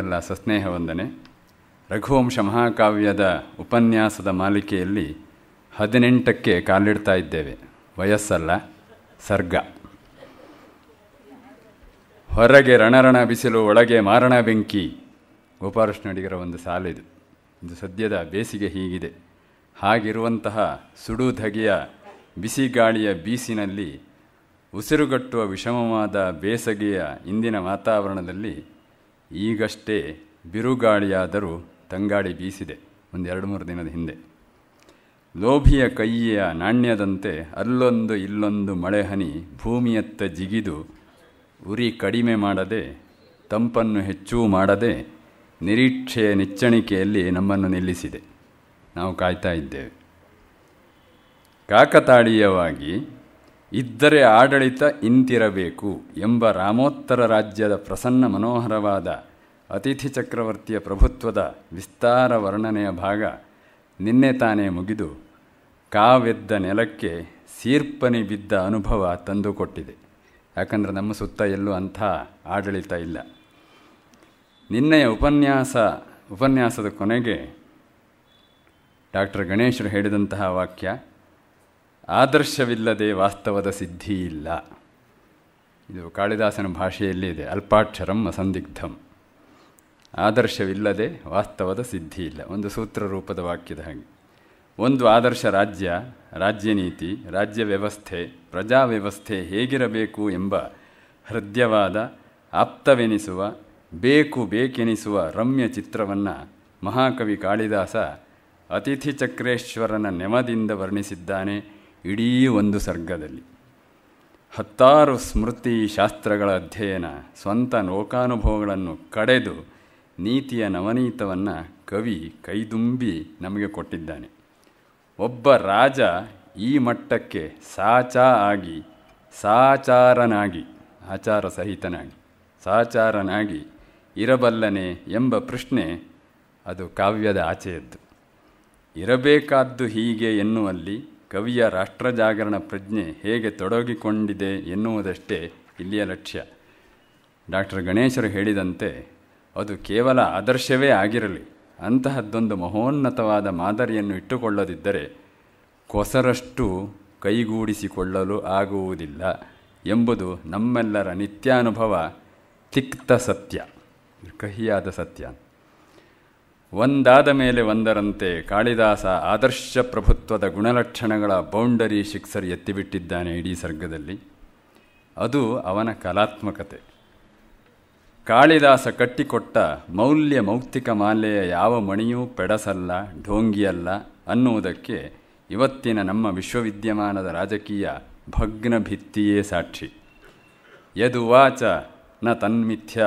ಎಲ್ಲ ಸಸ್ನೇಹ ವಂದನೆ ರಘುವಂಶ ಮಹಾಕಾವ್ಯದ ಉಪನ್ಯಾಸದ ಮಾಲಿಕೆಯಲ್ಲಿ ಹದಿನೆಂಟಕ್ಕೆ ಕಾಲಿಡ್ತಾ ಇದ್ದೇವೆ ವಯಸ್ಸಲ್ಲ ಸರ್ಗ ಹೊರಗೆ ರಣರಣ ಬಿಸಿಲು ಒಳಗೆ ಮಾರಣ ಬೆಂಕಿ ಅಡಿಗರ ಒಂದು ಸಾಲಿದು ಇದು ಸದ್ಯದ ಬೇಸಿಗೆ ಹೀಗಿದೆ ಹಾಗಿರುವಂತಹ ಸುಡುಧಗೆಯ ಬಿಸಿ ಗಾಳಿಯ ಬೀಸಿನಲ್ಲಿ ಉಸಿರುಗಟ್ಟುವ ವಿಷಮವಾದ ಬೇಸಗೆಯ ಇಂದಿನ ವಾತಾವರಣದಲ್ಲಿ ಈಗಷ್ಟೇ ಬಿರುಗಾಳಿಯಾದರೂ ತಂಗಾಳಿ ಬೀಸಿದೆ ಒಂದೆರಡು ಮೂರು ದಿನದ ಹಿಂದೆ ಲೋಭಿಯ ಕೈಯ ನಾಣ್ಯದಂತೆ ಅಲ್ಲೊಂದು ಇಲ್ಲೊಂದು ಮಳೆಹನಿ ಭೂಮಿಯತ್ತ ಜಿಗಿದು ಉರಿ ಕಡಿಮೆ ಮಾಡದೆ ತಂಪನ್ನು ಹೆಚ್ಚೂ ಮಾಡದೆ ನಿರೀಕ್ಷೆಯ ನಿಚ್ಚಣಿಕೆಯಲ್ಲಿ ನಮ್ಮನ್ನು ನಿಲ್ಲಿಸಿದೆ ನಾವು ಕಾಯ್ತಾ ಇದ್ದೇವೆ ಕಾಕತಾಳೀಯವಾಗಿ ಇದ್ದರೆ ಆಡಳಿತ ಇಂತಿರಬೇಕು ಎಂಬ ರಾಮೋತ್ತರ ರಾಜ್ಯದ ಪ್ರಸನ್ನ ಮನೋಹರವಾದ ಅತಿಥಿ ಚಕ್ರವರ್ತಿಯ ಪ್ರಭುತ್ವದ ವಿಸ್ತಾರ ವರ್ಣನೆಯ ಭಾಗ ನಿನ್ನೆ ತಾನೇ ಮುಗಿದು ಕಾವೆದ್ದ ನೆಲಕ್ಕೆ ಸೀರ್ಪನಿ ಬಿದ್ದ ಅನುಭವ ತಂದುಕೊಟ್ಟಿದೆ ಯಾಕಂದರೆ ನಮ್ಮ ಸುತ್ತ ಎಲ್ಲೂ ಅಂಥ ಆಡಳಿತ ಇಲ್ಲ ನಿನ್ನೆಯ ಉಪನ್ಯಾಸ ಉಪನ್ಯಾಸದ ಕೊನೆಗೆ ಡಾಕ್ಟರ್ ಗಣೇಶರು ಹೇಳಿದಂತಹ ವಾಕ್ಯ ಆದರ್ಶವಿಲ್ಲದೆ ವಾಸ್ತವದ ಸಿದ್ಧಿ ಇಲ್ಲ ಇದು ಕಾಳಿದಾಸನ ಭಾಷೆಯಲ್ಲಿ ಇದೆ ಅಲ್ಪಾಕ್ಷರಂ ಅಸಂದಿಗ್ಧಂ ಆದರ್ಶವಿಲ್ಲದೆ ವಾಸ್ತವದ ಸಿದ್ಧಿ ಇಲ್ಲ ಒಂದು ಸೂತ್ರ ರೂಪದ ವಾಕ್ಯದ ಹಾಗೆ ಒಂದು ಆದರ್ಶ ರಾಜ್ಯ ರಾಜ್ಯ ನೀತಿ ರಾಜ್ಯ ವ್ಯವಸ್ಥೆ ಪ್ರಜಾ ವ್ಯವಸ್ಥೆ ಹೇಗಿರಬೇಕು ಎಂಬ ಹೃದಯವಾದ ಆಪ್ತವೆನಿಸುವ ಬೇಕು ಬೇಕೆನಿಸುವ ರಮ್ಯ ಚಿತ್ರವನ್ನು ಮಹಾಕವಿ ಕಾಳಿದಾಸ ಅತಿಥಿ ಚಕ್ರೇಶ್ವರನ ನೆಮದಿಂದ ವರ್ಣಿಸಿದ್ದಾನೆ ಇಡೀ ಒಂದು ಸರ್ಗದಲ್ಲಿ ಹತ್ತಾರು ಸ್ಮೃತಿ ಶಾಸ್ತ್ರಗಳ ಅಧ್ಯಯನ ಸ್ವಂತ ಲೋಕಾನುಭವಗಳನ್ನು ಕಡೆದು ನೀತಿಯ ನವನೀತವನ್ನು ಕವಿ ಕೈದುಂಬಿ ನಮಗೆ ಕೊಟ್ಟಿದ್ದಾನೆ ಒಬ್ಬ ರಾಜ ಈ ಮಟ್ಟಕ್ಕೆ ಸಾಚಾ ಆಗಿ ಸಾಚಾರನಾಗಿ ಆಚಾರ ಸಹಿತನಾಗಿ ಸಾಚಾರನಾಗಿ ಇರಬಲ್ಲನೆ ಎಂಬ ಪ್ರಶ್ನೆ ಅದು ಕಾವ್ಯದ ಆಚೆಯದ್ದು ಇರಬೇಕಾದ್ದು ಹೀಗೆ ಎನ್ನುವಲ್ಲಿ ಕವಿಯ ರಾಷ್ಟ್ರ ಜಾಗರಣ ಪ್ರಜ್ಞೆ ಹೇಗೆ ತೊಡಗಿಕೊಂಡಿದೆ ಎನ್ನುವುದಷ್ಟೇ ಇಲ್ಲಿಯ ಲಕ್ಷ್ಯ ಡಾಕ್ಟರ್ ಗಣೇಶರು ಹೇಳಿದಂತೆ ಅದು ಕೇವಲ ಆದರ್ಶವೇ ಆಗಿರಲಿ ಅಂತಹದ್ದೊಂದು ಮಹೋನ್ನತವಾದ ಮಾದರಿಯನ್ನು ಇಟ್ಟುಕೊಳ್ಳದಿದ್ದರೆ ಕೊಸರಷ್ಟು ಕೈಗೂಡಿಸಿಕೊಳ್ಳಲು ಆಗುವುದಿಲ್ಲ ಎಂಬುದು ನಮ್ಮೆಲ್ಲರ ನಿತ್ಯಾನುಭವ ತಿಕ್ತ ಸತ್ಯ ಕಹಿಯಾದ ಸತ್ಯ ಒಂದಾದ ಮೇಲೆ ಒಂದರಂತೆ ಕಾಳಿದಾಸ ಆದರ್ಶ ಪ್ರಭುತ್ವದ ಗುಣಲಕ್ಷಣಗಳ ಬೌಂಡರಿ ಶಿಕ್ಸರ್ ಎತ್ತಿಬಿಟ್ಟಿದ್ದಾನೆ ಇಡೀ ಸರ್ಗದಲ್ಲಿ ಅದು ಅವನ ಕಲಾತ್ಮಕತೆ ಕಾಳಿದಾಸ ಕಟ್ಟಿಕೊಟ್ಟ ಮೌಲ್ಯ ಮೌಕ್ತಿಕ ಮಾಲೆಯ ಯಾವ ಮಣಿಯೂ ಪೆಡಸಲ್ಲ ಢೋಂಗಿಯಲ್ಲ ಅನ್ನುವುದಕ್ಕೆ ಇವತ್ತಿನ ನಮ್ಮ ವಿಶ್ವವಿದ್ಯಮಾನದ ರಾಜಕೀಯ ಭಗ್ನ ಭಿತ್ತಿಯೇ ಸಾಕ್ಷಿ ಯದುವಾಚ ನ ತನ್ಮಿಥ್ಯ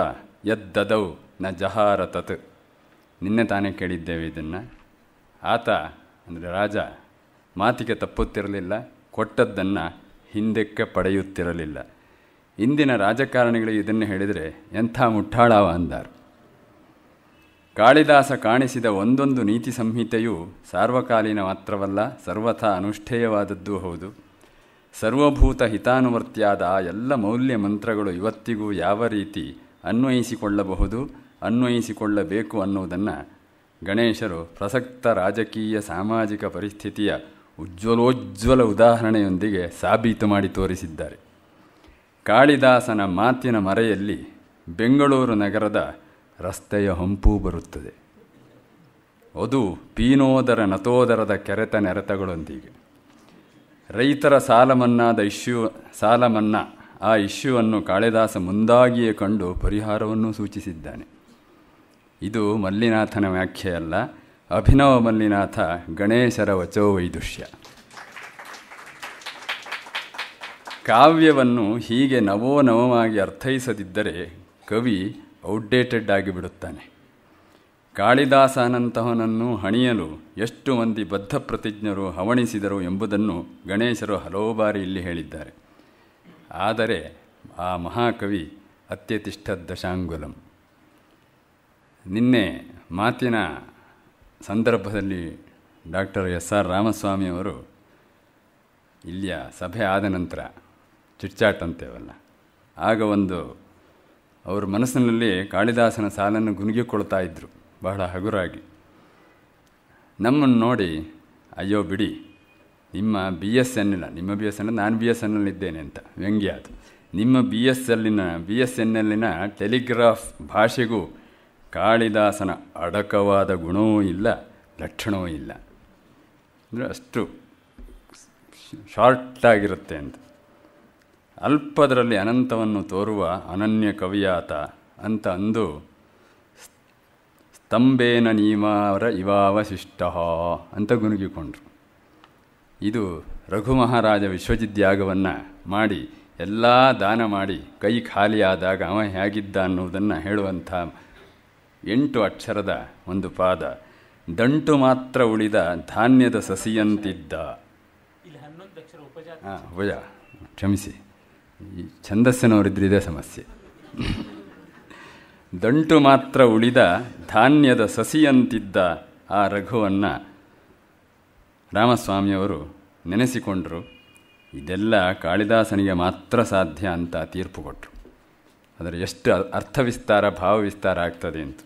ಯದ್ದದೌ ನ ಜಹಾರ ತತ್ ನಿನ್ನೆ ತಾನೇ ಕೇಳಿದ್ದೇವೆ ಇದನ್ನು ಆತ ಅಂದರೆ ರಾಜ ಮಾತಿಗೆ ತಪ್ಪುತ್ತಿರಲಿಲ್ಲ ಕೊಟ್ಟದ್ದನ್ನು ಹಿಂದಕ್ಕೆ ಪಡೆಯುತ್ತಿರಲಿಲ್ಲ ಇಂದಿನ ರಾಜಕಾರಣಿಗಳು ಇದನ್ನು ಹೇಳಿದರೆ ಎಂಥ ಮುಟ್ಟಾಳವ ಅಂದರು ಕಾಳಿದಾಸ ಕಾಣಿಸಿದ ಒಂದೊಂದು ನೀತಿ ಸಂಹಿತೆಯು ಸಾರ್ವಕಾಲೀನ ಮಾತ್ರವಲ್ಲ ಸರ್ವಥಾ ಅನುಷ್ಠೇಯವಾದದ್ದೂ ಹೌದು ಸರ್ವಭೂತ ಹಿತಾನುವರ್ತಿಯಾದ ಆ ಎಲ್ಲ ಮೌಲ್ಯ ಮಂತ್ರಗಳು ಇವತ್ತಿಗೂ ಯಾವ ರೀತಿ ಅನ್ವಯಿಸಿಕೊಳ್ಳಬಹುದು ಅನ್ವಯಿಸಿಕೊಳ್ಳಬೇಕು ಅನ್ನುವುದನ್ನು ಗಣೇಶರು ಪ್ರಸಕ್ತ ರಾಜಕೀಯ ಸಾಮಾಜಿಕ ಪರಿಸ್ಥಿತಿಯ ಉಜ್ವಲೋಜ್ವಲ ಉದಾಹರಣೆಯೊಂದಿಗೆ ಸಾಬೀತು ಮಾಡಿ ತೋರಿಸಿದ್ದಾರೆ ಕಾಳಿದಾಸನ ಮಾತಿನ ಮರೆಯಲ್ಲಿ ಬೆಂಗಳೂರು ನಗರದ ರಸ್ತೆಯ ಹೊಂಪೂ ಬರುತ್ತದೆ ಅದು ಪೀನೋದರ ನತೋದರದ ಕೆರೆತ ನೆರೆತಗಳೊಂದಿಗೆ ರೈತರ ಸಾಲ ಮನ್ನಾದ ಇಶ್ಯೂ ಸಾಲ ಮನ್ನಾ ಆ ಇಶ್ಯೂವನ್ನು ಕಾಳಿದಾಸ ಮುಂದಾಗಿಯೇ ಕಂಡು ಪರಿಹಾರವನ್ನು ಸೂಚಿಸಿದ್ದಾನೆ ಇದು ಮಲ್ಲಿನಾಥನ ವ್ಯಾಖ್ಯೆಯಲ್ಲ ಅಭಿನವ ಮಲ್ಲಿನಾಥ ಗಣೇಶರ ವಚೋ ವೈದುಷ್ಯ ಕಾವ್ಯವನ್ನು ಹೀಗೆ ನವೋ ನವವಾಗಿ ಅರ್ಥೈಸದಿದ್ದರೆ ಕವಿ ಔಟ್ಡೇಟೆಡ್ ಆಗಿಬಿಡುತ್ತಾನೆ ಕಾಳಿದಾಸನಂತಹವನನ್ನು ಹಣಿಯಲು ಎಷ್ಟು ಮಂದಿ ಬದ್ಧ ಪ್ರತಿಜ್ಞರು ಹವಣಿಸಿದರು ಎಂಬುದನ್ನು ಗಣೇಶರು ಹಲವು ಬಾರಿ ಇಲ್ಲಿ ಹೇಳಿದ್ದಾರೆ ಆದರೆ ಆ ಮಹಾಕವಿ ಅತ್ಯತಿಷ್ಠ ದಶಾಂಗುಲಂ ನಿನ್ನೆ ಮಾತಿನ ಸಂದರ್ಭದಲ್ಲಿ ಡಾಕ್ಟರ್ ಎಸ್ ಆರ್ ರಾಮಸ್ವಾಮಿಯವರು ಇಲ್ಲಿಯ ಸಭೆ ಆದ ನಂತರ ಚುಚ್ಚಾಟ್ ಅಂತೇವಲ್ಲ ಆಗ ಒಂದು ಅವ್ರ ಮನಸ್ಸಿನಲ್ಲಿ ಕಾಳಿದಾಸನ ಸಾಲನ್ನು ಗುನುಗಿಕೊಳ್ತಾ ಇದ್ದರು ಬಹಳ ಹಗುರಾಗಿ ನಮ್ಮನ್ನು ನೋಡಿ ಅಯ್ಯೋ ಬಿಡಿ ನಿಮ್ಮ ಬಿ ಎಸ್ ಎನ್ನಿಲ್ಲ ನಿಮ್ಮ ಬಿ ಎಸ್ ಎನ್ ನಾನು ಬಿ ಎಸ್ ಇದ್ದೇನೆ ಅಂತ ವ್ಯಂಗ್ಯ ಅದು ನಿಮ್ಮ ಬಿ ಎಸ್ ಎಲ್ಲಿನ ಬಿ ಎಸ್ ಎನ್ನಲ್ಲಿನ ಟೆಲಿಗ್ರಾಫ್ ಭಾಷೆಗೂ ಕಾಳಿದಾಸನ ಅಡಕವಾದ ಗುಣವೂ ಇಲ್ಲ ಲಕ್ಷಣವೂ ಇಲ್ಲ ಅಂದರೆ ಅಷ್ಟು ಶಾರ್ಟಾಗಿರುತ್ತೆ ಅಂತ ಅಲ್ಪದರಲ್ಲಿ ಅನಂತವನ್ನು ತೋರುವ ಅನನ್ಯ ಕವಿಯಾತ ಅಂತ ಅಂದು ಸ್ತಂಭೇನ ನೀಮಾವರ ಇವಾವಶಿಷ್ಟ ಅಂತ ಗುನುಗಿಕೊಂಡ್ರು ಇದು ರಘು ಮಹಾರಾಜ ವಿಶ್ವಜಿದ್ಯಾಗವನ್ನು ಮಾಡಿ ಎಲ್ಲ ದಾನ ಮಾಡಿ ಕೈ ಖಾಲಿಯಾದಾಗ ಅವ ಹೇಗಿದ್ದ ಅನ್ನುವುದನ್ನು ಹೇಳುವಂಥ ಎಂಟು ಅಕ್ಷರದ ಒಂದು ಪಾದ ದಂಟು ಮಾತ್ರ ಉಳಿದ ಧಾನ್ಯದ ಸಸಿಯಂತಿದ್ದ ಹಾಂ ಉಪಜ ಕ್ಷಮಿಸಿ ಈ ಛಂದಸ್ಸಿನವರಿದ್ದರೆ ಇದೇ ಸಮಸ್ಯೆ ದಂಟು ಮಾತ್ರ ಉಳಿದ ಧಾನ್ಯದ ಸಸಿಯಂತಿದ್ದ ಆ ರಘುವನ್ನು ರಾಮಸ್ವಾಮಿಯವರು ನೆನೆಸಿಕೊಂಡರು ಇದೆಲ್ಲ ಕಾಳಿದಾಸನಿಗೆ ಮಾತ್ರ ಸಾಧ್ಯ ಅಂತ ತೀರ್ಪು ಕೊಟ್ಟರು ಅದರ ಎಷ್ಟು ಅರ್ಥವಿಸ್ತಾರ ಭಾವವಿಸ್ತಾರ ಆಗ್ತದೆ ಅಂತ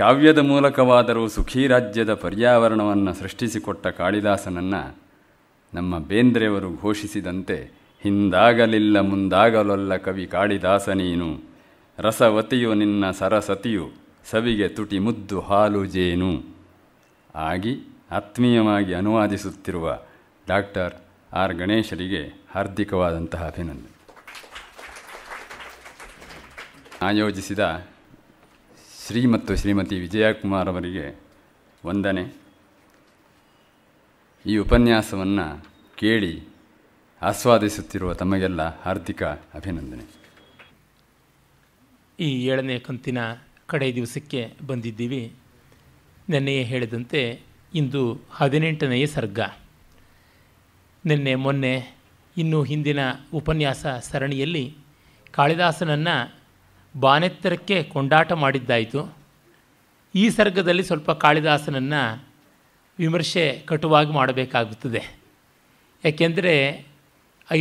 ಕಾವ್ಯದ ಮೂಲಕವಾದರೂ ಸುಖಿ ರಾಜ್ಯದ ಪರ್ಯಾವರಣವನ್ನು ಸೃಷ್ಟಿಸಿಕೊಟ್ಟ ಕಾಳಿದಾಸನನ್ನು ನಮ್ಮ ಬೇಂದ್ರೆಯವರು ಘೋಷಿಸಿದಂತೆ ಹಿಂದಾಗಲಿಲ್ಲ ಮುಂದಾಗಲೊಲ್ಲ ಕವಿ ಕಾಳಿದಾಸ ರಸವತಿಯು ನಿನ್ನ ಸರಸತಿಯು ಸವಿಗೆ ತುಟಿ ಮುದ್ದು ಹಾಲು ಜೇನು ಆಗಿ ಆತ್ಮೀಯವಾಗಿ ಅನುವಾದಿಸುತ್ತಿರುವ ಡಾಕ್ಟರ್ ಆರ್ ಗಣೇಶರಿಗೆ ಹಾರ್ದಿಕವಾದಂತಹ ಅಭಿನಂದನೆ ಆಯೋಜಿಸಿದ ಶ್ರೀ ಮತ್ತು ಶ್ರೀಮತಿ ವಿಜಯಕುಮಾರ್ ಅವರಿಗೆ ವಂದನೆ ಈ ಉಪನ್ಯಾಸವನ್ನು ಕೇಳಿ ಆಸ್ವಾದಿಸುತ್ತಿರುವ ತಮಗೆಲ್ಲ ಹಾರ್ದಿಕ ಅಭಿನಂದನೆ ಈ ಏಳನೇ ಕಂತಿನ ಕಡೆ ದಿವಸಕ್ಕೆ ಬಂದಿದ್ದೀವಿ ನೆನ್ನೆಯೇ ಹೇಳಿದಂತೆ ಇಂದು ಹದಿನೆಂಟನೆಯ ಸರ್ಗ ನಿನ್ನೆ ಮೊನ್ನೆ ಇನ್ನೂ ಹಿಂದಿನ ಉಪನ್ಯಾಸ ಸರಣಿಯಲ್ಲಿ ಕಾಳಿದಾಸನನ್ನು ಬಾನೆತ್ತರಕ್ಕೆ ಕೊಂಡಾಟ ಮಾಡಿದ್ದಾಯಿತು ಈ ಸರ್ಗದಲ್ಲಿ ಸ್ವಲ್ಪ ಕಾಳಿದಾಸನನ್ನು ವಿಮರ್ಶೆ ಕಟುವಾಗಿ ಮಾಡಬೇಕಾಗುತ್ತದೆ ಯಾಕೆಂದರೆ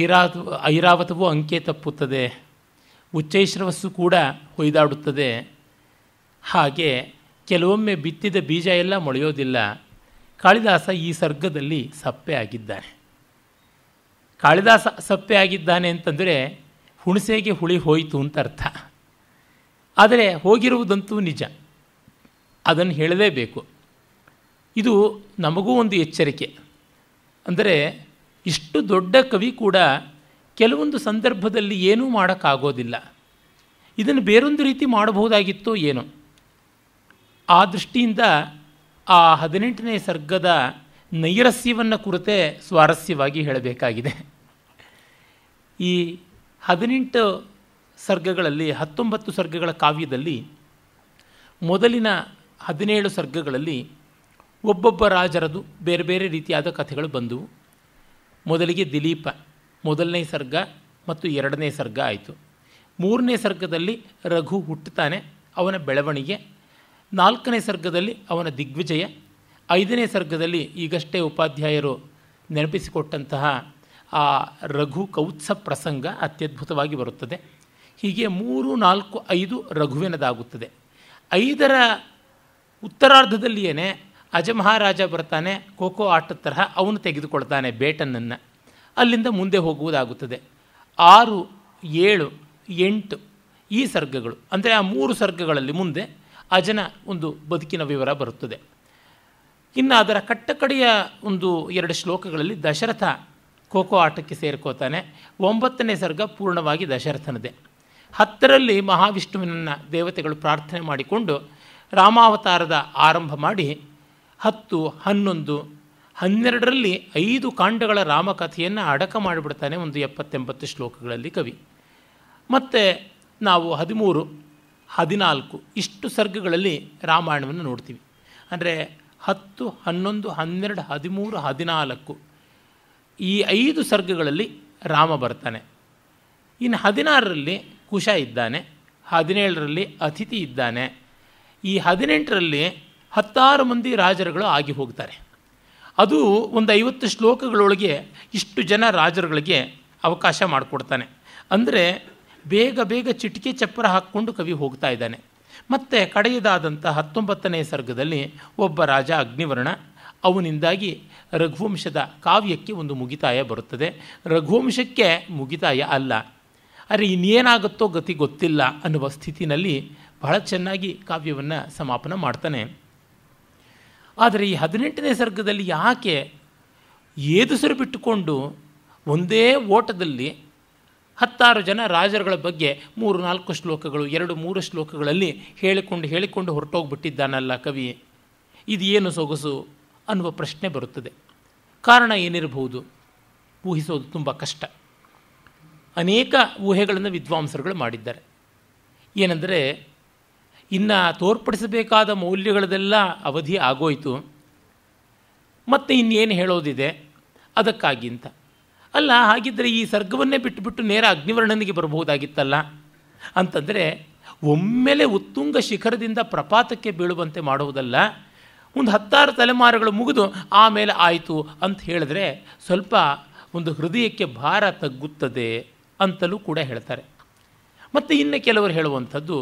ಐರಾತ್ ಐರಾವತವು ಅಂಕೆ ತಪ್ಪುತ್ತದೆ ಉಚ್ಚೈಶ್ರವಸ್ಸು ಕೂಡ ಹೊಯ್ದಾಡುತ್ತದೆ ಹಾಗೆ ಕೆಲವೊಮ್ಮೆ ಬಿತ್ತಿದ ಬೀಜ ಎಲ್ಲ ಮೊಳೆಯೋದಿಲ್ಲ ಕಾಳಿದಾಸ ಈ ಸರ್ಗದಲ್ಲಿ ಸಪ್ಪೆ ಆಗಿದ್ದಾನೆ ಕಾಳಿದಾಸ ಸಪ್ಪೆ ಆಗಿದ್ದಾನೆ ಅಂತಂದರೆ ಹುಣಸೆಗೆ ಹುಳಿ ಹೋಯಿತು ಅಂತ ಅರ್ಥ ಆದರೆ ಹೋಗಿರುವುದಂತೂ ನಿಜ ಅದನ್ನು ಹೇಳಲೇಬೇಕು ಇದು ನಮಗೂ ಒಂದು ಎಚ್ಚರಿಕೆ ಅಂದರೆ ಇಷ್ಟು ದೊಡ್ಡ ಕವಿ ಕೂಡ ಕೆಲವೊಂದು ಸಂದರ್ಭದಲ್ಲಿ ಏನೂ ಮಾಡೋಕ್ಕಾಗೋದಿಲ್ಲ ಇದನ್ನು ಬೇರೊಂದು ರೀತಿ ಮಾಡಬಹುದಾಗಿತ್ತೋ ಏನೋ ಆ ದೃಷ್ಟಿಯಿಂದ ಆ ಹದಿನೆಂಟನೇ ಸರ್ಗದ ನೈರಸ್ಯವನ್ನು ಕುರಿತೇ ಸ್ವಾರಸ್ಯವಾಗಿ ಹೇಳಬೇಕಾಗಿದೆ ಈ ಹದಿನೆಂಟು ಸರ್ಗಗಳಲ್ಲಿ ಹತ್ತೊಂಬತ್ತು ಸರ್ಗಗಳ ಕಾವ್ಯದಲ್ಲಿ ಮೊದಲಿನ ಹದಿನೇಳು ಸರ್ಗಗಳಲ್ಲಿ ಒಬ್ಬೊಬ್ಬ ರಾಜರದು ಬೇರೆ ಬೇರೆ ರೀತಿಯಾದ ಕಥೆಗಳು ಬಂದವು ಮೊದಲಿಗೆ ದಿಲೀಪ ಮೊದಲನೇ ಸರ್ಗ ಮತ್ತು ಎರಡನೇ ಸರ್ಗ ಆಯಿತು ಮೂರನೇ ಸರ್ಗದಲ್ಲಿ ರಘು ಹುಟ್ಟುತ್ತಾನೆ ಅವನ ಬೆಳವಣಿಗೆ ನಾಲ್ಕನೇ ಸರ್ಗದಲ್ಲಿ ಅವನ ದಿಗ್ವಿಜಯ ಐದನೇ ಸರ್ಗದಲ್ಲಿ ಈಗಷ್ಟೇ ಉಪಾಧ್ಯಾಯರು ನೆನಪಿಸಿಕೊಟ್ಟಂತಹ ಆ ರಘು ಕೌತ್ಸ ಪ್ರಸಂಗ ಅತ್ಯದ್ಭುತವಾಗಿ ಬರುತ್ತದೆ ಹೀಗೆ ಮೂರು ನಾಲ್ಕು ಐದು ರಘುವಿನದಾಗುತ್ತದೆ ಐದರ ಉತ್ತರಾರ್ಧದಲ್ಲಿಯೇ ಅಜಮಹಾರಾಜ ಬರ್ತಾನೆ ಖೋಖೋ ಆಟದ ತರಹ ಅವನು ತೆಗೆದುಕೊಳ್ತಾನೆ ಬೇಟನನ್ನು ಅಲ್ಲಿಂದ ಮುಂದೆ ಹೋಗುವುದಾಗುತ್ತದೆ ಆರು ಏಳು ಎಂಟು ಈ ಸರ್ಗಗಳು ಅಂದರೆ ಆ ಮೂರು ಸರ್ಗಗಳಲ್ಲಿ ಮುಂದೆ ಅಜನ ಒಂದು ಬದುಕಿನ ವಿವರ ಬರುತ್ತದೆ ಇನ್ನು ಅದರ ಕಟ್ಟಕಡೆಯ ಒಂದು ಎರಡು ಶ್ಲೋಕಗಳಲ್ಲಿ ದಶರಥ ಖೋಖೋ ಆಟಕ್ಕೆ ಸೇರ್ಕೋತಾನೆ ಒಂಬತ್ತನೇ ಸರ್ಗ ಪೂರ್ಣವಾಗಿ ದಶರಥನದೇ ಹತ್ತರಲ್ಲಿ ಮಹಾವಿಷ್ಣುವಿನನ್ನು ದೇವತೆಗಳು ಪ್ರಾರ್ಥನೆ ಮಾಡಿಕೊಂಡು ರಾಮಾವತಾರದ ಆರಂಭ ಮಾಡಿ ಹತ್ತು ಹನ್ನೊಂದು ಹನ್ನೆರಡರಲ್ಲಿ ಐದು ಕಾಂಡಗಳ ರಾಮಕಥೆಯನ್ನು ಅಡಕ ಮಾಡಿಬಿಡ್ತಾನೆ ಒಂದು ಎಪ್ಪತ್ತೆಂಬತ್ತು ಶ್ಲೋಕಗಳಲ್ಲಿ ಕವಿ ಮತ್ತು ನಾವು ಹದಿಮೂರು ಹದಿನಾಲ್ಕು ಇಷ್ಟು ಸರ್ಗಗಳಲ್ಲಿ ರಾಮಾಯಣವನ್ನು ನೋಡ್ತೀವಿ ಅಂದರೆ ಹತ್ತು ಹನ್ನೊಂದು ಹನ್ನೆರಡು ಹದಿಮೂರು ಹದಿನಾಲ್ಕು ಈ ಐದು ಸರ್ಗಗಳಲ್ಲಿ ರಾಮ ಬರ್ತಾನೆ ಇನ್ನು ಹದಿನಾರರಲ್ಲಿ ಕುಶ ಇದ್ದಾನೆ ಹದಿನೇಳರಲ್ಲಿ ಅತಿಥಿ ಇದ್ದಾನೆ ಈ ಹದಿನೆಂಟರಲ್ಲಿ ಹತ್ತಾರು ಮಂದಿ ರಾಜರುಗಳು ಆಗಿ ಹೋಗ್ತಾರೆ ಅದು ಒಂದು ಐವತ್ತು ಶ್ಲೋಕಗಳೊಳಗೆ ಇಷ್ಟು ಜನ ರಾಜರುಗಳಿಗೆ ಅವಕಾಶ ಮಾಡಿಕೊಡ್ತಾನೆ ಅಂದರೆ ಬೇಗ ಬೇಗ ಚಿಟಿಕೆ ಚಪ್ಪರ ಹಾಕ್ಕೊಂಡು ಕವಿ ಹೋಗ್ತಾ ಇದ್ದಾನೆ ಮತ್ತು ಕಡೆಯದಾದಂಥ ಹತ್ತೊಂಬತ್ತನೇ ಸರ್ಗದಲ್ಲಿ ಒಬ್ಬ ರಾಜ ಅಗ್ನಿವರ್ಣ ಅವನಿಂದಾಗಿ ರಘುವಂಶದ ಕಾವ್ಯಕ್ಕೆ ಒಂದು ಮುಗಿತಾಯ ಬರುತ್ತದೆ ರಘುವಂಶಕ್ಕೆ ಮುಗಿತಾಯ ಅಲ್ಲ ಆದರೆ ಇನ್ನೇನಾಗುತ್ತೋ ಗತಿ ಗೊತ್ತಿಲ್ಲ ಅನ್ನುವ ಸ್ಥಿತಿನಲ್ಲಿ ಬಹಳ ಚೆನ್ನಾಗಿ ಕಾವ್ಯವನ್ನು ಸಮಾಪನ ಮಾಡ್ತಾನೆ ಆದರೆ ಈ ಹದಿನೆಂಟನೇ ಸರ್ಗದಲ್ಲಿ ಯಾಕೆ ಏದುಸರು ಬಿಟ್ಟುಕೊಂಡು ಒಂದೇ ಓಟದಲ್ಲಿ ಹತ್ತಾರು ಜನ ರಾಜರುಗಳ ಬಗ್ಗೆ ಮೂರು ನಾಲ್ಕು ಶ್ಲೋಕಗಳು ಎರಡು ಮೂರು ಶ್ಲೋಕಗಳಲ್ಲಿ ಹೇಳಿಕೊಂಡು ಹೇಳಿಕೊಂಡು ಹೊರಟೋಗ್ಬಿಟ್ಟಿದ್ದಾನಲ್ಲ ಕವಿ ಇದು ಏನು ಸೊಗಸು ಅನ್ನುವ ಪ್ರಶ್ನೆ ಬರುತ್ತದೆ ಕಾರಣ ಏನಿರಬಹುದು ಊಹಿಸೋದು ತುಂಬ ಕಷ್ಟ ಅನೇಕ ಊಹೆಗಳನ್ನು ವಿದ್ವಾಂಸರುಗಳು ಮಾಡಿದ್ದಾರೆ ಏನೆಂದರೆ ಇನ್ನು ತೋರ್ಪಡಿಸಬೇಕಾದ ಮೌಲ್ಯಗಳದೆಲ್ಲ ಅವಧಿ ಆಗೋಯಿತು ಮತ್ತು ಇನ್ನೇನು ಹೇಳೋದಿದೆ ಅದಕ್ಕಾಗಿಂತ ಅಲ್ಲ ಹಾಗಿದ್ದರೆ ಈ ಸರ್ಗವನ್ನೇ ಬಿಟ್ಟುಬಿಟ್ಟು ನೇರ ಅಗ್ನಿವರ್ಣನಿಗೆ ಬರಬಹುದಾಗಿತ್ತಲ್ಲ ಅಂತಂದರೆ ಒಮ್ಮೆಲೆ ಉತ್ತುಂಗ ಶಿಖರದಿಂದ ಪ್ರಪಾತಕ್ಕೆ ಬೀಳುವಂತೆ ಮಾಡುವುದಲ್ಲ ಒಂದು ಹತ್ತಾರು ತಲೆಮಾರುಗಳು ಮುಗಿದು ಆಮೇಲೆ ಆಯಿತು ಅಂತ ಹೇಳಿದ್ರೆ ಸ್ವಲ್ಪ ಒಂದು ಹೃದಯಕ್ಕೆ ಭಾರ ತಗ್ಗುತ್ತದೆ ಅಂತಲೂ ಕೂಡ ಹೇಳ್ತಾರೆ ಮತ್ತು ಇನ್ನು ಕೆಲವರು ಹೇಳುವಂಥದ್ದು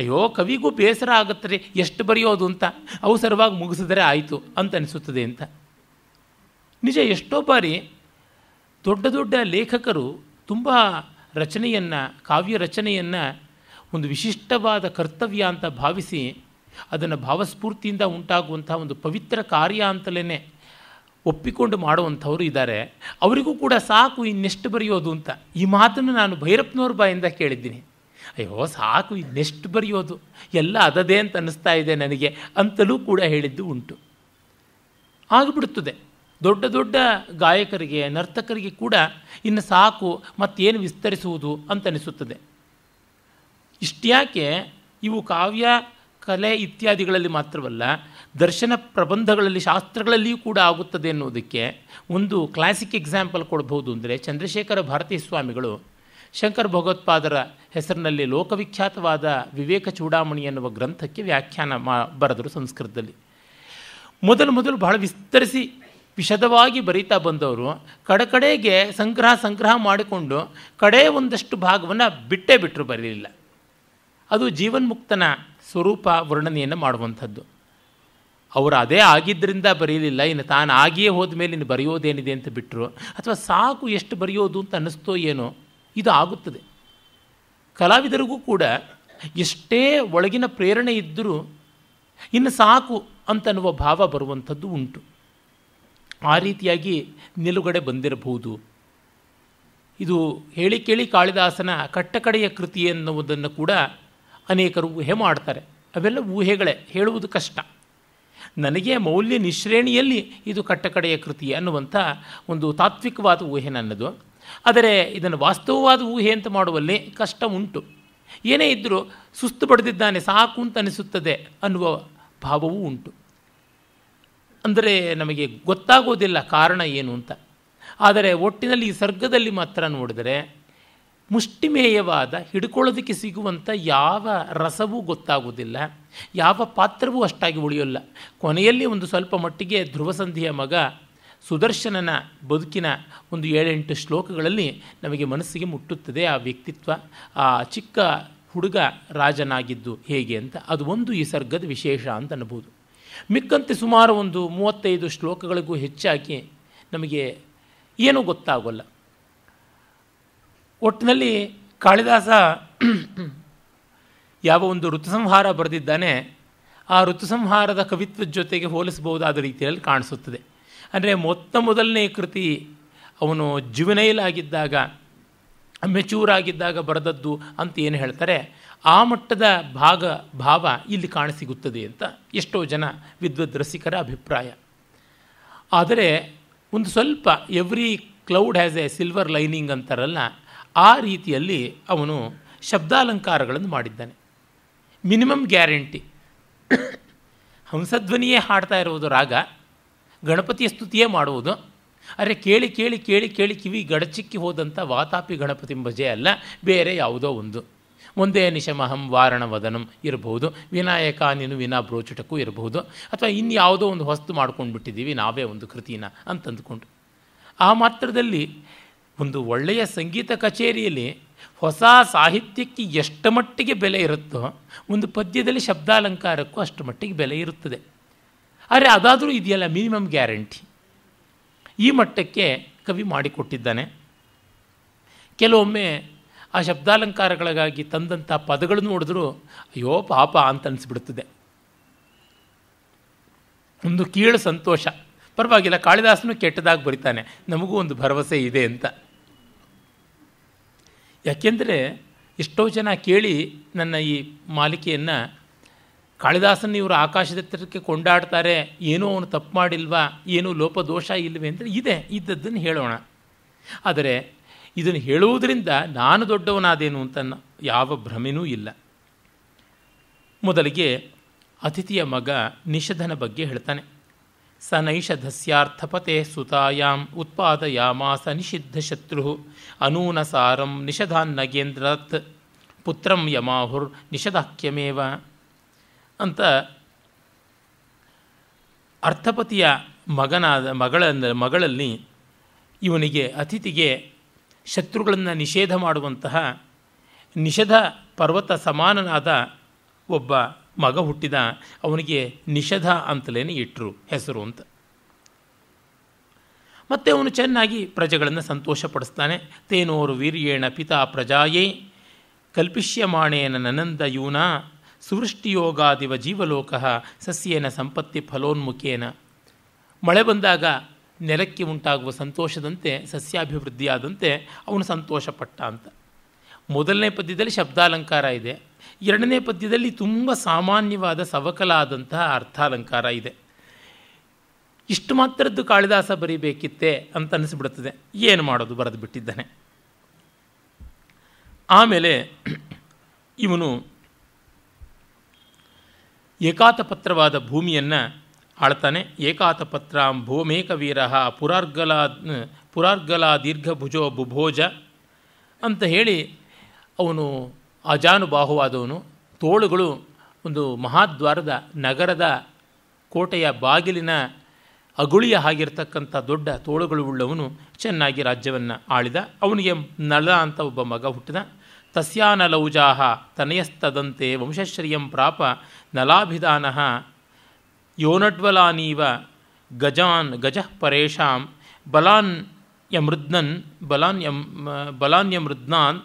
ಅಯ್ಯೋ ಕವಿಗೂ ಬೇಸರ ಆಗುತ್ತೆ ಎಷ್ಟು ಬರೆಯೋದು ಅಂತ ಅವಸರವಾಗಿ ಮುಗಿಸಿದರೆ ಆಯಿತು ಅಂತ ಅನಿಸುತ್ತದೆ ಅಂತ ನಿಜ ಎಷ್ಟೋ ಬಾರಿ ದೊಡ್ಡ ದೊಡ್ಡ ಲೇಖಕರು ತುಂಬ ರಚನೆಯನ್ನು ಕಾವ್ಯ ರಚನೆಯನ್ನು ಒಂದು ವಿಶಿಷ್ಟವಾದ ಕರ್ತವ್ಯ ಅಂತ ಭಾವಿಸಿ ಅದನ್ನು ಭಾವಸ್ಫೂರ್ತಿಯಿಂದ ಉಂಟಾಗುವಂಥ ಒಂದು ಪವಿತ್ರ ಕಾರ್ಯ ಅಂತಲೇ ಒಪ್ಪಿಕೊಂಡು ಮಾಡುವಂಥವರು ಇದ್ದಾರೆ ಅವರಿಗೂ ಕೂಡ ಸಾಕು ಇನ್ನೆಷ್ಟು ಬರೆಯೋದು ಅಂತ ಈ ಮಾತನ್ನು ನಾನು ಭೈರಪ್ಪನವ್ರ ಬಾಯಿಂದ ಕೇಳಿದ್ದೀನಿ ಅಯ್ಯೋ ಸಾಕು ಇನ್ನೆಷ್ಟು ಬರೆಯೋದು ಎಲ್ಲ ಅದದೇ ಅಂತ ಅನ್ನಿಸ್ತಾ ಇದೆ ನನಗೆ ಅಂತಲೂ ಕೂಡ ಹೇಳಿದ್ದು ಉಂಟು ಆಗಿಬಿಡುತ್ತದೆ ದೊಡ್ಡ ದೊಡ್ಡ ಗಾಯಕರಿಗೆ ನರ್ತಕರಿಗೆ ಕೂಡ ಇನ್ನು ಸಾಕು ಮತ್ತೇನು ವಿಸ್ತರಿಸುವುದು ಅಂತನಿಸುತ್ತದೆ ಇಷ್ಟ್ಯಾಕೆ ಇವು ಕಾವ್ಯ ಕಲೆ ಇತ್ಯಾದಿಗಳಲ್ಲಿ ಮಾತ್ರವಲ್ಲ ದರ್ಶನ ಪ್ರಬಂಧಗಳಲ್ಲಿ ಶಾಸ್ತ್ರಗಳಲ್ಲಿಯೂ ಕೂಡ ಆಗುತ್ತದೆ ಎನ್ನುವುದಕ್ಕೆ ಒಂದು ಕ್ಲಾಸಿಕ್ ಎಕ್ಸಾಂಪಲ್ ಕೊಡಬಹುದು ಅಂದರೆ ಚಂದ್ರಶೇಖರ ಭಾರತೀ ಸ್ವಾಮಿಗಳು ಶಂಕರ ಭಗವತ್ಪಾದರ ಹೆಸರಿನಲ್ಲಿ ಲೋಕವಿಖ್ಯಾತವಾದ ವಿವೇಕ ಚೂಡಾಮಣಿ ಎನ್ನುವ ಗ್ರಂಥಕ್ಕೆ ವ್ಯಾಖ್ಯಾನ ಮಾ ಬರೆದರು ಸಂಸ್ಕೃತದಲ್ಲಿ ಮೊದಲು ಮೊದಲು ಬಹಳ ವಿಸ್ತರಿಸಿ ವಿಶದವಾಗಿ ಬರೀತಾ ಬಂದವರು ಕಡೆಕಡೆಗೆ ಸಂಗ್ರಹ ಸಂಗ್ರಹ ಮಾಡಿಕೊಂಡು ಕಡೆ ಒಂದಷ್ಟು ಭಾಗವನ್ನು ಬಿಟ್ಟೇ ಬಿಟ್ಟರು ಬರಲಿಲ್ಲ ಅದು ಜೀವನ್ಮುಕ್ತನ ಸ್ವರೂಪ ವರ್ಣನೆಯನ್ನು ಮಾಡುವಂಥದ್ದು ಅವರು ಅದೇ ಆಗಿದ್ದರಿಂದ ಬರೀಲಿಲ್ಲ ಇನ್ನು ತಾನು ಆಗಿಯೇ ಹೋದ ಮೇಲೆ ಇನ್ನು ಬರೆಯೋದೇನಿದೆ ಅಂತ ಬಿಟ್ಟರು ಅಥವಾ ಸಾಕು ಎಷ್ಟು ಬರೆಯೋದು ಅಂತ ಅನ್ನಿಸ್ತೋ ಏನೋ ಇದು ಆಗುತ್ತದೆ ಕಲಾವಿದರಿಗೂ ಕೂಡ ಎಷ್ಟೇ ಒಳಗಿನ ಪ್ರೇರಣೆ ಇದ್ದರೂ ಇನ್ನು ಸಾಕು ಅಂತನ್ನುವ ಭಾವ ಬರುವಂಥದ್ದು ಉಂಟು ಆ ರೀತಿಯಾಗಿ ನಿಲುಗಡೆ ಬಂದಿರಬಹುದು ಇದು ಹೇಳಿ ಕೇಳಿ ಕಾಳಿದಾಸನ ಕಟ್ಟಕಡೆಯ ಕೃತಿ ಎನ್ನುವುದನ್ನು ಕೂಡ ಅನೇಕರು ಊಹೆ ಮಾಡ್ತಾರೆ ಅವೆಲ್ಲ ಊಹೆಗಳೇ ಹೇಳುವುದು ಕಷ್ಟ ನನಗೆ ಮೌಲ್ಯ ನಿಶ್ರೇಣಿಯಲ್ಲಿ ಇದು ಕಟ್ಟಕಡೆಯ ಕೃತಿ ಅನ್ನುವಂಥ ಒಂದು ತಾತ್ವಿಕವಾದ ಊಹೆ ನನ್ನದು ಆದರೆ ಇದನ್ನು ವಾಸ್ತವವಾದ ಊಹೆ ಅಂತ ಮಾಡುವಲ್ಲಿ ಕಷ್ಟ ಉಂಟು ಏನೇ ಇದ್ದರೂ ಸುಸ್ತು ಪಡೆದಿದ್ದಾನೆ ಸಾಕು ಅಂತ ಅನಿಸುತ್ತದೆ ಅನ್ನುವ ಭಾವವೂ ಉಂಟು ಅಂದರೆ ನಮಗೆ ಗೊತ್ತಾಗೋದಿಲ್ಲ ಕಾರಣ ಏನು ಅಂತ ಆದರೆ ಒಟ್ಟಿನಲ್ಲಿ ಈ ಸರ್ಗದಲ್ಲಿ ಮಾತ್ರ ನೋಡಿದರೆ ಮುಷ್ಟಿಮೇಯವಾದ ಹಿಡ್ಕೊಳ್ಳೋದಕ್ಕೆ ಸಿಗುವಂಥ ಯಾವ ರಸವೂ ಗೊತ್ತಾಗುವುದಿಲ್ಲ ಯಾವ ಪಾತ್ರವೂ ಅಷ್ಟಾಗಿ ಉಳಿಯೋಲ್ಲ ಕೊನೆಯಲ್ಲಿ ಒಂದು ಸ್ವಲ್ಪ ಮಟ್ಟಿಗೆ ಧ್ರುವಸಂಧಿಯ ಮಗ ಸುದರ್ಶನನ ಬದುಕಿನ ಒಂದು ಏಳೆಂಟು ಶ್ಲೋಕಗಳಲ್ಲಿ ನಮಗೆ ಮನಸ್ಸಿಗೆ ಮುಟ್ಟುತ್ತದೆ ಆ ವ್ಯಕ್ತಿತ್ವ ಆ ಚಿಕ್ಕ ಹುಡುಗ ರಾಜನಾಗಿದ್ದು ಹೇಗೆ ಅಂತ ಅದು ಒಂದು ಈ ಸರ್ಗದ ವಿಶೇಷ ಅಂತ ಅನ್ಬೋದು ಮಿಕ್ಕಂತೆ ಸುಮಾರು ಒಂದು ಮೂವತ್ತೈದು ಶ್ಲೋಕಗಳಿಗೂ ಹೆಚ್ಚಾಗಿ ನಮಗೆ ಏನೂ ಗೊತ್ತಾಗೋಲ್ಲ ಒಟ್ಟಿನಲ್ಲಿ ಕಾಳಿದಾಸ ಯಾವ ಒಂದು ಋತುಸಂಹಾರ ಬರೆದಿದ್ದಾನೆ ಆ ಋತುಸಂಹಾರದ ಕವಿತ್ವದ ಜೊತೆಗೆ ಹೋಲಿಸಬಹುದಾದ ರೀತಿಯಲ್ಲಿ ಕಾಣಿಸುತ್ತದೆ ಅಂದರೆ ಮೊತ್ತ ಮೊದಲನೇ ಕೃತಿ ಅವನು ಜುವೆನೈಲ್ ಆಗಿದ್ದಾಗ ಮೆಚೂರ್ ಆಗಿದ್ದಾಗ ಬರೆದದ್ದು ಅಂತ ಏನು ಹೇಳ್ತಾರೆ ಆ ಮಟ್ಟದ ಭಾಗ ಭಾವ ಇಲ್ಲಿ ಕಾಣಸಿಗುತ್ತದೆ ಅಂತ ಎಷ್ಟೋ ಜನ ವಿದ್ವದ್ ರಸಿಕರ ಅಭಿಪ್ರಾಯ ಆದರೆ ಒಂದು ಸ್ವಲ್ಪ every cloud has a silver lining ಅಂತಾರಲ್ಲ ಆ ರೀತಿಯಲ್ಲಿ ಅವನು ಶಬ್ದಾಲಂಕಾರಗಳನ್ನು ಮಾಡಿದ್ದಾನೆ ಮಿನಿಮಮ್ ಗ್ಯಾರಂಟಿ ಹಂಸಧ್ವನಿಯೇ ಹಾಡ್ತಾ ಇರುವುದು ರಾಗ ಗಣಪತಿಯ ಸ್ತುತಿಯೇ ಮಾಡುವುದು ಅರೆ ಕೇಳಿ ಕೇಳಿ ಕೇಳಿ ಕೇಳಿ ಕಿವಿ ಗಡಚಿಕ್ಕಿ ಹೋದಂಥ ವಾತಾಪಿ ಗಣಪತಿ ಭಜೆ ಅಲ್ಲ ಬೇರೆ ಯಾವುದೋ ಒಂದು ಒಂದೇ ನಿಶಮಹಂ ವಾರಣವದನಂ ಇರಬಹುದು ವಿನಾಯಕ ನೀನು ವಿನಾ ಬ್ರೋಚುಟಕ್ಕೂ ಇರಬಹುದು ಅಥವಾ ಇನ್ಯಾವುದೋ ಒಂದು ಹೊಸ್ತು ಮಾಡ್ಕೊಂಡು ಬಿಟ್ಟಿದ್ದೀವಿ ನಾವೇ ಒಂದು ಕೃತಿನ ಅಂತಂದುಕೊಂಡು ಆ ಮಾತ್ರದಲ್ಲಿ ಒಂದು ಒಳ್ಳೆಯ ಸಂಗೀತ ಕಚೇರಿಯಲ್ಲಿ ಹೊಸ ಸಾಹಿತ್ಯಕ್ಕೆ ಎಷ್ಟು ಮಟ್ಟಿಗೆ ಬೆಲೆ ಇರುತ್ತೋ ಒಂದು ಪದ್ಯದಲ್ಲಿ ಶಬ್ದಾಲಂಕಾರಕ್ಕೂ ಅಷ್ಟು ಮಟ್ಟಿಗೆ ಬೆಲೆ ಇರುತ್ತದೆ ಆದರೆ ಅದಾದರೂ ಇದೆಯಲ್ಲ ಮಿನಿಮಮ್ ಗ್ಯಾರಂಟಿ ಈ ಮಟ್ಟಕ್ಕೆ ಕವಿ ಮಾಡಿಕೊಟ್ಟಿದ್ದಾನೆ ಕೆಲವೊಮ್ಮೆ ಆ ಶಬ್ದಾಲಂಕಾರಗಳಿಗಾಗಿ ತಂದಂಥ ಪದಗಳು ನೋಡಿದ್ರು ಅಯ್ಯೋ ಪಾಪ ಅಂತ ಅನಿಸ್ಬಿಡ್ತದೆ ಒಂದು ಕೀಳು ಸಂತೋಷ ಪರವಾಗಿಲ್ಲ ಕಾಳಿದಾಸನು ಕೆಟ್ಟದಾಗಿ ಬರಿತಾನೆ ನಮಗೂ ಒಂದು ಭರವಸೆ ಇದೆ ಅಂತ ಯಾಕೆಂದರೆ ಎಷ್ಟೋ ಜನ ಕೇಳಿ ನನ್ನ ಈ ಮಾಲಿಕೆಯನ್ನು ಕಾಳಿದಾಸನ ಇವರು ಆಕಾಶದತ್ತರಕ್ಕೆ ಕೊಂಡಾಡ್ತಾರೆ ಏನೋ ಅವನು ತಪ್ಪು ಮಾಡಿಲ್ವಾ ಏನೂ ಲೋಪದೋಷ ಇಲ್ಲವೇ ಅಂದರೆ ಇದೆ ಇದ್ದದ್ದನ್ನು ಹೇಳೋಣ ಆದರೆ ಇದನ್ನು ಹೇಳುವುದರಿಂದ ನಾನು ದೊಡ್ಡವನಾದೇನು ಅಂತ ಯಾವ ಭ್ರಮೆನೂ ಇಲ್ಲ ಮೊದಲಿಗೆ ಅತಿಥಿಯ ಮಗ ನಿಷಧನ ಬಗ್ಗೆ ಹೇಳ್ತಾನೆ ಸ ಧಸ್ಯಾರ್ಥಪತೆ ಸುತಾಯಾಂ ಉತ್ಪಾದಯಾಮಾಸ ಶತ್ರು ಅನೂನಸಾರಂ ನಿಷಧಾನ್ನಗೇಂದ್ರತ್ ಪುತ್ರಂ ಯಮಾಹುರ್ ನಿಷದಾಖ್ಯಮೇವ ಅಂತ ಅರ್ಥಪತಿಯ ಮಗನಾದ ಮಗಳ ಮಗಳಲ್ಲಿ ಇವನಿಗೆ ಅತಿಥಿಗೆ ಶತ್ರುಗಳನ್ನು ನಿಷೇಧ ಮಾಡುವಂತಹ ನಿಷಧ ಪರ್ವತ ಸಮಾನನಾದ ಒಬ್ಬ ಮಗ ಹುಟ್ಟಿದ ಅವನಿಗೆ ನಿಷಧ ಅಂತಲೇ ಇಟ್ಟರು ಹೆಸರು ಅಂತ ಮತ್ತೆ ಅವನು ಚೆನ್ನಾಗಿ ಪ್ರಜೆಗಳನ್ನು ಸಂತೋಷಪಡಿಸ್ತಾನೆ ತೇನೋರು ವೀರ್ಯೇಣ ಪಿತಾ ಪ್ರಜಾಯೇ ಕಲ್ಪಿಷ್ಯಮಾಣೇನ ನನಂದ ಯೂನ ಸುವೃಷ್ಟಿಯೋಗಾದಿವ ಜೀವಲೋಕ ಸಸ್ಯೇನ ಸಂಪತ್ತಿ ಫಲೋನ್ಮುಖೇನ ಮಳೆ ಬಂದಾಗ ನೆಲಕ್ಕೆ ಉಂಟಾಗುವ ಸಂತೋಷದಂತೆ ಸಸ್ಯಾಭಿವೃದ್ಧಿಯಾದಂತೆ ಅವನು ಸಂತೋಷಪಟ್ಟ ಅಂತ ಮೊದಲನೇ ಪದ್ಯದಲ್ಲಿ ಶಬ್ದಾಲಂಕಾರ ಇದೆ ಎರಡನೇ ಪದ್ಯದಲ್ಲಿ ತುಂಬ ಸಾಮಾನ್ಯವಾದ ಸವಕಲಾದಂತಹ ಅರ್ಥಾಲಂಕಾರ ಇದೆ ಇಷ್ಟು ಮಾತ್ರದ್ದು ಕಾಳಿದಾಸ ಬರೀಬೇಕಿತ್ತೆ ಅಂತ ಅನ್ನಿಸಿಬಿಡುತ್ತದೆ ಏನು ಮಾಡೋದು ಬರೆದು ಬಿಟ್ಟಿದ್ದಾನೆ ಆಮೇಲೆ ಇವನು ಏಕಾತಪತ್ರವಾದ ಭೂಮಿಯನ್ನು ಆಳ್ತಾನೆ ಏಕಾತಪತ್ರ ಭೂಮೇಕವೀರ ಪುರಾರ್ಗಲಾ ಪುರಾರ್ಗಲಾ ದೀರ್ಘಭುಜೋ ಬುಭೋಜ ಅಂತ ಹೇಳಿ ಅವನು ಅಜಾನುಬಾಹುವಾದವನು ತೋಳುಗಳು ಒಂದು ಮಹಾದ್ವಾರದ ನಗರದ ಕೋಟೆಯ ಬಾಗಿಲಿನ ಅಗುಳಿಯ ಆಗಿರ್ತಕ್ಕಂಥ ದೊಡ್ಡ ತೋಳುಗಳು ಉಳ್ಳವನು ಚೆನ್ನಾಗಿ ರಾಜ್ಯವನ್ನು ಆಳಿದ ಅವನಿಗೆ ನಳ ಅಂತ ಒಬ್ಬ ಮಗ ಹುಟ್ಟಿದ ತಸ್ಯಾನಲೌಜಾಹ ತನಯಸ್ತದಂತೆ ವಂಶಶ್ರಿಯಂ ಪ್ರಾಪ ನಲಾಭಿಧಾನ ಯೋನಡ್ವಲಾನೀವ ಗಜಾನ್ ಗಜಃ ಪರೇಶಾಂ ಬಲಾನ್ ಯಮೃದ್ನನ್ ಬಲಾನ್ ಯಂ ಬಲಾನ್ಯಮೃದ್ನಾನ್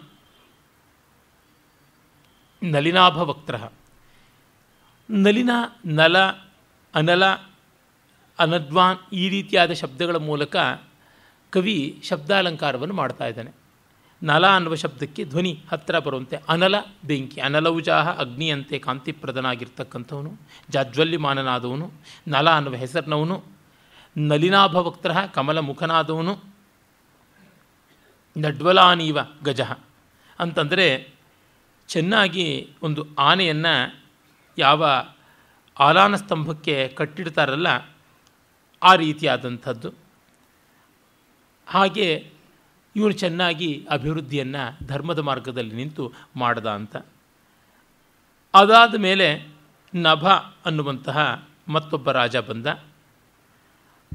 ನಲಿನಾಭವಕ್ತ ನಲಿನ ನಲ ಅನಲ ಅನದ್ವಾನ್ ಈ ರೀತಿಯಾದ ಶಬ್ದಗಳ ಮೂಲಕ ಕವಿ ಶಬ್ದಾಲಂಕಾರವನ್ನು ಮಾಡ್ತಾ ಇದ್ದಾನೆ ನಲ ಅನ್ನುವ ಶಬ್ದಕ್ಕೆ ಧ್ವನಿ ಹತ್ತಿರ ಬರುವಂತೆ ಅನಲ ಬೆಂಕಿ ಅನಲೌಜಾಹ ಅಗ್ನಿಯಂತೆ ಕಾಂತಿಪ್ರದನಾಗಿರ್ತಕ್ಕಂಥವನು ಜಾಜ್ವಲ್ಯಮಾನನಾದವನು ನಲ ಅನ್ನುವ ಹೆಸರಿನವನು ನಲಿನಾಭವಕ್ತ ಕಮಲ ಮುಖನಾದವನು ನಡ್ವಲಾನೀವ ಗಜ ಅಂತಂದರೆ ಚೆನ್ನಾಗಿ ಒಂದು ಆನೆಯನ್ನು ಯಾವ ಆಲಾನ ಸ್ತಂಭಕ್ಕೆ ಕಟ್ಟಿಡ್ತಾರಲ್ಲ ಆ ರೀತಿಯಾದಂಥದ್ದು ಹಾಗೆ ಇವರು ಚೆನ್ನಾಗಿ ಅಭಿವೃದ್ಧಿಯನ್ನು ಧರ್ಮದ ಮಾರ್ಗದಲ್ಲಿ ನಿಂತು ಮಾಡ್ದ ಅಂತ ಅದಾದ ಮೇಲೆ ನಭ ಅನ್ನುವಂತಹ ಮತ್ತೊಬ್ಬ ರಾಜ ಬಂದ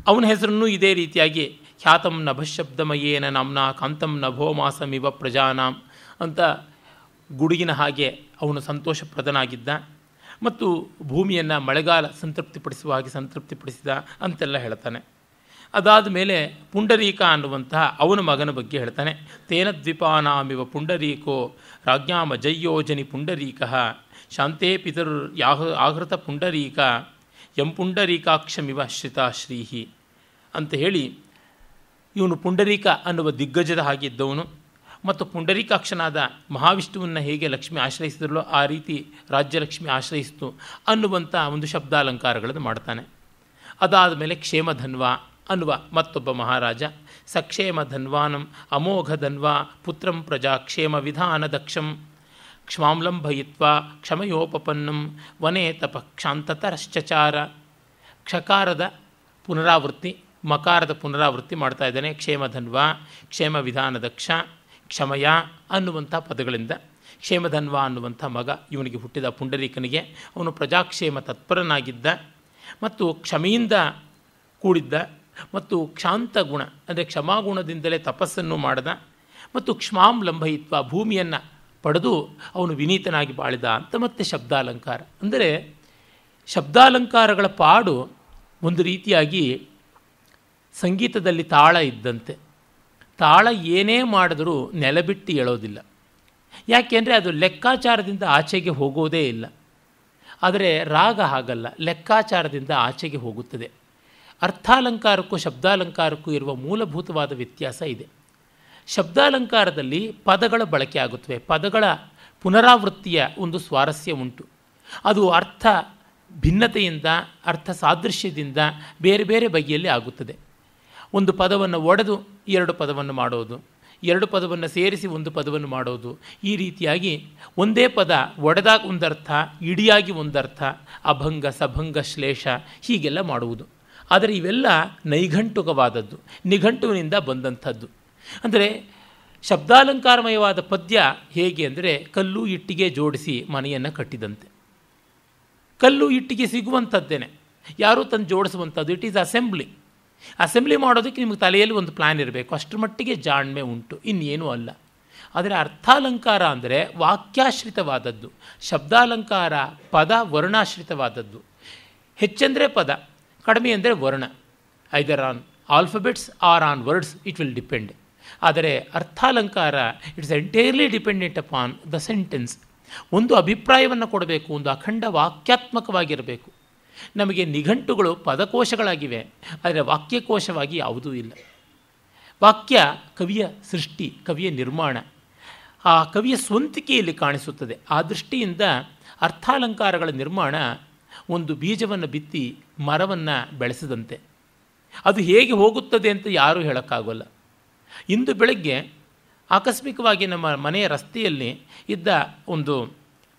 ಅವನ ಹೆಸರನ್ನು ಇದೇ ರೀತಿಯಾಗಿ ಖ್ಯಾತಂ ನಭಶಬ್ದಮಯೇನ ನಾಮ್ನ ಕಾಂತಂ ನಭೋ ಮಾಸಮಿವ ಪ್ರಜಾನಾಂ ಅಂತ ಗುಡುಗಿನ ಹಾಗೆ ಅವನು ಸಂತೋಷಪ್ರದನಾಗಿದ್ದ ಮತ್ತು ಭೂಮಿಯನ್ನು ಮಳೆಗಾಲ ಸಂತೃಪ್ತಿಪಡಿಸುವ ಹಾಗೆ ಸಂತೃಪ್ತಿಪಡಿಸಿದ ಅಂತೆಲ್ಲ ಹೇಳ್ತಾನೆ ಅದಾದ ಮೇಲೆ ಪುಂಡರೀಕ ಅನ್ನುವಂತಹ ಅವನ ಮಗನ ಬಗ್ಗೆ ಹೇಳ್ತಾನೆ ತೇನ ಪುಂಡರೀಕೋ ರಾಜ್ಞಾಮ ಜಯ್ಯೋಜನಿ ಪುಂಡರೀಕ ಶಾಂತೇ ಪಿತರು ಯಾಹ ಆಹೃತ ಪುಂಡರೀಕ ಎಂ ಪುಂಡರೀಕಾಕ್ಷಮಿವ ಶ್ರೀಹಿ ಅಂತ ಹೇಳಿ ಇವನು ಪುಂಡರೀಕ ಅನ್ನುವ ದಿಗ್ಗಜದ ಹಾಗಿದ್ದವನು ಮತ್ತು ಪುಂಡರೀಕಾಕ್ಷನಾದ ಮಹಾವಿಷ್ಣುವನ್ನು ಹೇಗೆ ಲಕ್ಷ್ಮಿ ಆಶ್ರಯಿಸಿದ್ರಲ್ಲೋ ಆ ರೀತಿ ರಾಜ್ಯಲಕ್ಷ್ಮಿ ಆಶ್ರಯಿಸಿತು ಅನ್ನುವಂಥ ಒಂದು ಶಬ್ದಾಲಂಕಾರಗಳನ್ನು ಮಾಡ್ತಾನೆ ಅದಾದ ಮೇಲೆ ಕ್ಷೇಮಧನ್ವ ಅನ್ನುವ ಮತ್ತೊಬ್ಬ ಮಹಾರಾಜ ಸಕ್ಷೇಮ ಧನ್ವಾನಂ ಅಮೋಘ ಧನ್ವ ಪುತ್ರಂ ಪ್ರಜಾ ಕ್ಷೇಮ ವಿಧಾನ ದಕ್ಷಂ ಕ್ಷಮಾಂಲಂಭಯಿತ್ವ ಕ್ಷಮಯೋಪಪನ್ನಂ ವನೇ ತಪ ಕ್ಷಾಂತತರಶ್ಚಚಾರ ಕ್ಷಕಾರದ ಪುನರಾವೃತ್ತಿ ಮಕಾರದ ಪುನರಾವೃತ್ತಿ ಮಾಡ್ತಾ ಇದ್ದಾನೆ ಕ್ಷೇಮಧನ್ವ ಕ್ಷೇಮ ವಿಧಾನ ದಕ್ಷ ಕ್ಷಮಯ ಅನ್ನುವಂಥ ಪದಗಳಿಂದ ಕ್ಷೇಮಧನ್ವ ಅನ್ನುವಂಥ ಮಗ ಇವನಿಗೆ ಹುಟ್ಟಿದ ಪುಂಡರೀಕನಿಗೆ ಅವನು ಪ್ರಜಾಕ್ಷೇಮ ತತ್ಪರನಾಗಿದ್ದ ಮತ್ತು ಕ್ಷಮೆಯಿಂದ ಕೂಡಿದ್ದ ಮತ್ತು ಕ್ಷಾಂತ ಗುಣ ಅಂದರೆ ಕ್ಷಮಾಗುಣದಿಂದಲೇ ತಪಸ್ಸನ್ನು ಮಾಡಿದ ಮತ್ತು ಕ್ಷಮಾಂ ಲಂಬಯಿತ್ವ ಭೂಮಿಯನ್ನು ಪಡೆದು ಅವನು ವಿನೀತನಾಗಿ ಬಾಳಿದ ಅಂತ ಮತ್ತೆ ಶಬ್ದಾಲಂಕಾರ ಅಂದರೆ ಶಬ್ದಾಲಂಕಾರಗಳ ಪಾಡು ಒಂದು ರೀತಿಯಾಗಿ ಸಂಗೀತದಲ್ಲಿ ತಾಳ ಇದ್ದಂತೆ ತಾಳ ಏನೇ ಮಾಡಿದರೂ ನೆಲಬಿಟ್ಟು ಏಳೋದಿಲ್ಲ ಯಾಕೆಂದರೆ ಅದು ಲೆಕ್ಕಾಚಾರದಿಂದ ಆಚೆಗೆ ಹೋಗೋದೇ ಇಲ್ಲ ಆದರೆ ರಾಗ ಹಾಗಲ್ಲ ಲೆಕ್ಕಾಚಾರದಿಂದ ಆಚೆಗೆ ಹೋಗುತ್ತದೆ ಅರ್ಥಾಲಂಕಾರಕ್ಕೂ ಶಬ್ದಾಲಂಕಾರಕ್ಕೂ ಇರುವ ಮೂಲಭೂತವಾದ ವ್ಯತ್ಯಾಸ ಇದೆ ಶಬ್ದಾಲಂಕಾರದಲ್ಲಿ ಪದಗಳ ಬಳಕೆ ಆಗುತ್ತವೆ ಪದಗಳ ಪುನರಾವೃತ್ತಿಯ ಒಂದು ಸ್ವಾರಸ್ಯ ಉಂಟು ಅದು ಅರ್ಥ ಭಿನ್ನತೆಯಿಂದ ಅರ್ಥ ಸಾದೃಶ್ಯದಿಂದ ಬೇರೆ ಬೇರೆ ಬಗೆಯಲ್ಲಿ ಆಗುತ್ತದೆ ಒಂದು ಪದವನ್ನು ಒಡೆದು ಎರಡು ಪದವನ್ನು ಮಾಡೋದು ಎರಡು ಪದವನ್ನು ಸೇರಿಸಿ ಒಂದು ಪದವನ್ನು ಮಾಡೋದು ಈ ರೀತಿಯಾಗಿ ಒಂದೇ ಪದ ಒಡೆದಾಗ ಒಂದರ್ಥ ಇಡಿಯಾಗಿ ಒಂದರ್ಥ ಅಭಂಗ ಸಭಂಗ ಶ್ಲೇಷ ಹೀಗೆಲ್ಲ ಮಾಡುವುದು ಆದರೆ ಇವೆಲ್ಲ ನೈಘಂಟುಕವಾದದ್ದು ನಿಘಂಟುವಿನಿಂದ ಬಂದಂಥದ್ದು ಅಂದರೆ ಶಬ್ದಾಲಂಕಾರಮಯವಾದ ಪದ್ಯ ಹೇಗೆ ಅಂದರೆ ಕಲ್ಲು ಇಟ್ಟಿಗೆ ಜೋಡಿಸಿ ಮನೆಯನ್ನು ಕಟ್ಟಿದಂತೆ ಕಲ್ಲು ಇಟ್ಟಿಗೆ ಸಿಗುವಂಥದ್ದೇನೆ ಯಾರೂ ತಂದು ಜೋಡಿಸುವಂಥದ್ದು ಇಟ್ ಈಸ್ ಅಸೆಂಬ್ಲಿ ಅಸೆಂಬ್ಲಿ ಮಾಡೋದಕ್ಕೆ ನಿಮಗೆ ತಲೆಯಲ್ಲಿ ಒಂದು ಪ್ಲ್ಯಾನ್ ಇರಬೇಕು ಅಷ್ಟರ ಮಟ್ಟಿಗೆ ಜಾಣ್ಮೆ ಉಂಟು ಇನ್ನೇನೂ ಅಲ್ಲ ಆದರೆ ಅರ್ಥಾಲಂಕಾರ ಅಂದರೆ ವಾಕ್ಯಾಶ್ರಿತವಾದದ್ದು ಶಬ್ದಾಲಂಕಾರ ಪದ ವರ್ಣಾಶ್ರಿತವಾದದ್ದು ಹೆಚ್ಚೆಂದರೆ ಪದ ಕಡಿಮೆ ಅಂದರೆ ವರ್ಣ either on alphabets or on words it will depend ಆದರೆ ಅರ್ಥಾಲಂಕಾರ it's entirely dependent upon the sentence ಒಂದು ಅಭಿಪ್ರಾಯವನ್ನು ಕೊಡಬೇಕು ಒಂದು ಅಖಂಡ ವಾಕ್ಯಾತ್ಮಕವಾಗಿರಬೇಕು ನಮಗೆ ನಿಘಂಟುಗಳು ಪದಕೋಶಗಳಾಗಿವೆ ಆದರೆ ವಾಕ್ಯಕೋಶವಾಗಿ ಯಾವುದೂ ಇಲ್ಲ ವಾಕ್ಯ ಕವಿಯ ಸೃಷ್ಟಿ ಕವಿಯ ನಿರ್ಮಾಣ ಆ ಕವಿಯ ಸ್ವಂತಿಕೆಯಲ್ಲಿ ಕಾಣಿಸುತ್ತದೆ ಆ ದೃಷ್ಟಿಯಿಂದ ಅರ್ಥಾಲಂಕಾರಗಳ ನಿರ್ಮಾಣ ಒಂದು ಬೀಜವನ್ನು ಬಿತ್ತಿ ಮರವನ್ನು ಬೆಳೆಸದಂತೆ ಅದು ಹೇಗೆ ಹೋಗುತ್ತದೆ ಅಂತ ಯಾರೂ ಹೇಳೋಕ್ಕಾಗೋಲ್ಲ ಇಂದು ಬೆಳಗ್ಗೆ ಆಕಸ್ಮಿಕವಾಗಿ ನಮ್ಮ ಮನೆಯ ರಸ್ತೆಯಲ್ಲಿ ಇದ್ದ ಒಂದು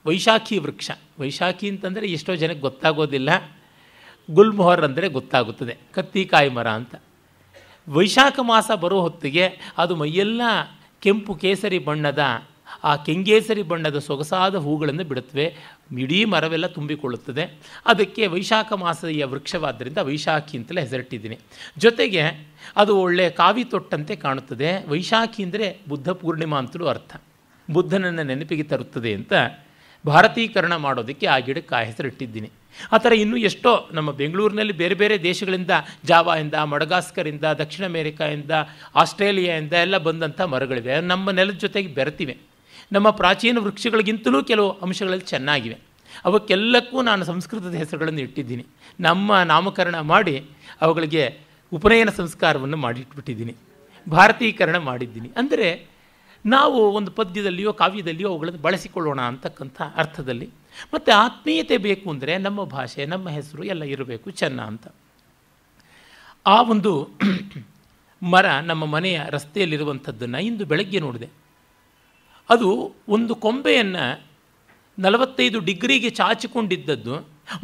ವೈಶಾಖಿ ವೃಕ್ಷ ವೈಶಾಖಿ ಅಂತಂದರೆ ಎಷ್ಟೋ ಜನಕ್ಕೆ ಗೊತ್ತಾಗೋದಿಲ್ಲ ಗುಲ್ಮೊಹರ್ ಅಂದರೆ ಗೊತ್ತಾಗುತ್ತದೆ ಕತ್ತಿಕಾಯಿ ಮರ ಅಂತ ವೈಶಾಖ ಮಾಸ ಬರೋ ಹೊತ್ತಿಗೆ ಅದು ಮೈಯೆಲ್ಲ ಕೆಂಪು ಕೇಸರಿ ಬಣ್ಣದ ಆ ಕೆಂಗೇಸರಿ ಬಣ್ಣದ ಸೊಗಸಾದ ಹೂಗಳನ್ನು ಬಿಡುತ್ತವೆ ಇಡೀ ಮರವೆಲ್ಲ ತುಂಬಿಕೊಳ್ಳುತ್ತದೆ ಅದಕ್ಕೆ ವೈಶಾಖ ಮಾಸದ ವೃಕ್ಷವಾದ್ದರಿಂದ ವೈಶಾಖಿ ಅಂತಲೇ ಹೆಸರಿಟ್ಟಿದ್ದೀನಿ ಜೊತೆಗೆ ಅದು ಒಳ್ಳೆಯ ಕಾವಿ ತೊಟ್ಟಂತೆ ಕಾಣುತ್ತದೆ ವೈಶಾಖಿ ಅಂದರೆ ಬುದ್ಧ ಪೂರ್ಣಿಮಾ ಅಂತಲೂ ಅರ್ಥ ಬುದ್ಧನನ್ನು ನೆನಪಿಗೆ ತರುತ್ತದೆ ಅಂತ ಭಾರತೀಕರಣ ಮಾಡೋದಕ್ಕೆ ಆ ಗಿಡಕ್ಕೆ ಆ ಹೆಸರಿಟ್ಟಿದ್ದೀನಿ ಆ ಥರ ಇನ್ನೂ ಎಷ್ಟೋ ನಮ್ಮ ಬೆಂಗಳೂರಿನಲ್ಲಿ ಬೇರೆ ಬೇರೆ ದೇಶಗಳಿಂದ ಜಾವಾಯಿಂದ ಮಡಗಾಸ್ಕರಿಂದ ದಕ್ಷಿಣ ಅಮೇರಿಕಾಯಿಂದ ಆಸ್ಟ್ರೇಲಿಯಾಯಿಂದ ಎಲ್ಲ ಬಂದಂಥ ಮರಗಳಿವೆ ನಮ್ಮ ನೆಲದ ಜೊತೆಗೆ ಬೆರೆತಿವೆ ನಮ್ಮ ಪ್ರಾಚೀನ ವೃಕ್ಷಗಳಿಗಿಂತಲೂ ಕೆಲವು ಅಂಶಗಳಲ್ಲಿ ಚೆನ್ನಾಗಿವೆ ಅವಕ್ಕೆಲ್ಲಕ್ಕೂ ನಾನು ಸಂಸ್ಕೃತದ ಹೆಸರುಗಳನ್ನು ಇಟ್ಟಿದ್ದೀನಿ ನಮ್ಮ ನಾಮಕರಣ ಮಾಡಿ ಅವುಗಳಿಗೆ ಉಪನಯನ ಸಂಸ್ಕಾರವನ್ನು ಮಾಡಿಟ್ಬಿಟ್ಟಿದ್ದೀನಿ ಭಾರತೀಕರಣ ಮಾಡಿದ್ದೀನಿ ಅಂದರೆ ನಾವು ಒಂದು ಪದ್ಯದಲ್ಲಿಯೋ ಕಾವ್ಯದಲ್ಲಿಯೋ ಅವುಗಳನ್ನು ಬಳಸಿಕೊಳ್ಳೋಣ ಅಂತಕ್ಕಂಥ ಅರ್ಥದಲ್ಲಿ ಮತ್ತು ಆತ್ಮೀಯತೆ ಬೇಕು ಅಂದರೆ ನಮ್ಮ ಭಾಷೆ ನಮ್ಮ ಹೆಸರು ಎಲ್ಲ ಇರಬೇಕು ಚೆನ್ನ ಅಂತ ಆ ಒಂದು ಮರ ನಮ್ಮ ಮನೆಯ ರಸ್ತೆಯಲ್ಲಿರುವಂಥದ್ದನ್ನು ಇಂದು ಬೆಳಗ್ಗೆ ನೋಡಿದೆ ಅದು ಒಂದು ಕೊಂಬೆಯನ್ನು ನಲವತ್ತೈದು ಡಿಗ್ರಿಗೆ ಚಾಚಿಕೊಂಡಿದ್ದದ್ದು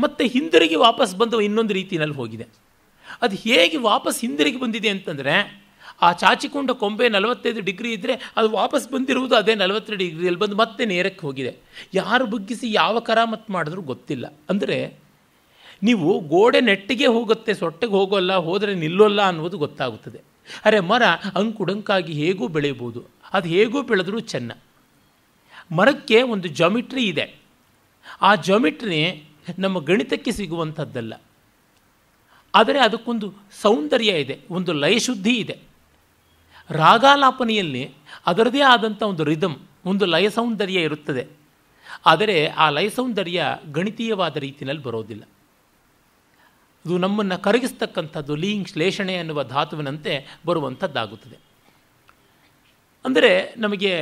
ಮತ್ತು ಹಿಂದಿರುಗಿ ವಾಪಸ್ ಬಂದು ಇನ್ನೊಂದು ರೀತಿಯಲ್ಲಿ ಹೋಗಿದೆ ಅದು ಹೇಗೆ ವಾಪಸ್ ಹಿಂದಿರುಗಿ ಬಂದಿದೆ ಅಂತಂದರೆ ಆ ಚಾಚಿಕೊಂಡ ಕೊಂಬೆ ನಲವತ್ತೈದು ಡಿಗ್ರಿ ಇದ್ದರೆ ಅದು ವಾಪಸ್ ಬಂದಿರುವುದು ಅದೇ ನಲವತ್ತೆರಡು ಡಿಗ್ರಿಯಲ್ಲಿ ಬಂದು ಮತ್ತೆ ನೇರಕ್ಕೆ ಹೋಗಿದೆ ಯಾರು ಬುಗ್ಗಿಸಿ ಯಾವ ಕರಾಮತ್ ಮಾಡಿದ್ರೂ ಗೊತ್ತಿಲ್ಲ ಅಂದರೆ ನೀವು ಗೋಡೆ ನೆಟ್ಟಿಗೆ ಹೋಗುತ್ತೆ ಸೊಟ್ಟೆಗೆ ಹೋಗೋಲ್ಲ ಹೋದರೆ ನಿಲ್ಲೋಲ್ಲ ಅನ್ನೋದು ಗೊತ್ತಾಗುತ್ತದೆ ಅರೆ ಮರ ಅಂಕುಡಂಕಾಗಿ ಹೇಗೂ ಬೆಳೆಯಬಹುದು ಅದು ಹೇಗೂ ಬೆಳೆದರೂ ಚೆನ್ನ ಮರಕ್ಕೆ ಒಂದು ಜಾಮಿಟ್ರಿ ಇದೆ ಆ ಜಾಮಿಟ್ರಿ ನಮ್ಮ ಗಣಿತಕ್ಕೆ ಸಿಗುವಂಥದ್ದಲ್ಲ ಆದರೆ ಅದಕ್ಕೊಂದು ಸೌಂದರ್ಯ ಇದೆ ಒಂದು ಲಯಶುದ್ಧಿ ಇದೆ ರಾಗಾಲಾಪನೆಯಲ್ಲಿ ಅದರದೇ ಆದಂಥ ಒಂದು ರಿದಮ್ ಒಂದು ಲಯ ಸೌಂದರ್ಯ ಇರುತ್ತದೆ ಆದರೆ ಆ ಲಯ ಸೌಂದರ್ಯ ಗಣಿತೀಯವಾದ ರೀತಿಯಲ್ಲಿ ಬರೋದಿಲ್ಲ ಇದು ನಮ್ಮನ್ನು ಕರಗಿಸ್ತಕ್ಕಂಥದ್ದು ಲೀಂಗ್ ಶ್ಲೇಷಣೆ ಎನ್ನುವ ಧಾತುವಿನಂತೆ ಬರುವಂಥದ್ದಾಗುತ್ತದೆ ಅಂದರೆ ನಮಗೆ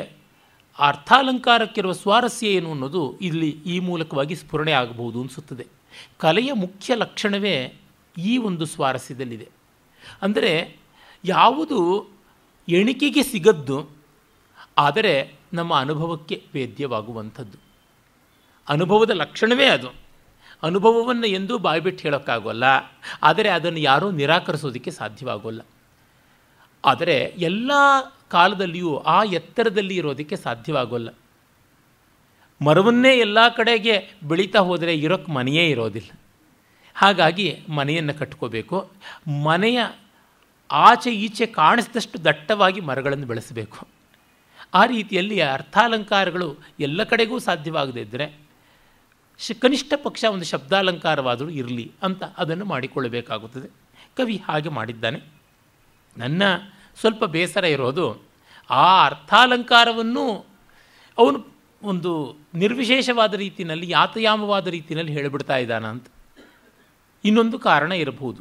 ಅರ್ಥಾಲಂಕಾರಕ್ಕಿರುವ ಸ್ವಾರಸ್ಯ ಏನು ಅನ್ನೋದು ಇಲ್ಲಿ ಈ ಮೂಲಕವಾಗಿ ಸ್ಫುರಣೆ ಆಗಬಹುದು ಅನಿಸುತ್ತದೆ ಕಲೆಯ ಮುಖ್ಯ ಲಕ್ಷಣವೇ ಈ ಒಂದು ಸ್ವಾರಸ್ಯದಲ್ಲಿದೆ ಅಂದರೆ ಯಾವುದು ಎಣಿಕೆಗೆ ಸಿಗದ್ದು ಆದರೆ ನಮ್ಮ ಅನುಭವಕ್ಕೆ ವೇದ್ಯವಾಗುವಂಥದ್ದು ಅನುಭವದ ಲಕ್ಷಣವೇ ಅದು ಅನುಭವವನ್ನು ಎಂದೂ ಬಾಯ್ಬಿಟ್ಟು ಹೇಳೋಕ್ಕಾಗೋಲ್ಲ ಆದರೆ ಅದನ್ನು ಯಾರೂ ನಿರಾಕರಿಸೋದಕ್ಕೆ ಸಾಧ್ಯವಾಗೋಲ್ಲ ಆದರೆ ಎಲ್ಲ ಕಾಲದಲ್ಲಿಯೂ ಆ ಎತ್ತರದಲ್ಲಿ ಇರೋದಕ್ಕೆ ಸಾಧ್ಯವಾಗೋಲ್ಲ ಮರವನ್ನೇ ಎಲ್ಲ ಕಡೆಗೆ ಬೆಳೀತಾ ಹೋದರೆ ಇರೋಕ್ಕೆ ಮನೆಯೇ ಇರೋದಿಲ್ಲ ಹಾಗಾಗಿ ಮನೆಯನ್ನು ಕಟ್ಕೋಬೇಕು ಮನೆಯ ಆಚೆ ಈಚೆ ಕಾಣಿಸಿದಷ್ಟು ದಟ್ಟವಾಗಿ ಮರಗಳನ್ನು ಬೆಳೆಸಬೇಕು ಆ ರೀತಿಯಲ್ಲಿ ಅರ್ಥಾಲಂಕಾರಗಳು ಎಲ್ಲ ಕಡೆಗೂ ಸಾಧ್ಯವಾಗದೇ ಇದ್ದರೆ ಕನಿಷ್ಠ ಪಕ್ಷ ಒಂದು ಶಬ್ದಾಲಂಕಾರವಾದರೂ ಇರಲಿ ಅಂತ ಅದನ್ನು ಮಾಡಿಕೊಳ್ಳಬೇಕಾಗುತ್ತದೆ ಕವಿ ಹಾಗೆ ಮಾಡಿದ್ದಾನೆ ನನ್ನ ಸ್ವಲ್ಪ ಬೇಸರ ಇರೋದು ಆ ಅರ್ಥಾಲಂಕಾರವನ್ನು ಅವನು ಒಂದು ನಿರ್ವಿಶೇಷವಾದ ರೀತಿಯಲ್ಲಿ ಯಾತಯಾಮವಾದ ರೀತಿಯಲ್ಲಿ ಹೇಳಿಬಿಡ್ತಾ ಇದ್ದಾನ ಅಂತ ಇನ್ನೊಂದು ಕಾರಣ ಇರಬಹುದು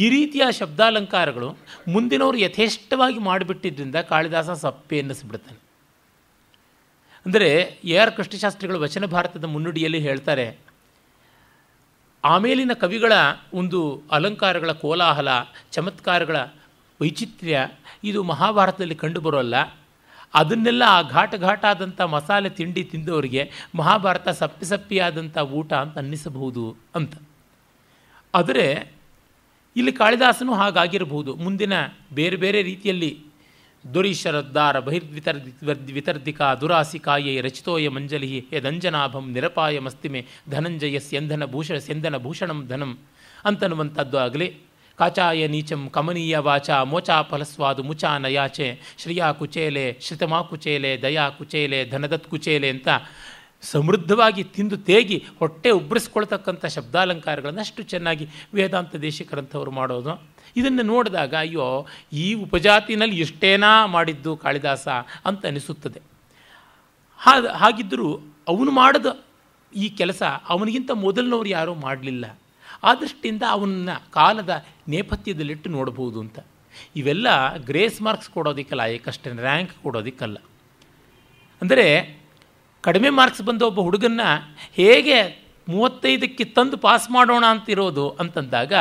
ಈ ರೀತಿಯ ಶಬ್ದಾಲಂಕಾರಗಳು ಮುಂದಿನವರು ಯಥೇಷ್ಟವಾಗಿ ಮಾಡಿಬಿಟ್ಟಿದ್ದರಿಂದ ಕಾಳಿದಾಸ ಸಪ್ಪೆ ಅನ್ನಿಸ್ಬಿಡ್ತಾನೆ ಅಂದರೆ ಎ ಆರ್ ಕೃಷ್ಣಶಾಸ್ತ್ರಿಗಳು ವಚನ ಭಾರತದ ಮುನ್ನುಡಿಯಲ್ಲಿ ಹೇಳ್ತಾರೆ ಆಮೇಲಿನ ಕವಿಗಳ ಒಂದು ಅಲಂಕಾರಗಳ ಕೋಲಾಹಲ ಚಮತ್ಕಾರಗಳ ವೈಚಿತ್ರ್ಯ ಇದು ಮಹಾಭಾರತದಲ್ಲಿ ಕಂಡುಬರೋಲ್ಲ ಅದನ್ನೆಲ್ಲ ಆ ಘಾಟ ಘಾಟ ಆದಂಥ ಮಸಾಲೆ ತಿಂಡಿ ತಿಂದವರಿಗೆ ಮಹಾಭಾರತ ಸಪ್ಪಿ ಸಪ್ಪಿಯಾದಂಥ ಊಟ ಅಂತ ಅನ್ನಿಸಬಹುದು ಅಂತ ಆದರೆ ಇಲ್ಲಿ ಕಾಳಿದಾಸನು ಹಾಗಾಗಿರಬಹುದು ಮುಂದಿನ ಬೇರೆ ಬೇರೆ ರೀತಿಯಲ್ಲಿ ದುರೀಶರದ್ದಾರ ಬಹಿರ್ವಿತರ್ ವಿತರ್ಧಿಕಾ ದುರಾಸಿಕಾಯೇ ರಚಿತೋಯ ಮಂಜಲಿ ಯದಂಜನಾಭಂ ನಿರಪಾಯ ಮಸ್ತಿಮೆ ಧನಂಜಯ ಸ್ಯಂಧನ ಭೂಷಣ ಸ್ಯಂಧನ ಭೂಷಣಂ ಧನಂ ಅಂತನ್ನುವಂಥದ್ದು ಆಗಲಿ ಕಾಚಾಯ ನೀಚಂ ಕಮನೀಯ ವಾಚ ಮೋಚಾ ಫಲಸ್ವಾದು ಮುಚಾ ನಯಾಚೆ ಶ್ರೇಯಾ ಕುಚೇಲೆ ಶ್ರಿತಮಾ ಕುಚೇಲೆ ದಯಾ ಕುಚೇಲೆ ಧನದತ್ ಕುಚೇಲೆ ಅಂತ ಸಮೃದ್ಧವಾಗಿ ತಿಂದು ತೇಗಿ ಹೊಟ್ಟೆ ಉಬ್ಬರಿಸ್ಕೊಳ್ತಕ್ಕಂಥ ಶಬ್ದಾಲಂಕಾರಗಳನ್ನು ಅಷ್ಟು ಚೆನ್ನಾಗಿ ವೇದಾಂತ ದೇಶಿಕರಂಥವ್ರು ಮಾಡೋದು ಇದನ್ನು ನೋಡಿದಾಗ ಅಯ್ಯೋ ಈ ಉಪಜಾತಿನಲ್ಲಿ ಎಷ್ಟೇನಾ ಮಾಡಿದ್ದು ಕಾಳಿದಾಸ ಅಂತ ಅನಿಸುತ್ತದೆ ಹಾಗಿದ್ದರೂ ಅವನು ಮಾಡಿದ ಈ ಕೆಲಸ ಅವನಿಗಿಂತ ಮೊದಲಿನವ್ರು ಯಾರೂ ಮಾಡಲಿಲ್ಲ ಆ ದೃಷ್ಟಿಯಿಂದ ಅವನ್ನ ಕಾಲದ ನೇಪಥ್ಯದಲ್ಲಿಟ್ಟು ನೋಡಬಹುದು ಅಂತ ಇವೆಲ್ಲ ಗ್ರೇಸ್ ಮಾರ್ಕ್ಸ್ ಕೊಡೋದಕ್ಕಲ್ಲ ಏಕಷ್ಟೇ ರ್ಯಾಂಕ್ ಕೊಡೋದಕ್ಕಲ್ಲ ಅಂದರೆ ಕಡಿಮೆ ಮಾರ್ಕ್ಸ್ ಬಂದ ಒಬ್ಬ ಹುಡುಗನ್ನ ಹೇಗೆ ಮೂವತ್ತೈದಕ್ಕೆ ತಂದು ಪಾಸ್ ಮಾಡೋಣ ಅಂತಿರೋದು ಅಂತಂದಾಗ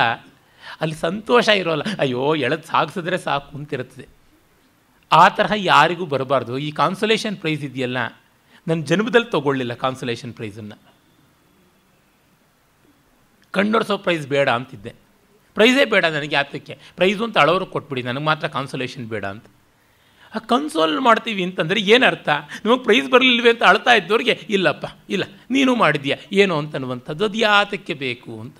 ಅಲ್ಲಿ ಸಂತೋಷ ಇರೋಲ್ಲ ಅಯ್ಯೋ ಎಳೆದು ಸಾಗಿಸಿದ್ರೆ ಸಾಕು ಅಂತಿರುತ್ತದೆ ಆ ತರಹ ಯಾರಿಗೂ ಬರಬಾರ್ದು ಈ ಕಾನ್ಸೊಲೇಷನ್ ಪ್ರೈಸ್ ಇದೆಯಲ್ಲ ನನ್ನ ಜನ್ಮದಲ್ಲಿ ತೊಗೊಳ್ಳಿಲ್ಲ ಕಾನ್ಸೊಲೇಷನ್ ಪ್ರೈಸನ್ನು ಕಣ್ಣೊರೆಸೋ ಪ್ರೈಸ್ ಬೇಡ ಅಂತಿದ್ದೆ ಪ್ರೈಸೇ ಬೇಡ ನನಗೆ ಆತಕ್ಕೆ ಪ್ರೈಸು ಅಂತ ಅಳೋರು ಕೊಟ್ಬಿಡಿ ನನಗೆ ಮಾತ್ರ ಕಾನ್ಸೊಲೇಷನ್ ಬೇಡ ಅಂತ ಕನ್ಸೋಲ್ ಮಾಡ್ತೀವಿ ಅಂತಂದರೆ ಏನರ್ಥ ನಮಗೆ ಪ್ರೈಸ್ ಬರಲಿಲ್ವೇ ಅಂತ ಅಳ್ತಾ ಇದ್ದವ್ರಿಗೆ ಇಲ್ಲಪ್ಪ ಇಲ್ಲ ನೀನು ಮಾಡಿದ್ಯಾ ಏನೋ ಅಂತನ್ನುವಂಥದ್ದು ಅದು ಯಾತಕ್ಕೆ ಬೇಕು ಅಂತ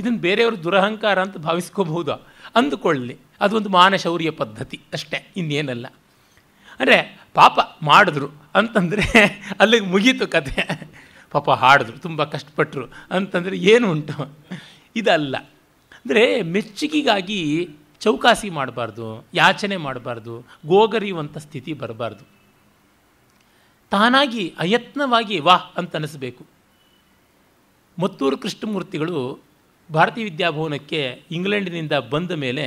ಇದನ್ನು ಬೇರೆಯವರು ದುರಹಂಕಾರ ಅಂತ ಭಾವಿಸ್ಕೋಬಹುದು ಅಂದುಕೊಳ್ಳಿ ಅದೊಂದು ಮಾನಶೌರ್ಯ ಪದ್ಧತಿ ಅಷ್ಟೇ ಇನ್ನೇನಲ್ಲ ಅಂದರೆ ಪಾಪ ಮಾಡಿದ್ರು ಅಂತಂದರೆ ಅಲ್ಲಿಗೆ ಮುಗೀತು ಕತೆ ಪಾಪ ಹಾಡಿದ್ರು ತುಂಬ ಕಷ್ಟಪಟ್ಟರು ಅಂತಂದರೆ ಏನು ಉಂಟು ಇದಲ್ಲ ಅಂದರೆ ಮೆಚ್ಚುಗೆಗಾಗಿ ಚೌಕಾಸಿ ಮಾಡಬಾರ್ದು ಯಾಚನೆ ಮಾಡಬಾರ್ದು ಗೋಗರಿಯುವಂಥ ಸ್ಥಿತಿ ಬರಬಾರ್ದು ತಾನಾಗಿ ಅಯತ್ನವಾಗಿ ವಾಹ್ ಅಂತ ಮತ್ತೂರು ಕೃಷ್ಣಮೂರ್ತಿಗಳು ಭಾರತೀಯ ವಿದ್ಯಾಭವನಕ್ಕೆ ಇಂಗ್ಲೆಂಡಿನಿಂದ ಬಂದ ಮೇಲೆ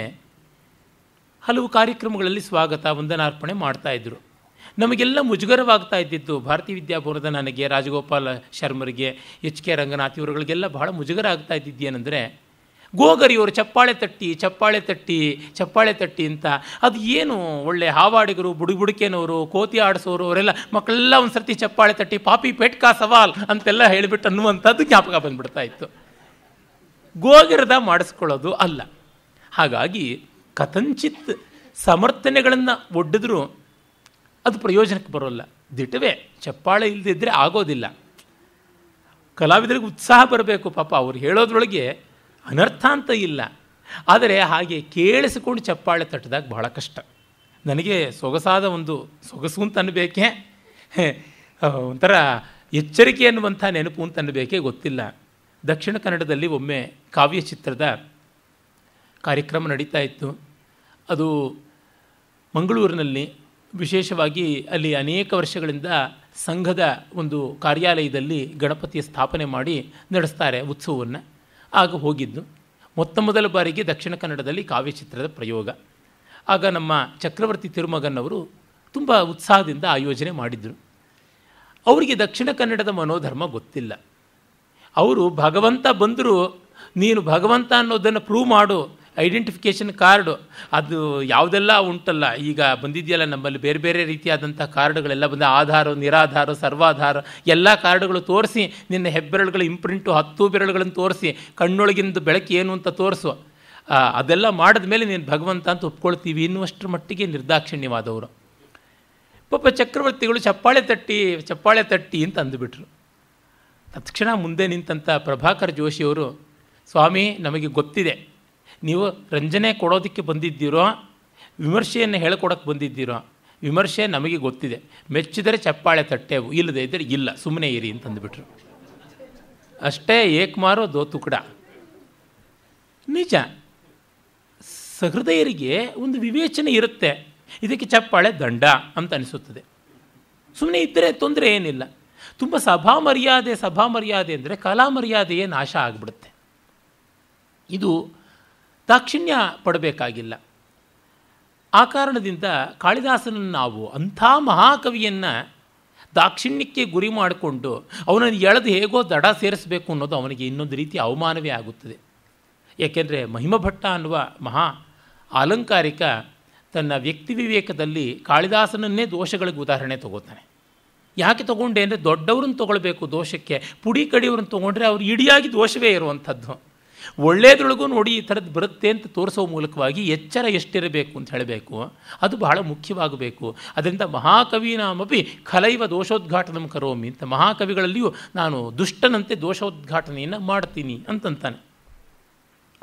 ಹಲವು ಕಾರ್ಯಕ್ರಮಗಳಲ್ಲಿ ಸ್ವಾಗತ ವಂದನಾರ್ಪಣೆ ಮಾಡ್ತಾಯಿದ್ರು ನಮಗೆಲ್ಲ ಮುಜುಗರವಾಗ್ತಾ ಇದ್ದಿದ್ದು ಭಾರತೀಯ ವಿದ್ಯಾಭವನದ ನನಗೆ ರಾಜಗೋಪಾಲ ಶರ್ಮರಿಗೆ ಎಚ್ ಕೆ ರಂಗನಾಥ್ ಇವರುಗಳಿಗೆಲ್ಲ ಬಹಳ ಮುಜುಗರ ಆಗ್ತಾ ಇದ್ದಿದ್ದೇನೆಂದರೆ ಗೋಗರಿಯವರು ಚಪ್ಪಾಳೆ ತಟ್ಟಿ ಚಪ್ಪಾಳೆ ತಟ್ಟಿ ಚಪ್ಪಾಳೆ ತಟ್ಟಿ ಅಂತ ಅದು ಏನು ಒಳ್ಳೆ ಹಾವಾಡಿಗರು ಬುಡುಬುಡುಕೇನವರು ಕೋತಿ ಆಡಿಸೋರು ಅವರೆಲ್ಲ ಮಕ್ಕಳೆಲ್ಲ ಒಂದು ಸರ್ತಿ ಚಪ್ಪಾಳೆ ತಟ್ಟಿ ಪಾಪಿ ಪೇಟ್ಕಾ ಸವಾಲ್ ಅಂತೆಲ್ಲ ಹೇಳಿಬಿಟ್ಟು ಅನ್ನುವಂಥದ್ದು ಜ್ಞಾಪಕ ಬಂದ್ಬಿಡ್ತಾ ಇತ್ತು ಗೋಗಿರದ ಮಾಡಿಸ್ಕೊಳ್ಳೋದು ಅಲ್ಲ ಹಾಗಾಗಿ ಕಥಂಚಿತ್ ಸಮರ್ಥನೆಗಳನ್ನು ಒಡ್ಡಿದ್ರೂ ಅದು ಪ್ರಯೋಜನಕ್ಕೆ ಬರೋಲ್ಲ ದಿಟವೇ ಚಪ್ಪಾಳೆ ಇಲ್ಲದಿದ್ದರೆ ಆಗೋದಿಲ್ಲ ಕಲಾವಿದರಿಗೆ ಉತ್ಸಾಹ ಬರಬೇಕು ಪಾಪ ಅವ್ರು ಹೇಳೋದ್ರೊಳಗೆ ಅನರ್ಥ ಅಂತ ಇಲ್ಲ ಆದರೆ ಹಾಗೆ ಕೇಳಿಸಿಕೊಂಡು ಚಪ್ಪಾಳೆ ತಟ್ಟದಾಗ ಬಹಳ ಕಷ್ಟ ನನಗೆ ಸೊಗಸಾದ ಒಂದು ಸೊಗಸು ಅಂತ ಅನ್ನಬೇಕೆ ಒಂಥರ ಎಚ್ಚರಿಕೆ ಅನ್ನುವಂಥ ನೆನಪು ಅಂತ ಗೊತ್ತಿಲ್ಲ ದಕ್ಷಿಣ ಕನ್ನಡದಲ್ಲಿ ಒಮ್ಮೆ ಕಾವ್ಯ ಚಿತ್ರದ ಕಾರ್ಯಕ್ರಮ ನಡೀತಾ ಇತ್ತು ಅದು ಮಂಗಳೂರಿನಲ್ಲಿ ವಿಶೇಷವಾಗಿ ಅಲ್ಲಿ ಅನೇಕ ವರ್ಷಗಳಿಂದ ಸಂಘದ ಒಂದು ಕಾರ್ಯಾಲಯದಲ್ಲಿ ಗಣಪತಿಯ ಸ್ಥಾಪನೆ ಮಾಡಿ ನಡೆಸ್ತಾರೆ ಉತ್ಸವವನ್ನು ಆಗ ಹೋಗಿದ್ದು ಮೊತ್ತ ಮೊದಲ ಬಾರಿಗೆ ದಕ್ಷಿಣ ಕನ್ನಡದಲ್ಲಿ ಕಾವ್ಯಚಿತ್ರದ ಪ್ರಯೋಗ ಆಗ ನಮ್ಮ ಚಕ್ರವರ್ತಿ ತಿರುಮಗನ್ನವರು ತುಂಬ ಉತ್ಸಾಹದಿಂದ ಆಯೋಜನೆ ಮಾಡಿದರು ಅವರಿಗೆ ದಕ್ಷಿಣ ಕನ್ನಡದ ಮನೋಧರ್ಮ ಗೊತ್ತಿಲ್ಲ ಅವರು ಭಗವಂತ ಬಂದರೂ ನೀನು ಭಗವಂತ ಅನ್ನೋದನ್ನು ಪ್ರೂವ್ ಮಾಡು ಐಡೆಂಟಿಫಿಕೇಷನ್ ಕಾರ್ಡು ಅದು ಯಾವುದೆಲ್ಲ ಉಂಟಲ್ಲ ಈಗ ಬಂದಿದೆಯಲ್ಲ ನಮ್ಮಲ್ಲಿ ಬೇರೆ ಬೇರೆ ರೀತಿಯಾದಂಥ ಕಾರ್ಡುಗಳೆಲ್ಲ ಬಂದ ಆಧಾರ ನಿರಾಧಾರ ಸರ್ವಾಧಾರ ಎಲ್ಲ ಕಾರ್ಡುಗಳು ತೋರಿಸಿ ನಿನ್ನ ಹೆಬ್ಬೆರಳುಗಳ ಇಂಪ್ರಿಂಟು ಹತ್ತು ಬೆರಳುಗಳನ್ನು ತೋರಿಸಿ ಕಣ್ಣೊಳಗಿಂದು ಬೆಳಕು ಏನು ಅಂತ ತೋರಿಸು ಅದೆಲ್ಲ ಮಾಡಿದ ಮೇಲೆ ನೀನು ಭಗವಂತ ಅಂತ ಒಪ್ಕೊಳ್ತೀವಿ ಇನ್ನುವಷ್ಟರ ಮಟ್ಟಿಗೆ ನಿರ್ದಾಕ್ಷಿಣ್ಯವಾದವರು ಪಾಪ ಚಕ್ರವರ್ತಿಗಳು ಚಪ್ಪಾಳೆ ತಟ್ಟಿ ಚಪ್ಪಾಳೆ ತಟ್ಟಿ ಅಂತ ಅಂದುಬಿಟ್ರು ತಕ್ಷಣ ಮುಂದೆ ನಿಂತಂಥ ಪ್ರಭಾಕರ್ ಜೋಶಿಯವರು ಸ್ವಾಮಿ ನಮಗೆ ಗೊತ್ತಿದೆ ನೀವು ರಂಜನೆ ಕೊಡೋದಕ್ಕೆ ಬಂದಿದ್ದೀರೋ ವಿಮರ್ಶೆಯನ್ನು ಹೇಳ್ಕೊಡೋಕ್ಕೆ ಬಂದಿದ್ದೀರೋ ವಿಮರ್ಶೆ ನಮಗೆ ಗೊತ್ತಿದೆ ಮೆಚ್ಚಿದರೆ ಚಪ್ಪಾಳೆ ತಟ್ಟೆವು ಇಲ್ಲದೆ ಇದ್ದರೆ ಇಲ್ಲ ಸುಮ್ಮನೆ ಇರಿ ಅಂತಂದುಬಿಟ್ರು ಅಷ್ಟೇ ಏಕ್ಮಾರು ದೋ ತುಕಡ ನಿಜ ಸಹೃದಯರಿಗೆ ಒಂದು ವಿವೇಚನೆ ಇರುತ್ತೆ ಇದಕ್ಕೆ ಚಪ್ಪಾಳೆ ದಂಡ ಅಂತ ಅನಿಸುತ್ತದೆ ಸುಮ್ಮನೆ ಇದ್ದರೆ ತೊಂದರೆ ಏನಿಲ್ಲ ತುಂಬ ಸಭಾ ಮರ್ಯಾದೆ ಸಭಾ ಮರ್ಯಾದೆ ಅಂದರೆ ಕಲಾ ಮರ್ಯಾದೆಯೇ ನಾಶ ಆಗಿಬಿಡುತ್ತೆ ಇದು ದಾಕ್ಷಿಣ್ಯ ಪಡಬೇಕಾಗಿಲ್ಲ ಆ ಕಾರಣದಿಂದ ಕಾಳಿದಾಸನನ್ನು ನಾವು ಅಂಥ ಮಹಾಕವಿಯನ್ನು ದಾಕ್ಷಿಣ್ಯಕ್ಕೆ ಗುರಿ ಮಾಡಿಕೊಂಡು ಅವನನ್ನು ಎಳೆದು ಹೇಗೋ ದಡ ಸೇರಿಸಬೇಕು ಅನ್ನೋದು ಅವನಿಗೆ ಇನ್ನೊಂದು ರೀತಿ ಅವಮಾನವೇ ಆಗುತ್ತದೆ ಏಕೆಂದರೆ ಮಹಿಮಭಟ್ಟ ಅನ್ನುವ ಮಹಾ ಅಲಂಕಾರಿಕ ತನ್ನ ವ್ಯಕ್ತಿ ವಿವೇಕದಲ್ಲಿ ಕಾಳಿದಾಸನನ್ನೇ ದೋಷಗಳಿಗೆ ಉದಾಹರಣೆ ತಗೋತಾನೆ ಯಾಕೆ ತೊಗೊಂಡೆ ಅಂದರೆ ದೊಡ್ಡವ್ರನ್ನ ತೊಗೊಳ್ಬೇಕು ದೋಷಕ್ಕೆ ಪುಡಿ ಕಡಿಯವ್ರನ್ನ ತೊಗೊಂಡ್ರೆ ಅವ್ರು ಇಡಿಯಾಗಿ ದೋಷವೇ ಇರುವಂಥದ್ದು ಒಳ್ಳೆಯದ್ರೊಳಗೂ ನೋಡಿ ಈ ಥರದ್ದು ಬರುತ್ತೆ ಅಂತ ತೋರಿಸುವ ಮೂಲಕವಾಗಿ ಎಚ್ಚರ ಎಷ್ಟಿರಬೇಕು ಅಂತ ಹೇಳಬೇಕು ಅದು ಬಹಳ ಮುಖ್ಯವಾಗಬೇಕು ಅದರಿಂದ ಮಹಾಕವಿ ನಾಮಪಿ ಖಲೈವ ದೋಷೋದ್ಘಾಟನ ಕರೋಮಿ ಅಂತ ಮಹಾಕವಿಗಳಲ್ಲಿಯೂ ನಾನು ದುಷ್ಟನಂತೆ ದೋಷೋದ್ಘಾಟನೆಯನ್ನು ಮಾಡ್ತೀನಿ ಅಂತಂತಾನೆ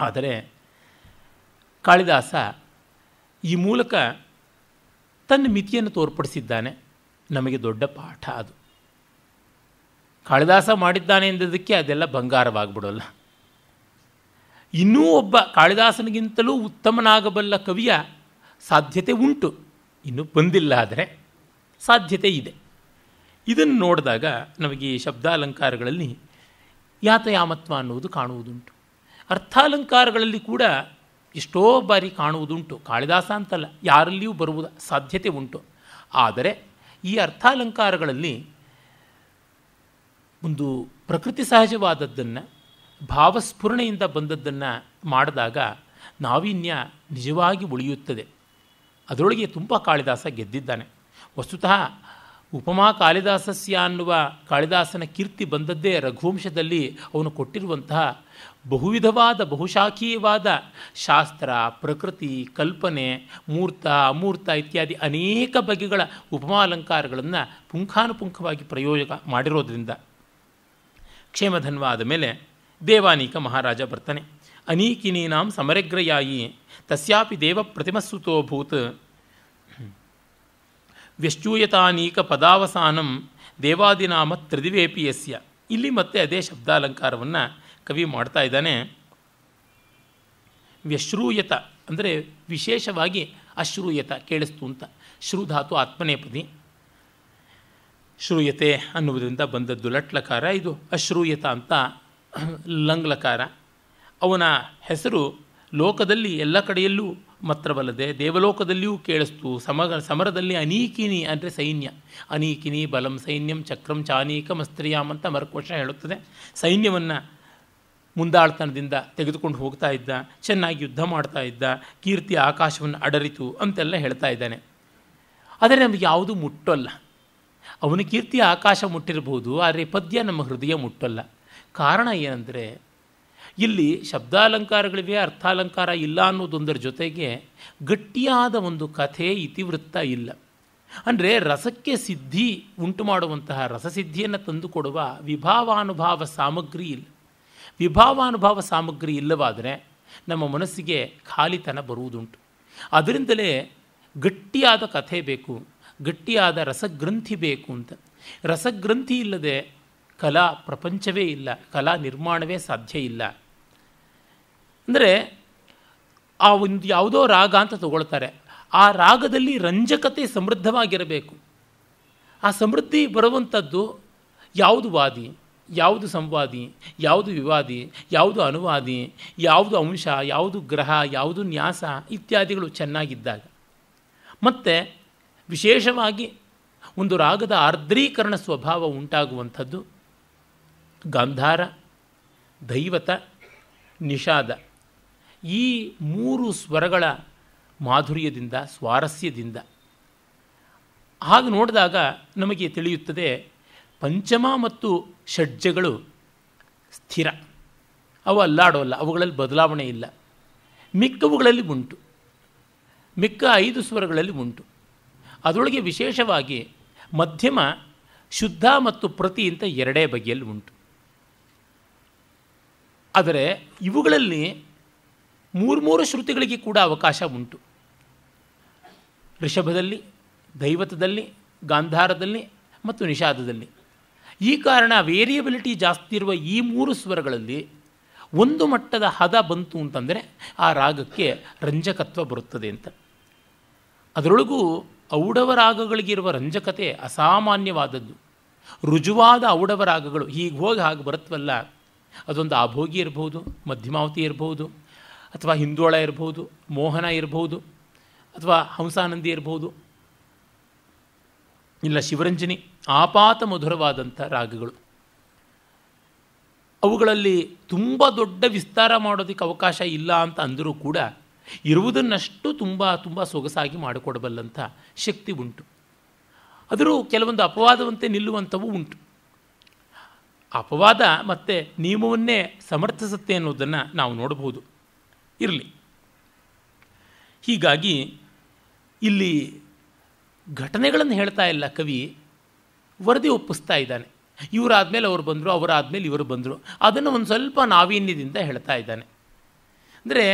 ಆದರೆ ಕಾಳಿದಾಸ ಈ ಮೂಲಕ ತನ್ನ ಮಿತಿಯನ್ನು ತೋರ್ಪಡಿಸಿದ್ದಾನೆ ನಮಗೆ ದೊಡ್ಡ ಪಾಠ ಅದು ಕಾಳಿದಾಸ ಮಾಡಿದ್ದಾನೆ ಎಂದಿದ್ದಕ್ಕೆ ಅದೆಲ್ಲ ಬಂಗಾರವಾಗ್ಬಿಡೋಲ್ಲ ಇನ್ನೂ ಒಬ್ಬ ಕಾಳಿದಾಸನಿಗಿಂತಲೂ ಉತ್ತಮನಾಗಬಲ್ಲ ಕವಿಯ ಸಾಧ್ಯತೆ ಉಂಟು ಇನ್ನು ಬಂದಿಲ್ಲ ಆದರೆ ಸಾಧ್ಯತೆ ಇದೆ ಇದನ್ನು ನೋಡಿದಾಗ ನಮಗೆ ಈ ಶಬ್ದಾಲಂಕಾರಗಳಲ್ಲಿ ಯಾತಯಾಮತ್ವ ಅನ್ನುವುದು ಕಾಣುವುದುಂಟು ಅರ್ಥಾಲಂಕಾರಗಳಲ್ಲಿ ಕೂಡ ಎಷ್ಟೋ ಬಾರಿ ಕಾಣುವುದುಂಟು ಕಾಳಿದಾಸ ಅಂತಲ್ಲ ಯಾರಲ್ಲಿಯೂ ಬರುವುದ ಸಾಧ್ಯತೆ ಉಂಟು ಆದರೆ ಈ ಅರ್ಥಾಲಂಕಾರಗಳಲ್ಲಿ ಒಂದು ಪ್ರಕೃತಿ ಸಹಜವಾದದ್ದನ್ನು ಭಾವಸ್ಫುರಣೆಯಿಂದ ಬಂದದ್ದನ್ನು ಮಾಡಿದಾಗ ನಾವೀನ್ಯ ನಿಜವಾಗಿ ಉಳಿಯುತ್ತದೆ ಅದರೊಳಗೆ ತುಂಬ ಕಾಳಿದಾಸ ಗೆದ್ದಿದ್ದಾನೆ ವಸ್ತುತಃ ಉಪಮಾ ಕಾಳಿದಾಸಸ್ಯ ಅನ್ನುವ ಕಾಳಿದಾಸನ ಕೀರ್ತಿ ಬಂದದ್ದೇ ರಘುವಂಶದಲ್ಲಿ ಅವನು ಕೊಟ್ಟಿರುವಂತಹ ಬಹುವಿಧವಾದ ಬಹುಶಾಖೀಯವಾದ ಶಾಸ್ತ್ರ ಪ್ರಕೃತಿ ಕಲ್ಪನೆ ಮೂರ್ತ ಅಮೂರ್ತ ಇತ್ಯಾದಿ ಅನೇಕ ಬಗೆಗಳ ಉಪಮಾಲಂಕಾರಗಳನ್ನು ಪುಂಖಾನುಪುಂಖವಾಗಿ ಪ್ರಯೋಗ ಮಾಡಿರೋದ್ರಿಂದ ಕ್ಷೇಮಧನ್ವಾದ ಮೇಲೆ ದೇವಾನೀಕ ಮಹಾರಾಜ ಬರ್ತಾನೆ ಅನೀಕಿನೀನಾಂ ಸಮರಗ್ರಯಾಯಿ ತಸ್ಯಾಪಿ ದೇವ ಪ್ರತಿಮಸುತೋಭೂತ್ ವ್ಯಶ್ಚೂಯತಾನೀಕ ಪದಾವಸಾನಂ ದೇವಾದಿನಾಮ ತ್ರಿದಿವೇಪಿ ಯಸ್ಯ ಇಲ್ಲಿ ಮತ್ತೆ ಅದೇ ಶಬ್ದಾಲಂಕಾರವನ್ನು ಕವಿ ಮಾಡ್ತಾ ಇದ್ದಾನೆ ವ್ಯಶ್ರೂಯತ ಅಂದರೆ ವಿಶೇಷವಾಗಿ ಅಶ್ರೂಯತ ಕೇಳಿಸ್ತು ಅಂತ ಶ್ರೂಧಾತು ಆತ್ಮನೇಪದಿ ಶ್ರೂಯತೆ ಅನ್ನುವುದರಿಂದ ಬಂದದ್ದು ಲಟ್ಲಕಾರ ಇದು ಅಶ್ರೂಯತ ಅಂತ ಲಂಗ್ಲಕಾರ ಅವನ ಹೆಸರು ಲೋಕದಲ್ಲಿ ಎಲ್ಲ ಕಡೆಯಲ್ಲೂ ಮಾತ್ರವಲ್ಲದೆ ದೇವಲೋಕದಲ್ಲಿಯೂ ಕೇಳಿಸ್ತು ಸಮಗ ಸಮರದಲ್ಲಿ ಅನೀಕಿನಿ ಅಂದರೆ ಸೈನ್ಯ ಅನೀಕಿನಿ ಬಲಂ ಸೈನ್ಯಂ ಚಕ್ರಂ ಚಾನೀಕ ಅಂತ ಮರಕೋಶ ಹೇಳುತ್ತದೆ ಸೈನ್ಯವನ್ನು ಮುಂದಾಳ್ತನದಿಂದ ತೆಗೆದುಕೊಂಡು ಹೋಗ್ತಾ ಇದ್ದ ಚೆನ್ನಾಗಿ ಯುದ್ಧ ಮಾಡ್ತಾ ಇದ್ದ ಕೀರ್ತಿ ಆಕಾಶವನ್ನು ಅಡರಿತು ಅಂತೆಲ್ಲ ಹೇಳ್ತಾ ಇದ್ದಾನೆ ಆದರೆ ನಮಗೆ ಯಾವುದು ಮುಟ್ಟಲ್ಲ ಅವನ ಕೀರ್ತಿ ಆಕಾಶ ಮುಟ್ಟಿರಬಹುದು ಆದರೆ ಪದ್ಯ ನಮ್ಮ ಹೃದಯ ಮುಟ್ಟಲ್ಲ ಕಾರಣ ಏನಂದರೆ ಇಲ್ಲಿ ಶಬ್ದಾಲಂಕಾರಗಳಿವೆ ಅರ್ಥಾಲಂಕಾರ ಇಲ್ಲ ಅನ್ನೋದೊಂದರ ಜೊತೆಗೆ ಗಟ್ಟಿಯಾದ ಒಂದು ಕಥೆ ಇತಿವೃತ್ತ ಇಲ್ಲ ಅಂದರೆ ರಸಕ್ಕೆ ಸಿದ್ಧಿ ಉಂಟು ಮಾಡುವಂತಹ ರಸಸಿದ್ಧಿಯನ್ನು ತಂದುಕೊಡುವ ವಿಭಾವಾನುಭಾವ ಸಾಮಗ್ರಿ ಇಲ್ಲ ವಿಭಾವಾನುಭಾವ ಸಾಮಗ್ರಿ ಇಲ್ಲವಾದರೆ ನಮ್ಮ ಮನಸ್ಸಿಗೆ ಖಾಲಿತನ ಬರುವುದುಂಟು ಅದರಿಂದಲೇ ಗಟ್ಟಿಯಾದ ಕಥೆ ಬೇಕು ಗಟ್ಟಿಯಾದ ರಸಗ್ರಂಥಿ ಬೇಕು ಅಂತ ರಸಗ್ರಂಥಿ ಇಲ್ಲದೆ ಕಲಾ ಪ್ರಪಂಚವೇ ಇಲ್ಲ ಕಲಾ ನಿರ್ಮಾಣವೇ ಸಾಧ್ಯ ಇಲ್ಲ ಅಂದರೆ ಆ ಒಂದು ಯಾವುದೋ ರಾಗ ಅಂತ ತಗೊಳ್ತಾರೆ ಆ ರಾಗದಲ್ಲಿ ರಂಜಕತೆ ಸಮೃದ್ಧವಾಗಿರಬೇಕು ಆ ಸಮೃದ್ಧಿ ಬರುವಂಥದ್ದು ಯಾವುದು ವಾದಿ ಯಾವುದು ಸಂವಾದಿ ಯಾವುದು ವಿವಾದಿ ಯಾವುದು ಅನುವಾದಿ ಯಾವುದು ಅಂಶ ಯಾವುದು ಗ್ರಹ ಯಾವುದು ನ್ಯಾಸ ಇತ್ಯಾದಿಗಳು ಚೆನ್ನಾಗಿದ್ದಾಗ ಮತ್ತು ವಿಶೇಷವಾಗಿ ಒಂದು ರಾಗದ ಆರ್ದ್ರೀಕರಣ ಸ್ವಭಾವ ಉಂಟಾಗುವಂಥದ್ದು ಗಾಂಧಾರ ದೈವತ ನಿಷಾದ ಈ ಮೂರು ಸ್ವರಗಳ ಮಾಧುರ್ಯದಿಂದ ಸ್ವಾರಸ್ಯದಿಂದ ಹಾಗೆ ನೋಡಿದಾಗ ನಮಗೆ ತಿಳಿಯುತ್ತದೆ ಪಂಚಮ ಮತ್ತು ಷಡ್ಜಗಳು ಸ್ಥಿರ ಅವು ಅಲ್ಲಾಡೋಲ್ಲ ಅವುಗಳಲ್ಲಿ ಬದಲಾವಣೆ ಇಲ್ಲ ಮಿಕ್ಕವುಗಳಲ್ಲಿ ಉಂಟು ಮಿಕ್ಕ ಐದು ಸ್ವರಗಳಲ್ಲಿ ಉಂಟು ಅದರೊಳಗೆ ವಿಶೇಷವಾಗಿ ಮಧ್ಯಮ ಶುದ್ಧ ಮತ್ತು ಪ್ರತಿ ಅಂತ ಎರಡೇ ಬಗೆಯಲ್ಲಿ ಉಂಟು ಆದರೆ ಇವುಗಳಲ್ಲಿ ಮೂರು ಮೂರು ಶ್ರುತಿಗಳಿಗೆ ಕೂಡ ಅವಕಾಶ ಉಂಟು ಋಷಭದಲ್ಲಿ ದೈವತದಲ್ಲಿ ಗಾಂಧಾರದಲ್ಲಿ ಮತ್ತು ನಿಷಾದದಲ್ಲಿ ಈ ಕಾರಣ ವೇರಿಯಬಿಲಿಟಿ ಜಾಸ್ತಿ ಇರುವ ಈ ಮೂರು ಸ್ವರಗಳಲ್ಲಿ ಒಂದು ಮಟ್ಟದ ಹದ ಬಂತು ಅಂತಂದರೆ ಆ ರಾಗಕ್ಕೆ ರಂಜಕತ್ವ ಬರುತ್ತದೆ ಅಂತ ಅದರೊಳಗೂ ಔಡವ ರಾಗಗಳಿಗಿರುವ ರಂಜಕತೆ ಅಸಾಮಾನ್ಯವಾದದ್ದು ರುಜುವಾದ ಔಡವ ರಾಗಗಳು ಹೀಗೆ ಹೋಗಿ ಹಾಗೆ ಬರುತ್ತವಲ್ಲ ಅದೊಂದು ಅಭೋಗಿ ಇರಬಹುದು ಮಧ್ಯಮಾವತಿ ಇರಬಹುದು ಅಥವಾ ಹಿಂದೋಳ ಇರಬಹುದು ಮೋಹನ ಇರಬಹುದು ಅಥವಾ ಹಂಸಾನಂದಿ ಇರಬಹುದು ಇಲ್ಲ ಶಿವರಂಜನಿ ಆಪಾತ ಮಧುರವಾದಂಥ ರಾಗಗಳು ಅವುಗಳಲ್ಲಿ ತುಂಬ ದೊಡ್ಡ ವಿಸ್ತಾರ ಮಾಡೋದಕ್ಕೆ ಅವಕಾಶ ಇಲ್ಲ ಅಂತ ಅಂದರೂ ಕೂಡ ಇರುವುದನ್ನಷ್ಟು ತುಂಬ ತುಂಬ ಸೊಗಸಾಗಿ ಮಾಡಿಕೊಡಬಲ್ಲಂಥ ಶಕ್ತಿ ಉಂಟು ಆದರೂ ಕೆಲವೊಂದು ಅಪವಾದವಂತೆ ನಿಲ್ಲುವಂಥವು ಉಂಟು ಅಪವಾದ ಮತ್ತು ನಿಯಮವನ್ನೇ ಸಮರ್ಥಿಸುತ್ತೆ ಅನ್ನೋದನ್ನು ನಾವು ನೋಡಬಹುದು ಇರಲಿ ಹೀಗಾಗಿ ಇಲ್ಲಿ ಘಟನೆಗಳನ್ನು ಹೇಳ್ತಾ ಇಲ್ಲ ಕವಿ ವರದಿ ಒಪ್ಪಿಸ್ತಾ ಇದ್ದಾನೆ ಇವರಾದಮೇಲೆ ಅವರು ಬಂದರು ಅವರಾದಮೇಲೆ ಇವರು ಬಂದರು ಅದನ್ನು ಒಂದು ಸ್ವಲ್ಪ ನಾವೀನ್ಯದಿಂದ ಹೇಳ್ತಾ ಇದ್ದಾನೆ ಅಂದರೆ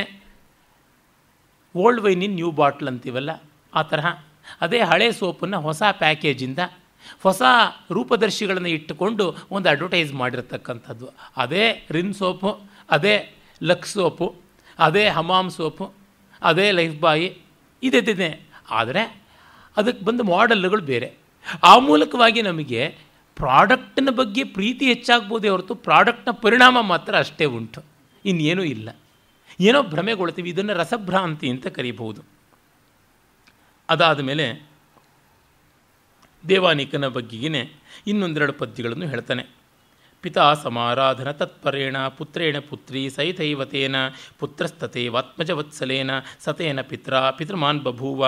old wine in new bottle ಅಂತೀವಲ್ಲ ಆ ತರಹ ಅದೇ ಹಳೆ ಸೋಪನ್ನು ಹೊಸ ಪ್ಯಾಕೇಜಿಂದ ಹೊಸ ರೂಪದರ್ಶಿಗಳನ್ನು ಇಟ್ಟುಕೊಂಡು ಒಂದು ಅಡ್ವರ್ಟೈಸ್ ಮಾಡಿರತಕ್ಕಂಥದ್ದು ಅದೇ ರಿನ್ ಸೋಪು ಅದೇ ಲಕ್ ಸೋಪು ಅದೇ ಹಮಾಮ್ ಸೋಪು ಅದೇ ಲೈಫ್ ಬಾಯಿ ಇದೆದ್ದಿದೆ ಆದರೆ ಅದಕ್ಕೆ ಬಂದ ಮಾಡೆಲ್ಗಳು ಬೇರೆ ಆ ಮೂಲಕವಾಗಿ ನಮಗೆ ಪ್ರಾಡಕ್ಟ್ನ ಬಗ್ಗೆ ಪ್ರೀತಿ ಹೆಚ್ಚಾಗ್ಬೋದೇ ಹೊರತು ಪ್ರಾಡಕ್ಟ್ನ ಪರಿಣಾಮ ಮಾತ್ರ ಅಷ್ಟೇ ಉಂಟು ಇನ್ನೇನೂ ಇಲ್ಲ ಏನೋ ಭ್ರಮೆಗೊಳ್ತೀವಿ ಇದನ್ನು ರಸಭ್ರಾಂತಿ ಅಂತ ಕರೀಬಹುದು ಅದಾದ ಮೇಲೆ ದೇವಾನಿಕನ ಬಗ್ಗೆಗೇ ಇನ್ನೊಂದೆರಡು ಪದ್ಯಗಳನ್ನು ಹೇಳ್ತಾನೆ ಪಿತಾ ಸಮಾರಾಧನ ತತ್ಪರೇಣ ಪುತ್ರೇಣ ಪುತ್ರಿ ಪುತ್ರಸ್ತತೆ ವಾತ್ಮಜವತ್ಸಲೇನ ಸತೇನ ಪಿತ್ರ ಪಿತೃಮಾನ್ ಬಭೂವ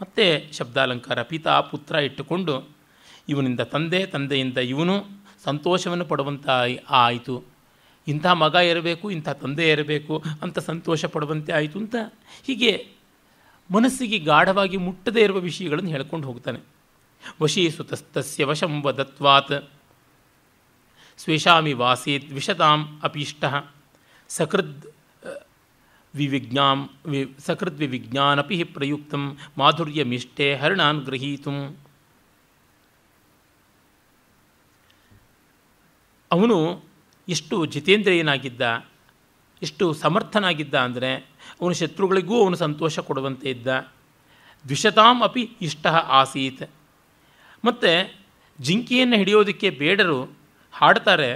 ಮತ್ತೆ ಶಬ್ದಾಲಂಕಾರ ಪಿತಾ ಪುತ್ರ ಇಟ್ಟುಕೊಂಡು ಇವನಿಂದ ತಂದೆ ತಂದೆಯಿಂದ ಇವನು ಸಂತೋಷವನ್ನು ಪಡುವಂಥ ಆಯಿತು ಇಂಥ ಮಗ ಇರಬೇಕು ಇಂಥ ತಂದೆ ಇರಬೇಕು ಅಂತ ಸಂತೋಷ ಪಡುವಂತೆ ಆಯಿತು ಅಂತ ಹೀಗೆ ಮನಸ್ಸಿಗೆ ಗಾಢವಾಗಿ ಮುಟ್ಟದೇ ಇರುವ ವಿಷಯಗಳನ್ನು ಹೇಳ್ಕೊಂಡು ಹೋಗ್ತಾನೆ ವಶೀಸುತಸ್ತಸ್ಯ ವಶಂ ವದತ್ವಾತ್ ವಾಸೇತ್ ವಿಶತಾಂ ಅಪೀಷ್ಟ ಸಕೃದ್ ವಿವಿಜ್ಞಾಂ ವಿ ಸಕೃದ್ ವಿವಿಜ್ಞಾನಪಿ ಪ್ರಯುಕ್ತ ಮಾಧುರ್ಯಮಿಷ್ಟೆ ಹರಿಣಾನ್ ಗೃಹೀತು ಅವನು ಎಷ್ಟು ಜಿತೇಂದ್ರಿಯನಾಗಿದ್ದ ಎಷ್ಟು ಸಮರ್ಥನಾಗಿದ್ದ ಅಂದರೆ ಅವನು ಶತ್ರುಗಳಿಗೂ ಅವನು ಸಂತೋಷ ಕೊಡುವಂತೆ ಇದ್ದ ದ್ವಿಷತಾಂ ಅಪಿ ಇಷ್ಟ ಆಸೀತ್ ಮತ್ತು ಜಿಂಕೆಯನ್ನು ಹಿಡಿಯೋದಕ್ಕೆ ಬೇಡರು ಹಾಡ್ತಾರೆ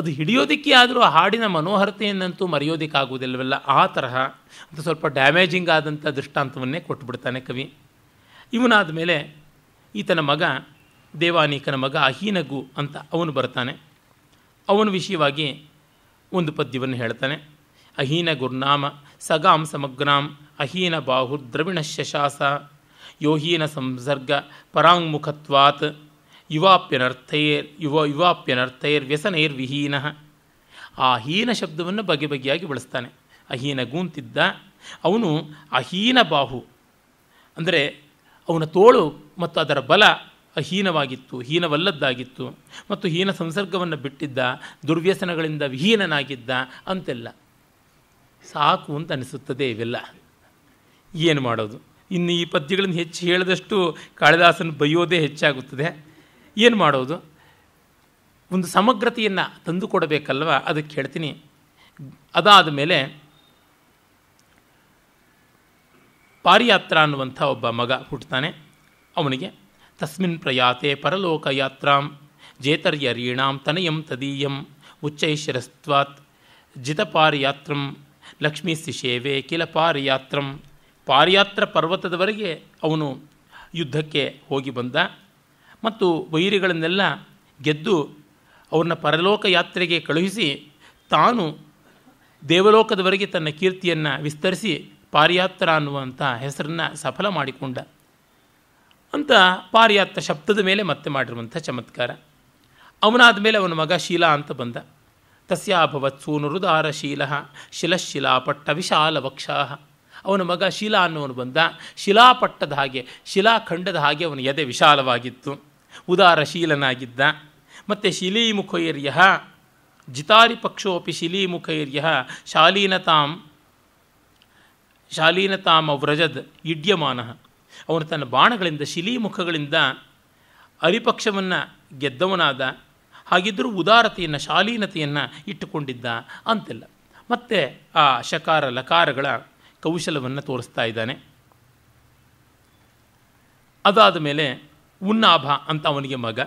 ಅದು ಹಿಡಿಯೋದಕ್ಕೆ ಆದರೂ ಆ ಹಾಡಿನ ಮನೋಹರತೆಯನ್ನಂತೂ ಮರೆಯೋದಕ್ಕಾಗುವುದಿಲ್ಲವಲ್ಲ ಆ ತರಹ ಅಂತ ಸ್ವಲ್ಪ ಡ್ಯಾಮೇಜಿಂಗ್ ಆದಂಥ ದೃಷ್ಟಾಂತವನ್ನೇ ಕೊಟ್ಟುಬಿಡ್ತಾನೆ ಕವಿ ಇವನಾದ ಮೇಲೆ ಈತನ ಮಗ ದೇವಾನೀಕನ ಮಗ ಅಹೀನಗು ಅಂತ ಅವನು ಬರ್ತಾನೆ ಅವನ ವಿಷಯವಾಗಿ ಒಂದು ಪದ್ಯವನ್ನು ಹೇಳ್ತಾನೆ ಅಹೀನ ಗುರ್ನಾಮ ಸಗಾಂ ಸಮಗ್ರಾಂ ಅಹೀನ ಬಾಹುರ್ ದ್ರವಿಣ ಶಶಾಸ ಯೋಹೀನ ಸಂಸರ್ಗ ಪರಾಂಗುಖತ್ವಾತ್ ಯುವಾಪ್ಯನರ್ಥೈರ್ ಯುವ ಯುವಾಪ್ಯನರ್ಥೈರ್ ವ್ಯಸನೈರ್ವಿಹೀನ ಆ ಹೀನ ಶಬ್ದವನ್ನು ಬಗೆ ಬಗೆಯಾಗಿ ಬಳಸ್ತಾನೆ ಅಹೀನ ಗೂಂತಿದ್ದ ಅವನು ಅಹೀನ ಬಾಹು ಅಂದರೆ ಅವನ ತೋಳು ಮತ್ತು ಅದರ ಬಲ ಅಹೀನವಾಗಿತ್ತು ಹೀನವಲ್ಲದ್ದಾಗಿತ್ತು ಮತ್ತು ಹೀನ ಸಂಸರ್ಗವನ್ನು ಬಿಟ್ಟಿದ್ದ ದುರ್ವ್ಯಸನಗಳಿಂದ ವಿಹೀನನಾಗಿದ್ದ ಅಂತೆಲ್ಲ ಸಾಕು ಅಂತ ಅನಿಸುತ್ತದೆ ಇವೆಲ್ಲ ಏನು ಮಾಡೋದು ಇನ್ನು ಈ ಪದ್ಯಗಳನ್ನು ಹೆಚ್ಚು ಹೇಳಿದಷ್ಟು ಕಾಳಿದಾಸನ ಬೈಯೋದೇ ಹೆಚ್ಚಾಗುತ್ತದೆ ಏನು ಮಾಡೋದು ಒಂದು ಸಮಗ್ರತೆಯನ್ನು ತಂದುಕೊಡಬೇಕಲ್ವ ಅದಕ್ಕೆ ಹೇಳ್ತೀನಿ ಅದಾದ ಮೇಲೆ ಪಾರಿಯಾತ್ರ ಅನ್ನುವಂಥ ಒಬ್ಬ ಮಗ ಹುಟ್ಟುತ್ತಾನೆ ಅವನಿಗೆ ತಸ್ಮಿನ್ ಪ್ರಯಾತೆ ಪರಲೋಕ ಯಾತ್ರಾಂ ಜೇತರ್ಯ ರೀಣಾಂ ತನಯಂ ತದೀಯಂ ಉಚ್ಚೈಶರಸ್ತ್ವಾತ್ ಜಿತಪಾರಿಯಾತ್ರಂ ಲಕ್ಷ್ಮೀಸ್ತಿ ಸೇವೆ ಕಿಲ ಪಾರಿಯಾತ್ರಂ ಪಾರಿಯಾತ್ರ ಪರ್ವತದವರೆಗೆ ಅವನು ಯುದ್ಧಕ್ಕೆ ಹೋಗಿ ಬಂದ ಮತ್ತು ವೈರಿಗಳನ್ನೆಲ್ಲ ಗೆದ್ದು ಅವ್ರನ್ನ ಪರಲೋಕ ಯಾತ್ರೆಗೆ ಕಳುಹಿಸಿ ತಾನು ದೇವಲೋಕದವರೆಗೆ ತನ್ನ ಕೀರ್ತಿಯನ್ನು ವಿಸ್ತರಿಸಿ ಪಾರಿಯಾತ್ರ ಅನ್ನುವಂಥ ಹೆಸರನ್ನು ಸಫಲ ಮಾಡಿಕೊಂಡ ಅಂತ ಪಾರಿಯಾತ್ರ ಶಬ್ದದ ಮೇಲೆ ಮತ್ತೆ ಮಾಡಿರುವಂಥ ಚಮತ್ಕಾರ ಅವನಾದ ಮೇಲೆ ಅವನ ಮಗ ಶೀಲಾ ಅಂತ ಬಂದ ತಸ್ಯಾಭವತ್ ಸೂನುರುದಾರ ಶೀಲ ಶಿಲಶಿಲಾಪಟ್ಟ ವಿಶಾಲ ವಕ್ಷಾಹ ಅವನ ಮಗ ಶಿಲಾ ಅನ್ನೋನು ಬಂದ ಶಿಲಾಪಟ್ಟದ ಹಾಗೆ ಶಿಲಾಖಂಡದ ಹಾಗೆ ಅವನ ಎದೆ ವಿಶಾಲವಾಗಿತ್ತು ಶೀಲನಾಗಿದ್ದ ಮತ್ತು ಶಿಲೀಮುಖೈರ್ಯ ಜಿತಾರಿ ಪಕ್ಷೋಪಿ ಶಿಲೀಮುಖೈರ್ಯ ಶಾಲೀನತಾಂ ಶಾಲೀನತಾಂ ವ್ರಜದ್ ಇಡ್ಯಮಾನ ಅವನು ತನ್ನ ಬಾಣಗಳಿಂದ ಶಿಲೀಮುಖಗಳಿಂದ ಅರಿಪಕ್ಷವನ್ನು ಗೆದ್ದವನಾದ ಹಾಗಿದ್ದರೂ ಉದಾರತೆಯನ್ನು ಶಾಲೀನತೆಯನ್ನು ಇಟ್ಟುಕೊಂಡಿದ್ದ ಅಂತೆಲ್ಲ ಮತ್ತು ಆ ಶಕಾರ ಲಕಾರಗಳ ಕೌಶಲವನ್ನು ತೋರಿಸ್ತಾ ಇದ್ದಾನೆ ಅದಾದ ಮೇಲೆ ಉನ್ನಾಭ ಅಂತ ಅವನಿಗೆ ಮಗ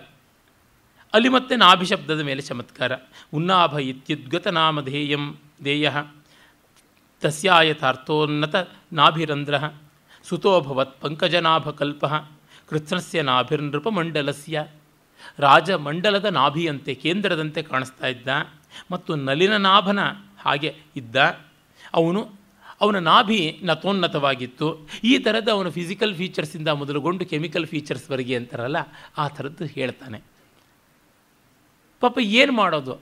ಅಲ್ಲಿ ಮತ್ತೆ ನಾಭಿಶಬ್ದದ ಮೇಲೆ ಚಮತ್ಕಾರ ಉನ್ನಾಭ ಇತ್ಯುದ್ಗತ ನಾಮಧೇಯಂ ಧೇಯ ತಸ್ಯಾಯಥಾರ್ಥೋನ್ನತ ನಾಭಿರಂಧ್ರ ಸುತೋಭವತ್ ಪಂಕಜನಾಭಕಲ್ಪ ಕೃತ್ಸ್ನಸ್ಯ ನಾಭಿರ್ನೃಪಮಂಡಲಸ್ಯ ರಾಜಮಂಡಲದ ನಾಭಿಯಂತೆ ಕೇಂದ್ರದಂತೆ ಕಾಣಿಸ್ತಾ ಇದ್ದ ಮತ್ತು ನಲಿನ ನಾಭನ ಹಾಗೆ ಇದ್ದ ಅವನು ಅವನ ನಾಭಿ ನತೋನ್ನತವಾಗಿತ್ತು ಈ ಥರದ ಅವನ ಫಿಸಿಕಲ್ ಫೀಚರ್ಸಿಂದ ಮೊದಲುಗೊಂಡು ಕೆಮಿಕಲ್ ಫೀಚರ್ಸ್ವರೆಗೆ ಅಂತಾರಲ್ಲ ಆ ಥರದ್ದು ಹೇಳ್ತಾನೆ ಪಾಪ ಏನು ಮಾಡೋದು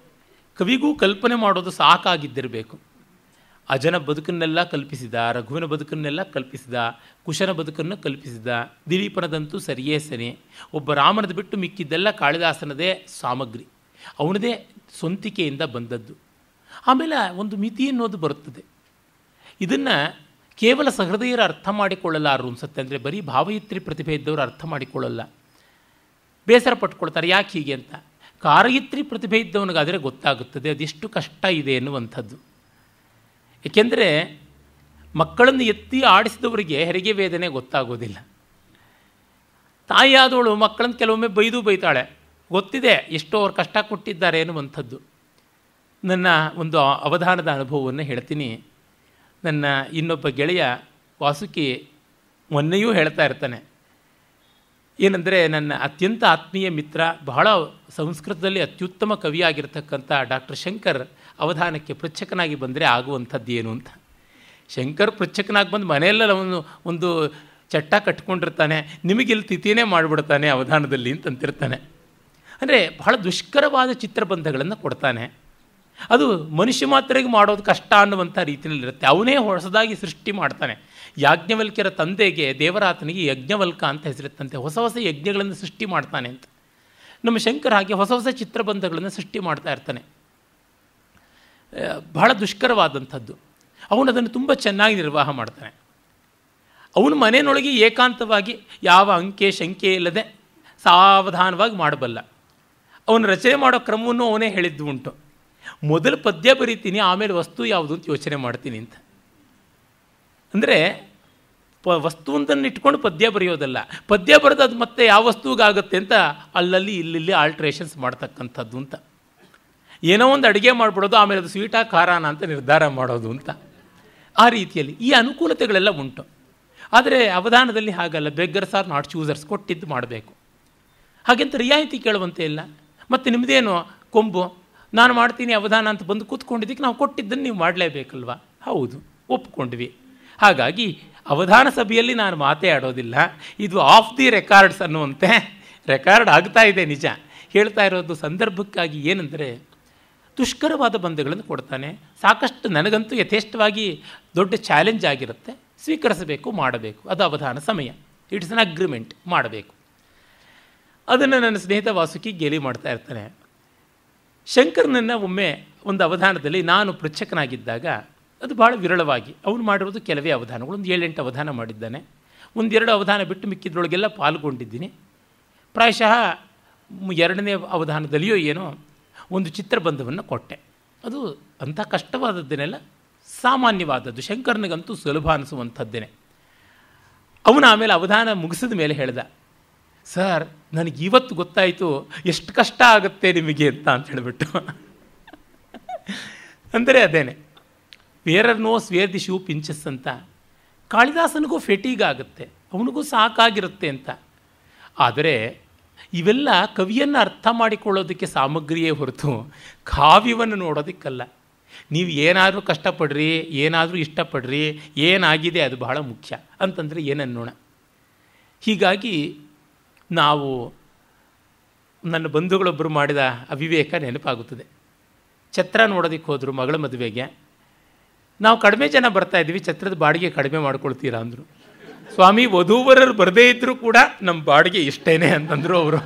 ಕವಿಗೂ ಕಲ್ಪನೆ ಮಾಡೋದು ಸಾಕಾಗಿದ್ದಿರಬೇಕು ಅಜನ ಬದುಕನ್ನೆಲ್ಲ ಕಲ್ಪಿಸಿದ ರಘುವಿನ ಬದುಕನ್ನೆಲ್ಲ ಕಲ್ಪಿಸಿದ ಕುಶನ ಬದುಕನ್ನು ಕಲ್ಪಿಸಿದ ದಿಲೀಪನದಂತೂ ಸರಿಯೇ ಸರಿ ಒಬ್ಬ ರಾಮನದ ಬಿಟ್ಟು ಮಿಕ್ಕಿದ್ದೆಲ್ಲ ಕಾಳಿದಾಸನದೇ ಸಾಮಗ್ರಿ ಅವನದೇ ಸ್ವಂತಿಕೆಯಿಂದ ಬಂದದ್ದು ಆಮೇಲೆ ಒಂದು ಮಿತಿ ಅನ್ನೋದು ಬರುತ್ತದೆ ಇದನ್ನು ಕೇವಲ ಸಹೃದಯರು ಅರ್ಥ ಮಾಡಿಕೊಳ್ಳಲಾರು ಅನ್ಸುತ್ತೆ ಅಂದರೆ ಬರೀ ಭಾವಯಿತ್ರಿ ಪ್ರತಿಭೆ ಇದ್ದವರು ಅರ್ಥ ಮಾಡಿಕೊಳ್ಳಲ್ಲ ಬೇಸರ ಪಟ್ಕೊಳ್ತಾರೆ ಯಾಕೆ ಹೀಗೆ ಅಂತ ಕಾರಯಿತ್ರಿ ಪ್ರತಿಭೆ ಇದ್ದವನಿಗಾದರೆ ಗೊತ್ತಾಗುತ್ತದೆ ಅದೆಷ್ಟು ಕಷ್ಟ ಇದೆ ಎನ್ನುವಂಥದ್ದು ಏಕೆಂದರೆ ಮಕ್ಕಳನ್ನು ಎತ್ತಿ ಆಡಿಸಿದವರಿಗೆ ಹೆರಿಗೆ ವೇದನೆ ಗೊತ್ತಾಗೋದಿಲ್ಲ ತಾಯಿಯಾದವಳು ಮಕ್ಕಳನ್ನು ಕೆಲವೊಮ್ಮೆ ಬೈದು ಬೈತಾಳೆ ಗೊತ್ತಿದೆ ಎಷ್ಟೋ ಅವ್ರು ಕಷ್ಟ ಕೊಟ್ಟಿದ್ದಾರೆ ಎನ್ನುವಂಥದ್ದು ನನ್ನ ಒಂದು ಅವಧಾನದ ಅನುಭವವನ್ನು ಹೇಳ್ತೀನಿ ನನ್ನ ಇನ್ನೊಬ್ಬ ಗೆಳೆಯ ವಾಸುಕಿ ಮೊನ್ನೆಯೂ ಹೇಳ್ತಾ ಇರ್ತಾನೆ ಏನಂದರೆ ನನ್ನ ಅತ್ಯಂತ ಆತ್ಮೀಯ ಮಿತ್ರ ಬಹಳ ಸಂಸ್ಕೃತದಲ್ಲಿ ಅತ್ಯುತ್ತಮ ಕವಿಯಾಗಿರ್ತಕ್ಕಂಥ ಡಾಕ್ಟರ್ ಶಂಕರ್ ಅವಧಾನಕ್ಕೆ ಪೃಚ್ಛಕನಾಗಿ ಬಂದರೆ ಆಗುವಂಥದ್ದೇನು ಅಂತ ಶಂಕರ್ ಪೃಚ್ಛಕನಾಗಿ ಬಂದು ಮನೆಯಲ್ಲ ಅವನು ಒಂದು ಚಟ್ಟ ಕಟ್ಕೊಂಡಿರ್ತಾನೆ ನಿಮಗಿಲ್ಲಿ ತಿಥಿನೇ ಮಾಡಿಬಿಡ್ತಾನೆ ಅವಧಾನದಲ್ಲಿ ಅಂತಂತಿರ್ತಾನೆ ಅಂದರೆ ಬಹಳ ದುಷ್ಕರವಾದ ಚಿತ್ರಬಂಧಗಳನ್ನು ಕೊಡ್ತಾನೆ ಅದು ಮನುಷ್ಯ ಮಾತ್ರೆಗೆ ಮಾಡೋದು ಕಷ್ಟ ಅನ್ನುವಂಥ ರೀತಿಯಲ್ಲಿರುತ್ತೆ ಅವನೇ ಹೊಸದಾಗಿ ಸೃಷ್ಟಿ ಮಾಡ್ತಾನೆ ಯಾಜ್ಞವಲ್ಕ್ಯರ ತಂದೆಗೆ ದೇವರಾತನಿಗೆ ಯಜ್ಞವಲ್ಕ ಅಂತ ಹೆಸರಿತ್ತಂತೆ ಹೊಸ ಹೊಸ ಯಜ್ಞಗಳನ್ನು ಸೃಷ್ಟಿ ಮಾಡ್ತಾನೆ ಅಂತ ನಮ್ಮ ಶಂಕರ ಹಾಗೆ ಹೊಸ ಹೊಸ ಚಿತ್ರಬಂಧಗಳನ್ನು ಸೃಷ್ಟಿ ಮಾಡ್ತಾ ಇರ್ತಾನೆ ಬಹಳ ದುಷ್ಕರವಾದಂಥದ್ದು ಅವನು ಅದನ್ನು ತುಂಬ ಚೆನ್ನಾಗಿ ನಿರ್ವಾಹ ಮಾಡ್ತಾನೆ ಅವನು ಮನೆಯೊಳಗೆ ಏಕಾಂತವಾಗಿ ಯಾವ ಅಂಕೆ ಶಂಕೆ ಇಲ್ಲದೆ ಸಾವಧಾನವಾಗಿ ಮಾಡಬಲ್ಲ ಅವನು ರಚನೆ ಮಾಡೋ ಕ್ರಮವನ್ನು ಅವನೇ ಹೇಳಿದ್ದು ಉಂಟು ಮೊದಲು ಪದ್ಯ ಬರಿತೀನಿ ಆಮೇಲೆ ವಸ್ತು ಯಾವುದು ಅಂತ ಯೋಚನೆ ಮಾಡ್ತೀನಿ ಅಂತ ಅಂದರೆ ಪ ಅಂತ ಇಟ್ಕೊಂಡು ಪದ್ಯ ಬರೆಯೋದಲ್ಲ ಪದ್ಯ ಬರೆದು ಅದು ಮತ್ತೆ ಯಾವ ವಸ್ತುಗಾಗುತ್ತೆ ಅಂತ ಅಲ್ಲಲ್ಲಿ ಇಲ್ಲಿಲ್ಲಿ ಆಲ್ಟ್ರೇಷನ್ಸ್ ಮಾಡ್ತಕ್ಕಂಥದ್ದು ಅಂತ ಏನೋ ಒಂದು ಅಡುಗೆ ಮಾಡಿಬಿಡೋದು ಆಮೇಲೆ ಅದು ಸ್ವೀಟಾ ಖಾರಾನ ಅಂತ ನಿರ್ಧಾರ ಮಾಡೋದು ಅಂತ ಆ ರೀತಿಯಲ್ಲಿ ಈ ಅನುಕೂಲತೆಗಳೆಲ್ಲ ಉಂಟು ಆದರೆ ಅವಧಾನದಲ್ಲಿ ಹಾಗಲ್ಲ ಬೆಗ್ಗರ್ಸ್ ಆರ್ ನಾಟ್ ಚೂಸರ್ಸ್ ಕೊಟ್ಟಿದ್ದು ಮಾಡಬೇಕು ಹಾಗೆಂತ ರಿಯಾಯಿತಿ ಕೇಳುವಂತೆ ಇಲ್ಲ ಮತ್ತು ನಿಮ್ಮದೇನು ಕೊಂಬು ನಾನು ಮಾಡ್ತೀನಿ ಅವಧಾನ ಅಂತ ಬಂದು ಕೂತ್ಕೊಂಡಿದ್ದಕ್ಕೆ ನಾವು ಕೊಟ್ಟಿದ್ದನ್ನು ನೀವು ಮಾಡಲೇಬೇಕಲ್ವಾ ಹೌದು ಒಪ್ಪಿಕೊಂಡ್ವಿ ಹಾಗಾಗಿ ಅವಧಾನ ಸಭೆಯಲ್ಲಿ ನಾನು ಮಾತೇ ಆಡೋದಿಲ್ಲ ಇದು ಆಫ್ ದಿ ರೆಕಾರ್ಡ್ಸ್ ಅನ್ನುವಂತೆ ರೆಕಾರ್ಡ್ ಆಗ್ತಾ ಇದೆ ನಿಜ ಹೇಳ್ತಾ ಇರೋದು ಸಂದರ್ಭಕ್ಕಾಗಿ ಏನಂದರೆ ದುಷ್ಕರವಾದ ಬಂಧಗಳನ್ನು ಕೊಡ್ತಾನೆ ಸಾಕಷ್ಟು ನನಗಂತೂ ಯಥೇಷ್ಟವಾಗಿ ದೊಡ್ಡ ಚಾಲೆಂಜ್ ಆಗಿರುತ್ತೆ ಸ್ವೀಕರಿಸಬೇಕು ಮಾಡಬೇಕು ಅದು ಅವಧಾನ ಸಮಯ ಇಟ್ಸ್ ಅನ್ ಅಗ್ರಿಮೆಂಟ್ ಮಾಡಬೇಕು ಅದನ್ನು ನನ್ನ ಸ್ನೇಹಿತ ವಾಸುಕಿ ಗೇಲಿ ಮಾಡ್ತಾ ಇರ್ತಾನೆ ಶಂಕರ್ನನ್ನು ಒಮ್ಮೆ ಒಂದು ಅವಧಾನದಲ್ಲಿ ನಾನು ಪೃಚ್ಛಕನಾಗಿದ್ದಾಗ ಅದು ಭಾಳ ವಿರಳವಾಗಿ ಅವನು ಮಾಡಿರೋದು ಕೆಲವೇ ಅವಧಾನಗಳು ಒಂದು ಏಳೆಂಟು ಅವಧಾನ ಮಾಡಿದ್ದಾನೆ ಒಂದೆರಡು ಅವಧಾನ ಬಿಟ್ಟು ಮಿಕ್ಕಿದ್ರೊಳಗೆಲ್ಲ ಪಾಲ್ಗೊಂಡಿದ್ದೀನಿ ಪ್ರಾಯಶಃ ಎರಡನೇ ಅವಧಾನದಲ್ಲಿಯೋ ಏನೋ ಒಂದು ಚಿತ್ರಬಂಧವನ್ನು ಕೊಟ್ಟೆ ಅದು ಅಂಥ ಕಷ್ಟವಾದದ್ದೇನೆಲ್ಲ ಸಾಮಾನ್ಯವಾದದ್ದು ಶಂಕರ್ನಿಗಂತೂ ಸುಲಭ ಅನಿಸುವಂಥದ್ದೇನೆ ಅವನು ಆಮೇಲೆ ಅವಧಾನ ಮುಗಿಸಿದ ಮೇಲೆ ಹೇಳ್ದ ಸರ್ ನನಗೆ ಇವತ್ತು ಗೊತ್ತಾಯಿತು ಎಷ್ಟು ಕಷ್ಟ ಆಗುತ್ತೆ ನಿಮಗೆ ಅಂತ ಅಂತ ಹೇಳಿಬಿಟ್ಟು ಅಂದರೆ ಅದೇನೆ wearer knows where the pinches ಅಂತ ಕಾಳಿದಾಸನಿಗೂ ಫೆಟೀಗ್ ಆಗುತ್ತೆ ಅವನಿಗೂ ಸಾಕಾಗಿರುತ್ತೆ ಅಂತ ಆದರೆ ಇವೆಲ್ಲ ಕವಿಯನ್ನು ಅರ್ಥ ಮಾಡಿಕೊಳ್ಳೋದಕ್ಕೆ ಸಾಮಗ್ರಿಯೇ ಹೊರತು ಕಾವ್ಯವನ್ನು ನೋಡೋದಕ್ಕಲ್ಲ ನೀವು ಏನಾದರೂ ಕಷ್ಟಪಡ್ರಿ ಏನಾದರೂ ಇಷ್ಟಪಡ್ರಿ ಏನಾಗಿದೆ ಅದು ಬಹಳ ಮುಖ್ಯ ಅಂತಂದರೆ ಏನನ್ನೋಣ ಹೀಗಾಗಿ ನಾವು ನನ್ನ ಬಂಧುಗಳೊಬ್ಬರು ಮಾಡಿದ ಅವಿವೇಕ ನೆನಪಾಗುತ್ತದೆ ಛತ್ರ ನೋಡೋದಕ್ಕೆ ಹೋದರು ಮಗಳ ಮದುವೆಗೆ ನಾವು ಕಡಿಮೆ ಜನ ಬರ್ತಾ ಇದ್ದೀವಿ ಛತ್ರದ ಬಾಡಿಗೆ ಕಡಿಮೆ ಮಾಡ್ಕೊಳ್ತೀರಾ ಅಂದರು ಸ್ವಾಮಿ ವಧುವರರು ಬರದೇ ಇದ್ದರೂ ಕೂಡ ನಮ್ಮ ಬಾಡಿಗೆ ಇಷ್ಟೇ ಅಂತಂದರು ಅವರು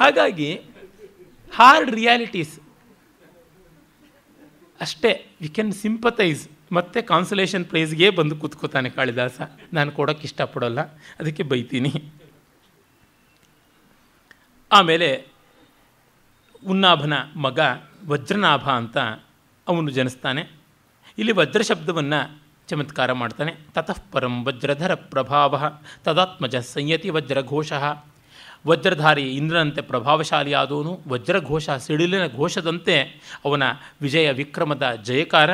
ಹಾಗಾಗಿ ಹಾರ್ಡ್ ರಿಯಾಲಿಟೀಸ್ ಅಷ್ಟೇ ವಿ ಕ್ಯಾನ್ ಸಿಂಪತೈಸ್ ಮತ್ತೆ ಕಾನ್ಸಲೇಷನ್ ಪ್ರೈಸ್ಗೆ ಬಂದು ಕೂತ್ಕೋತಾನೆ ಕಾಳಿದಾಸ ನಾನು ಕೊಡೋಕ್ಕೆ ಇಷ್ಟಪಡೋಲ್ಲ ಅದಕ್ಕೆ ಬೈತೀನಿ ಆಮೇಲೆ ಉನ್ನಾಭನ ಮಗ ವಜ್ರನಾಭ ಅಂತ ಅವನು ಜನಿಸ್ತಾನೆ ಇಲ್ಲಿ ವಜ್ರ ಶಬ್ದವನ್ನು ಚಮತ್ಕಾರ ಮಾಡ್ತಾನೆ ತತಃಪರಂ ವಜ್ರಧರ ಪ್ರಭಾವ ತದಾತ್ಮಜ ಸಂಯತಿ ಘೋಷ ವಜ್ರಧಾರಿ ಇಂದ್ರನಂತೆ ಪ್ರಭಾವಶಾಲಿಯಾದವನು ವಜ್ರಘೋಷ ಸಿಡಿಲಿನ ಘೋಷದಂತೆ ಅವನ ವಿಜಯ ವಿಕ್ರಮದ ಜಯಕಾರ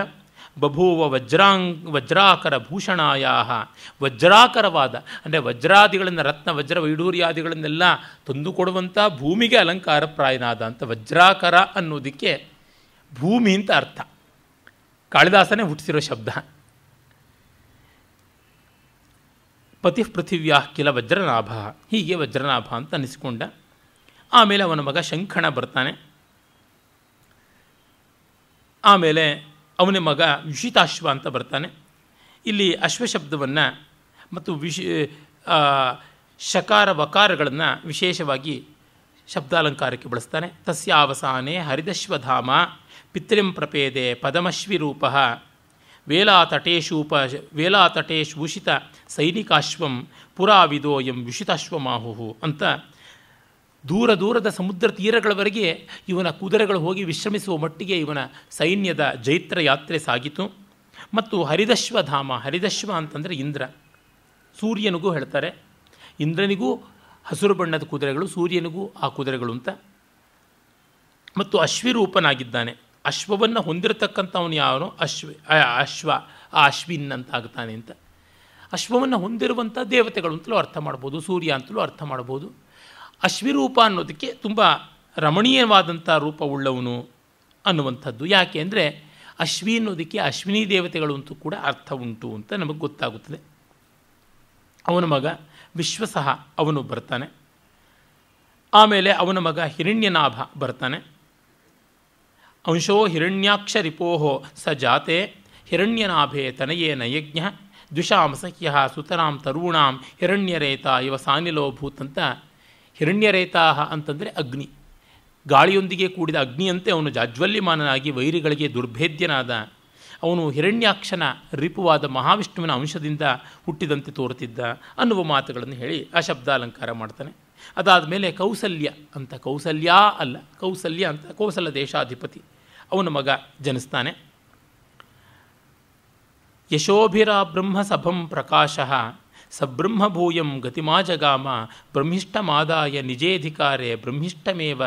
ಬಭೂವ ವಜ್ರಾಂಗ್ ವಜ್ರಾಕರ ಭೂಷಣಾಯ ವಜ್ರಾಕರವಾದ ಅಂದರೆ ವಜ್ರಾದಿಗಳನ್ನು ರತ್ನ ವಜ್ರ ವೈಡೂರ್ಯಾದಿಗಳನ್ನೆಲ್ಲ ತಂದುಕೊಡುವಂಥ ಭೂಮಿಗೆ ಅಲಂಕಾರಪ್ರಾಯನಾದ ಅಂತ ವಜ್ರಾಕರ ಅನ್ನೋದಕ್ಕೆ ಭೂಮಿ ಅಂತ ಅರ್ಥ ಕಾಳಿದಾಸನೇ ಹುಟ್ಟಿಸಿರೋ ಶಬ್ದ ಪತಿ ಪೃಥಿವ್ಯಾ ಕಿಲ ವಜ್ರನಾಭ ಹೀಗೆ ವಜ್ರನಾಭ ಅಂತ ಅನಿಸ್ಕೊಂಡ ಆಮೇಲೆ ಅವನ ಮಗ ಶಂಖಣ ಬರ್ತಾನೆ ಆಮೇಲೆ ಅವನ ಮಗ ವಿಷಿತಾಶ್ವ ಅಂತ ಬರ್ತಾನೆ ಇಲ್ಲಿ ಅಶ್ವಶಬ್ದವನ್ನು ಮತ್ತು ವಿಶ್ ಶಕಾರ ವಕಾರಗಳನ್ನು ವಿಶೇಷವಾಗಿ ಶಬ್ದಾಲಂಕಾರಕ್ಕೆ ಬಳಸ್ತಾನೆ ಅವಸಾನೆ ಹರಿದಶ್ವಧಾಮ ಪಿತೃಂ ಪ್ರಪೇದೆ ಪದಮಶ್ವಿರೂಪ ವೇಲಾತಟೇಶೂಪ ವೇಲಾತಟೇಶೂಷಿತ ಸೈನಿಕಾಶ್ವಂ ಪುರಾವಿದೋಯಂ ವಿಷಿತಾಶ್ವಮಾಹು ಅಂತ ದೂರ ದೂರದ ಸಮುದ್ರ ತೀರಗಳವರೆಗೆ ಇವನ ಕುದುರೆಗಳು ಹೋಗಿ ವಿಶ್ರಮಿಸುವ ಮಟ್ಟಿಗೆ ಇವನ ಸೈನ್ಯದ ಜೈತ್ರ ಯಾತ್ರೆ ಸಾಗಿತು ಮತ್ತು ಹರಿದಶ್ವಧಾಮ ಹರಿದಶ್ವ ಅಂತಂದರೆ ಇಂದ್ರ ಸೂರ್ಯನಿಗೂ ಹೇಳ್ತಾರೆ ಇಂದ್ರನಿಗೂ ಹಸಿರು ಬಣ್ಣದ ಕುದುರೆಗಳು ಸೂರ್ಯನಿಗೂ ಆ ಕುದುರೆಗಳು ಅಂತ ಮತ್ತು ಅಶ್ವಿರೂಪನಾಗಿದ್ದಾನೆ ಅಶ್ವವನ್ನು ಹೊಂದಿರತಕ್ಕಂಥವನು ಯಾವನು ಅಶ್ವ ಅಶ್ವ ಆ ಅಶ್ವಿನ್ ಅಂತ ಆಗ್ತಾನೆ ಅಂತ ಅಶ್ವವನ್ನು ಹೊಂದಿರುವಂಥ ದೇವತೆಗಳು ಅಂತಲೂ ಅರ್ಥ ಮಾಡ್ಬೋದು ಸೂರ್ಯ ಅಂತಲೂ ಅರ್ಥ ಮಾಡ್ಬೋದು ಅಶ್ವಿರೂಪ ಅನ್ನೋದಕ್ಕೆ ತುಂಬ ರಮಣೀಯವಾದಂಥ ರೂಪವುಳ್ಳವನು ಅನ್ನುವಂಥದ್ದು ಯಾಕೆ ಅಂದರೆ ಅಶ್ವಿ ಅನ್ನೋದಕ್ಕೆ ಅಶ್ವಿನಿ ದೇವತೆಗಳು ಅಂತೂ ಕೂಡ ಅರ್ಥ ಉಂಟು ಅಂತ ನಮಗೆ ಗೊತ್ತಾಗುತ್ತದೆ ಅವನ ಮಗ ವಿಶ್ವಸಹ ಅವನು ಬರ್ತಾನೆ ಆಮೇಲೆ ಅವನ ಮಗ ಹಿರಣ್ಯನಾಭ ಬರ್ತಾನೆ ಅಂಶೋ ಹಿರಣ್ಯಾಕ್ಷ ರಿಪೋಹೋ ಸ ಜಾತೆ ಹಿರಣ್ಯನಾಭೆ ತನಯೇ ನಯಜ್ಞ ದ್ವಿಷಾಂ ಸಖ್ಯ ಸುತರಾಂ ತರುಣಾಂ ಹಿರಣ್ಯರೇತ ಇವ ಸಾನಿಲೋಭೂತ್ ಅಂತ ಹಿರಣ್ಯರೇತಾಹ ಅಂತಂದರೆ ಅಗ್ನಿ ಗಾಳಿಯೊಂದಿಗೆ ಕೂಡಿದ ಅಗ್ನಿಯಂತೆ ಅವನು ಜಾಜ್ವಲ್ಯಮಾನನಾಗಿ ವೈರಿಗಳಿಗೆ ದುರ್ಭೇದ್ಯನಾದ ಅವನು ಹಿರಣ್ಯಾಕ್ಷನ ರಿಪುವಾದ ಮಹಾವಿಷ್ಣುವಿನ ಅಂಶದಿಂದ ಹುಟ್ಟಿದಂತೆ ತೋರುತ್ತಿದ್ದ ಅನ್ನುವ ಮಾತುಗಳನ್ನು ಹೇಳಿ ಆ ಶಬ್ದ ಅಲಂಕಾರ ಮಾಡ್ತಾನೆ ಅದಾದ ಮೇಲೆ ಕೌಸಲ್ಯ ಅಂತ ಕೌಸಲ್ಯ ಅಲ್ಲ ಕೌಸಲ್ಯ ಅಂತ ಕೌಸಲ ದೇಶಾಧಿಪತಿ ಅವನ ಮಗ ಜನಿಸ್ತಾನೆ ಯಶೋಭಿರ ಬ್ರಹ್ಮ ಸಭಂ ಪ್ರಕಾಶಃ ಸಬ್ರಹ್ಮಭೂಯಂ ಗತಿಮಾಜಗಾಮ ಬ್ರಹ್ಮಿಷ್ಟಮಾದಾಯ ನಿಜೇಧಿಕಾರೇ ಬ್ರಹ್ಮಿಷ್ಟಮೇವ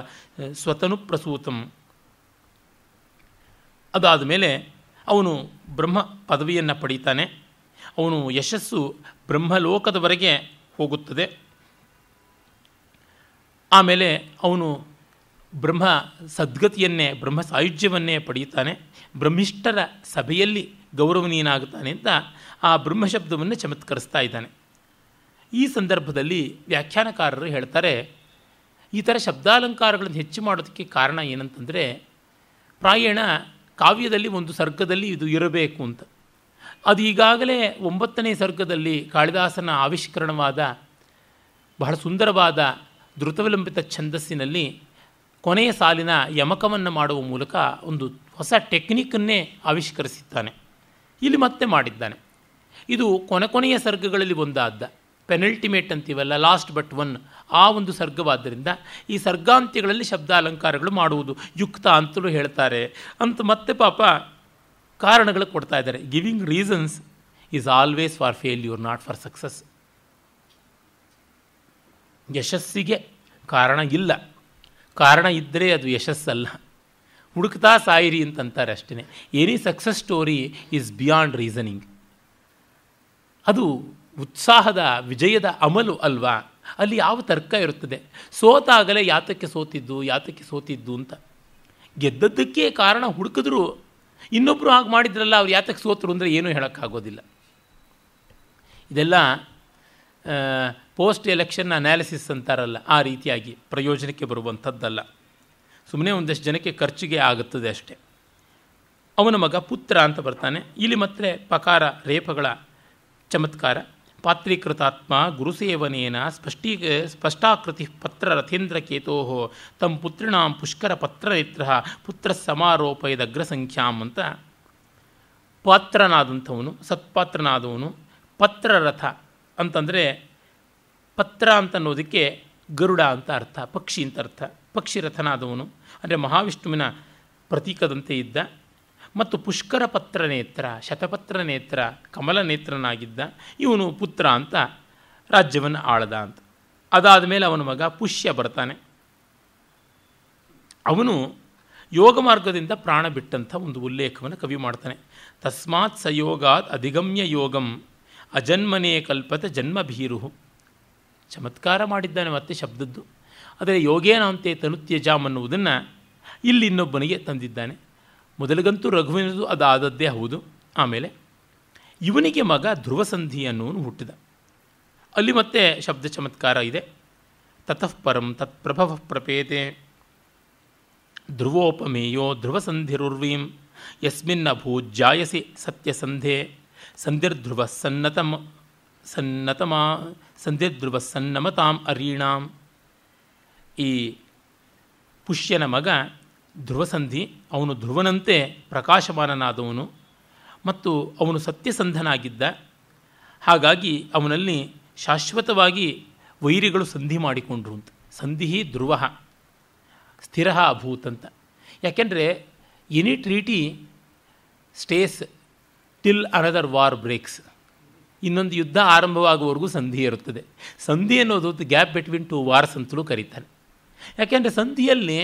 ಸ್ವತನು ಪ್ರಸೂತಂ ಅದಾದ ಮೇಲೆ ಅವನು ಬ್ರಹ್ಮ ಪದವಿಯನ್ನು ಪಡೀತಾನೆ ಅವನು ಯಶಸ್ಸು ಬ್ರಹ್ಮಲೋಕದವರೆಗೆ ಹೋಗುತ್ತದೆ ಆಮೇಲೆ ಅವನು ಬ್ರಹ್ಮ ಸದ್ಗತಿಯನ್ನೇ ಬ್ರಹ್ಮ ಸಾಯುಜ್ಯವನ್ನೇ ಪಡೆಯುತ್ತಾನೆ ಬ್ರಹ್ಮಿಷ್ಠರ ಸಭೆಯಲ್ಲಿ ಗೌರವನೀಯನಾಗುತ್ತಾನೆ ಅಂತ ಆ ಬ್ರಹ್ಮಶಬ್ದವನ್ನು ಚಮತ್ಕರಿಸ್ತಾ ಇದ್ದಾನೆ ಈ ಸಂದರ್ಭದಲ್ಲಿ ವ್ಯಾಖ್ಯಾನಕಾರರು ಹೇಳ್ತಾರೆ ಈ ಥರ ಶಬ್ದಾಲಂಕಾರಗಳನ್ನು ಹೆಚ್ಚು ಮಾಡೋದಕ್ಕೆ ಕಾರಣ ಏನಂತಂದರೆ ಪ್ರಾಯಣ ಕಾವ್ಯದಲ್ಲಿ ಒಂದು ಸರ್ಗದಲ್ಲಿ ಇದು ಇರಬೇಕು ಅಂತ ಅದು ಈಗಾಗಲೇ ಒಂಬತ್ತನೇ ಸರ್ಗದಲ್ಲಿ ಕಾಳಿದಾಸನ ಆವಿಷ್ಕರಣವಾದ ಬಹಳ ಸುಂದರವಾದ ಧೃತವಲಂಬಿತ ಛಂದಸ್ಸಿನಲ್ಲಿ ಕೊನೆಯ ಸಾಲಿನ ಯಮಕವನ್ನು ಮಾಡುವ ಮೂಲಕ ಒಂದು ಹೊಸ ಟೆಕ್ನಿಕನ್ನೇ ಆವಿಷ್ಕರಿಸಿದ್ದಾನೆ ಇಲ್ಲಿ ಮತ್ತೆ ಮಾಡಿದ್ದಾನೆ ಇದು ಕೊನೆ ಕೊನೆಯ ಸರ್ಗಗಳಲ್ಲಿ ಒಂದಾದ್ದ ಪೆನಲ್ಟಿಮೇಟ್ ಅಂತೀವಲ್ಲ ಲಾಸ್ಟ್ ಬಟ್ ಒನ್ ಆ ಒಂದು ಸರ್ಗವಾದ್ದರಿಂದ ಈ ಸರ್ಗಾಂತ್ಯಗಳಲ್ಲಿ ಶಬ್ದಾಲಂಕಾರಗಳು ಅಲಂಕಾರಗಳು ಮಾಡುವುದು ಯುಕ್ತ ಅಂತಲೂ ಹೇಳ್ತಾರೆ ಅಂತ ಮತ್ತೆ ಪಾಪ ಕಾರಣಗಳು ಕೊಡ್ತಾ ಇದ್ದಾರೆ giving reasons is always for failure not for success ಯಶಸ್ಸಿಗೆ ಕಾರಣ ಇಲ್ಲ ಕಾರಣ ಇದ್ದರೆ ಅದು ಯಶಸ್ಸಲ್ಲ ಹುಡುಕ್ತಾ ಸಾಯಿರಿ ಅಂತಂತಾರೆ ಅಷ್ಟೇ any success story is beyond reasoning ಅದು ಉತ್ಸಾಹದ ವಿಜಯದ ಅಮಲು ಅಲ್ವಾ ಅಲ್ಲಿ ಯಾವ ತರ್ಕ ಇರುತ್ತದೆ ಸೋತಾಗಲೇ ಯಾತಕ್ಕೆ ಸೋತಿದ್ದು ಯಾತಕ್ಕೆ ಸೋತಿದ್ದು ಅಂತ ಗೆದ್ದದ್ದಕ್ಕೆ ಕಾರಣ ಹುಡುಕಿದ್ರು ಇನ್ನೊಬ್ಬರು ಹಾಗೆ ಮಾಡಿದ್ರಲ್ಲ ಅವ್ರು ಯಾತಕ್ಕೆ ಸೋತರು ಅಂದರೆ ಏನೂ ಹೇಳೋಕ್ಕಾಗೋದಿಲ್ಲ ಇದೆಲ್ಲ ಪೋಸ್ಟ್ ಎಲೆಕ್ಷನ್ ಅನಾಲಿಸಿಸ್ ಅಂತಾರಲ್ಲ ಆ ರೀತಿಯಾಗಿ ಪ್ರಯೋಜನಕ್ಕೆ ಬರುವಂಥದ್ದಲ್ಲ ಸುಮ್ಮನೆ ಒಂದಷ್ಟು ಜನಕ್ಕೆ ಖರ್ಚಿಗೆ ಆಗುತ್ತದೆ ಅಷ್ಟೆ ಅವನ ಮಗ ಪುತ್ರ ಅಂತ ಬರ್ತಾನೆ ಇಲ್ಲಿ ಮತ್ತೆ ಪಕಾರ ರೇಪಗಳ ಚಮತ್ಕಾರ ಪಾತ್ರೀಕೃತಾತ್ಮ ಗುರುಸೇವನೇನ ಸ್ಪಷ್ಟೀ ಸ್ಪಷ್ಟಾಕೃತಿ ಪತ್ರ ರಥೇಂದ್ರ ಕೇತೋ ತಮ್ಮ ಪುತ್ರಿಣಾಂ ಪುಷ್ಕರ ಪತ್ರನೇತ್ರ ಪುತ್ರ ಸಮಾರೋಪ ಅಗ್ರಸಂಖ್ಯಾಂ ಅಂತ ಪಾತ್ರನಾದಂಥವನು ಸತ್ಪಾತ್ರನಾದವನು ಪತ್ರರಥ ಅಂತಂದರೆ ಪತ್ರ ಅಂತ ಅನ್ನೋದಕ್ಕೆ ಗರುಡ ಅಂತ ಅರ್ಥ ಪಕ್ಷಿ ಅಂತ ಅರ್ಥ ಪಕ್ಷಿ ಅಂದರೆ ಮಹಾವಿಷ್ಣುವಿನ ಪ್ರತೀಕದಂತೆ ಇದ್ದ ಮತ್ತು ಪುಷ್ಕರ ಪತ್ರ ನೇತ್ರ ಶತಪತ್ರ ನೇತ್ರ ಕಮಲ ನೇತ್ರನಾಗಿದ್ದ ಇವನು ಪುತ್ರ ಅಂತ ರಾಜ್ಯವನ್ನು ಆಳದ ಅಂತ ಅದಾದ ಮೇಲೆ ಅವನ ಮಗ ಪುಷ್ಯ ಬರ್ತಾನೆ ಅವನು ಯೋಗ ಮಾರ್ಗದಿಂದ ಪ್ರಾಣ ಬಿಟ್ಟಂಥ ಒಂದು ಉಲ್ಲೇಖವನ್ನು ಕವಿ ಮಾಡ್ತಾನೆ ತಸ್ಮಾತ್ ಸಯೋಗಾತ್ ಅಧಿಗಮ್ಯ ಯೋಗಂ ಅಜನ್ಮನೇ ಕಲ್ಪತ ಜನ್ಮಭೀರು ಚಮತ್ಕಾರ ಮಾಡಿದ್ದಾನೆ ಮತ್ತೆ ಶಬ್ದದ್ದು ಆದರೆ ಯೋಗೇನಂತೆ ತನುತ್ಯಜಾಮ್ ಅನ್ನುವುದನ್ನು ಇಲ್ಲಿ ಇನ್ನೊಬ್ಬನಿಗೆ ತಂದಿದ್ದಾನೆ ಮೊದಲಿಗಂತೂ ರಘುವಿನದು ಆದದ್ದೇ ಹೌದು ಆಮೇಲೆ ಇವನಿಗೆ ಮಗ ಧ್ರುವಸಂಧಿ ಅನ್ನುವನು ಹುಟ್ಟಿದ ಅಲ್ಲಿ ಮತ್ತೆ ಶಬ್ದ ಚಮತ್ಕಾರ ಇದೆ ತತಃಪರಂ ತತ್ ಪ್ರಪೇತೆ ಧ್ರುವೋಪಮೇಯೋ ಧ್ರುವಸಂಧಿರುರ್ವೀಂ ಯಸ್ಮಿನ್ನ ಜಾಯಸಿ ಸತ್ಯಸಂಧೆ ಸಂಧಿರ್ಧ್ರುವ ಸನ್ನತಮ ಸನ್ನತಮ ಧ್ರುವ ಸನ್ನಮತಾಂ ಅರೀಣಾಂ ಈ ಪುಷ್ಯನ ಮಗ ಧ್ರುವಸಂಧಿ ಅವನು ಧ್ರುವನಂತೆ ಪ್ರಕಾಶಮಾನನಾದವನು ಮತ್ತು ಅವನು ಸತ್ಯಸಂಧನಾಗಿದ್ದ ಹಾಗಾಗಿ ಅವನಲ್ಲಿ ಶಾಶ್ವತವಾಗಿ ವೈರಿಗಳು ಸಂಧಿ ಮಾಡಿಕೊಂಡ್ರು ಅಂತ ಸಂಧಿ ಧ್ರುವ ಸ್ಥಿರ ಅಭೂತ್ ಅಂತ ಯಾಕೆಂದರೆ any treaty stays till another war breaks ಇನ್ನೊಂದು ಯುದ್ಧ ಆರಂಭವಾಗುವವರೆಗೂ ಸಂಧಿ ಇರುತ್ತದೆ ಸಂಧಿ ಅನ್ನೋದು ಗ್ಯಾಪ್ ಬಿಟ್ವೀನ್ ಟು ವಾರ್ಸ್ ಅಂತಲೂ ಕರೀತಾನೆ ಯಾಕೆಂದರೆ ಸಂಧಿಯಲ್ಲಿ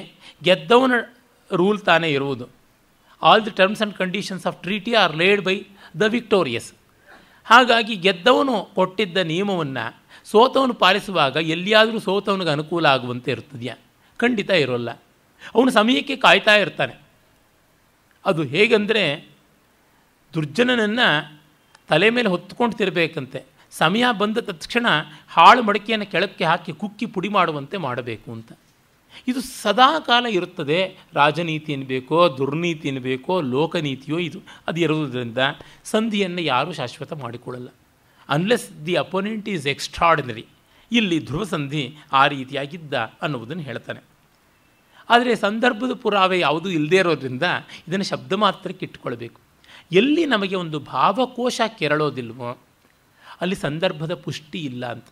ಗೆದ್ದವನ ರೂಲ್ ತಾನೇ ಇರುವುದು all the terms and conditions of treaty are laid by the victorious ಹಾಗಾಗಿ ಗೆದ್ದವನು ಕೊಟ್ಟಿದ್ದ ನಿಯಮವನ್ನು ಸೋತವನು ಪಾಲಿಸುವಾಗ ಎಲ್ಲಿಯಾದರೂ ಸೋತವನಿಗೆ ಅನುಕೂಲ ಆಗುವಂತೆ ಇರ್ತದೆಯಾ ಖಂಡಿತ ಇರೋಲ್ಲ ಅವನು ಸಮಯಕ್ಕೆ ಕಾಯ್ತಾ ಇರ್ತಾನೆ ಅದು ಹೇಗೆಂದರೆ ದುರ್ಜನನನ್ನು ತಲೆ ಮೇಲೆ ಹೊತ್ಕೊಂಡು ತಿರಬೇಕಂತೆ ಸಮಯ ಬಂದ ತಕ್ಷಣ ಹಾಳು ಮಡಿಕೆಯನ್ನು ಕೆಳಕ್ಕೆ ಹಾಕಿ ಕುಕ್ಕಿ ಪುಡಿ ಮಾಡುವಂತೆ ಮಾಡಬೇಕು ಅಂತ ಇದು ಸದಾ ಕಾಲ ಇರುತ್ತದೆ ರಾಜನೀತಿ ಬೇಕೋ ದುರ್ನೀತಿ ಬೇಕೋ ಲೋಕನೀತಿಯೋ ಇದು ಅದು ಇರುವುದರಿಂದ ಸಂಧಿಯನ್ನು ಯಾರೂ ಶಾಶ್ವತ ಮಾಡಿಕೊಳ್ಳಲ್ಲ unless the opponent is extraordinary ಇಲ್ಲಿ ಧ್ರುವ ಸಂಧಿ ಆ ರೀತಿಯಾಗಿದ್ದ ಅನ್ನುವುದನ್ನು ಹೇಳ್ತಾನೆ ಆದರೆ ಸಂದರ್ಭದ ಪುರಾವೆ ಯಾವುದೂ ಇಲ್ಲದೇ ಇರೋದ್ರಿಂದ ಇದನ್ನು ಶಬ್ದ ಮಾತ್ರಕ್ಕೆ ಇಟ್ಟುಕೊಳ್ಬೇಕು ಎಲ್ಲಿ ನಮಗೆ ಒಂದು ಭಾವಕೋಶ ಕೆರಳೋದಿಲ್ವೋ ಅಲ್ಲಿ ಸಂದರ್ಭದ ಪುಷ್ಟಿ ಇಲ್ಲ ಅಂತ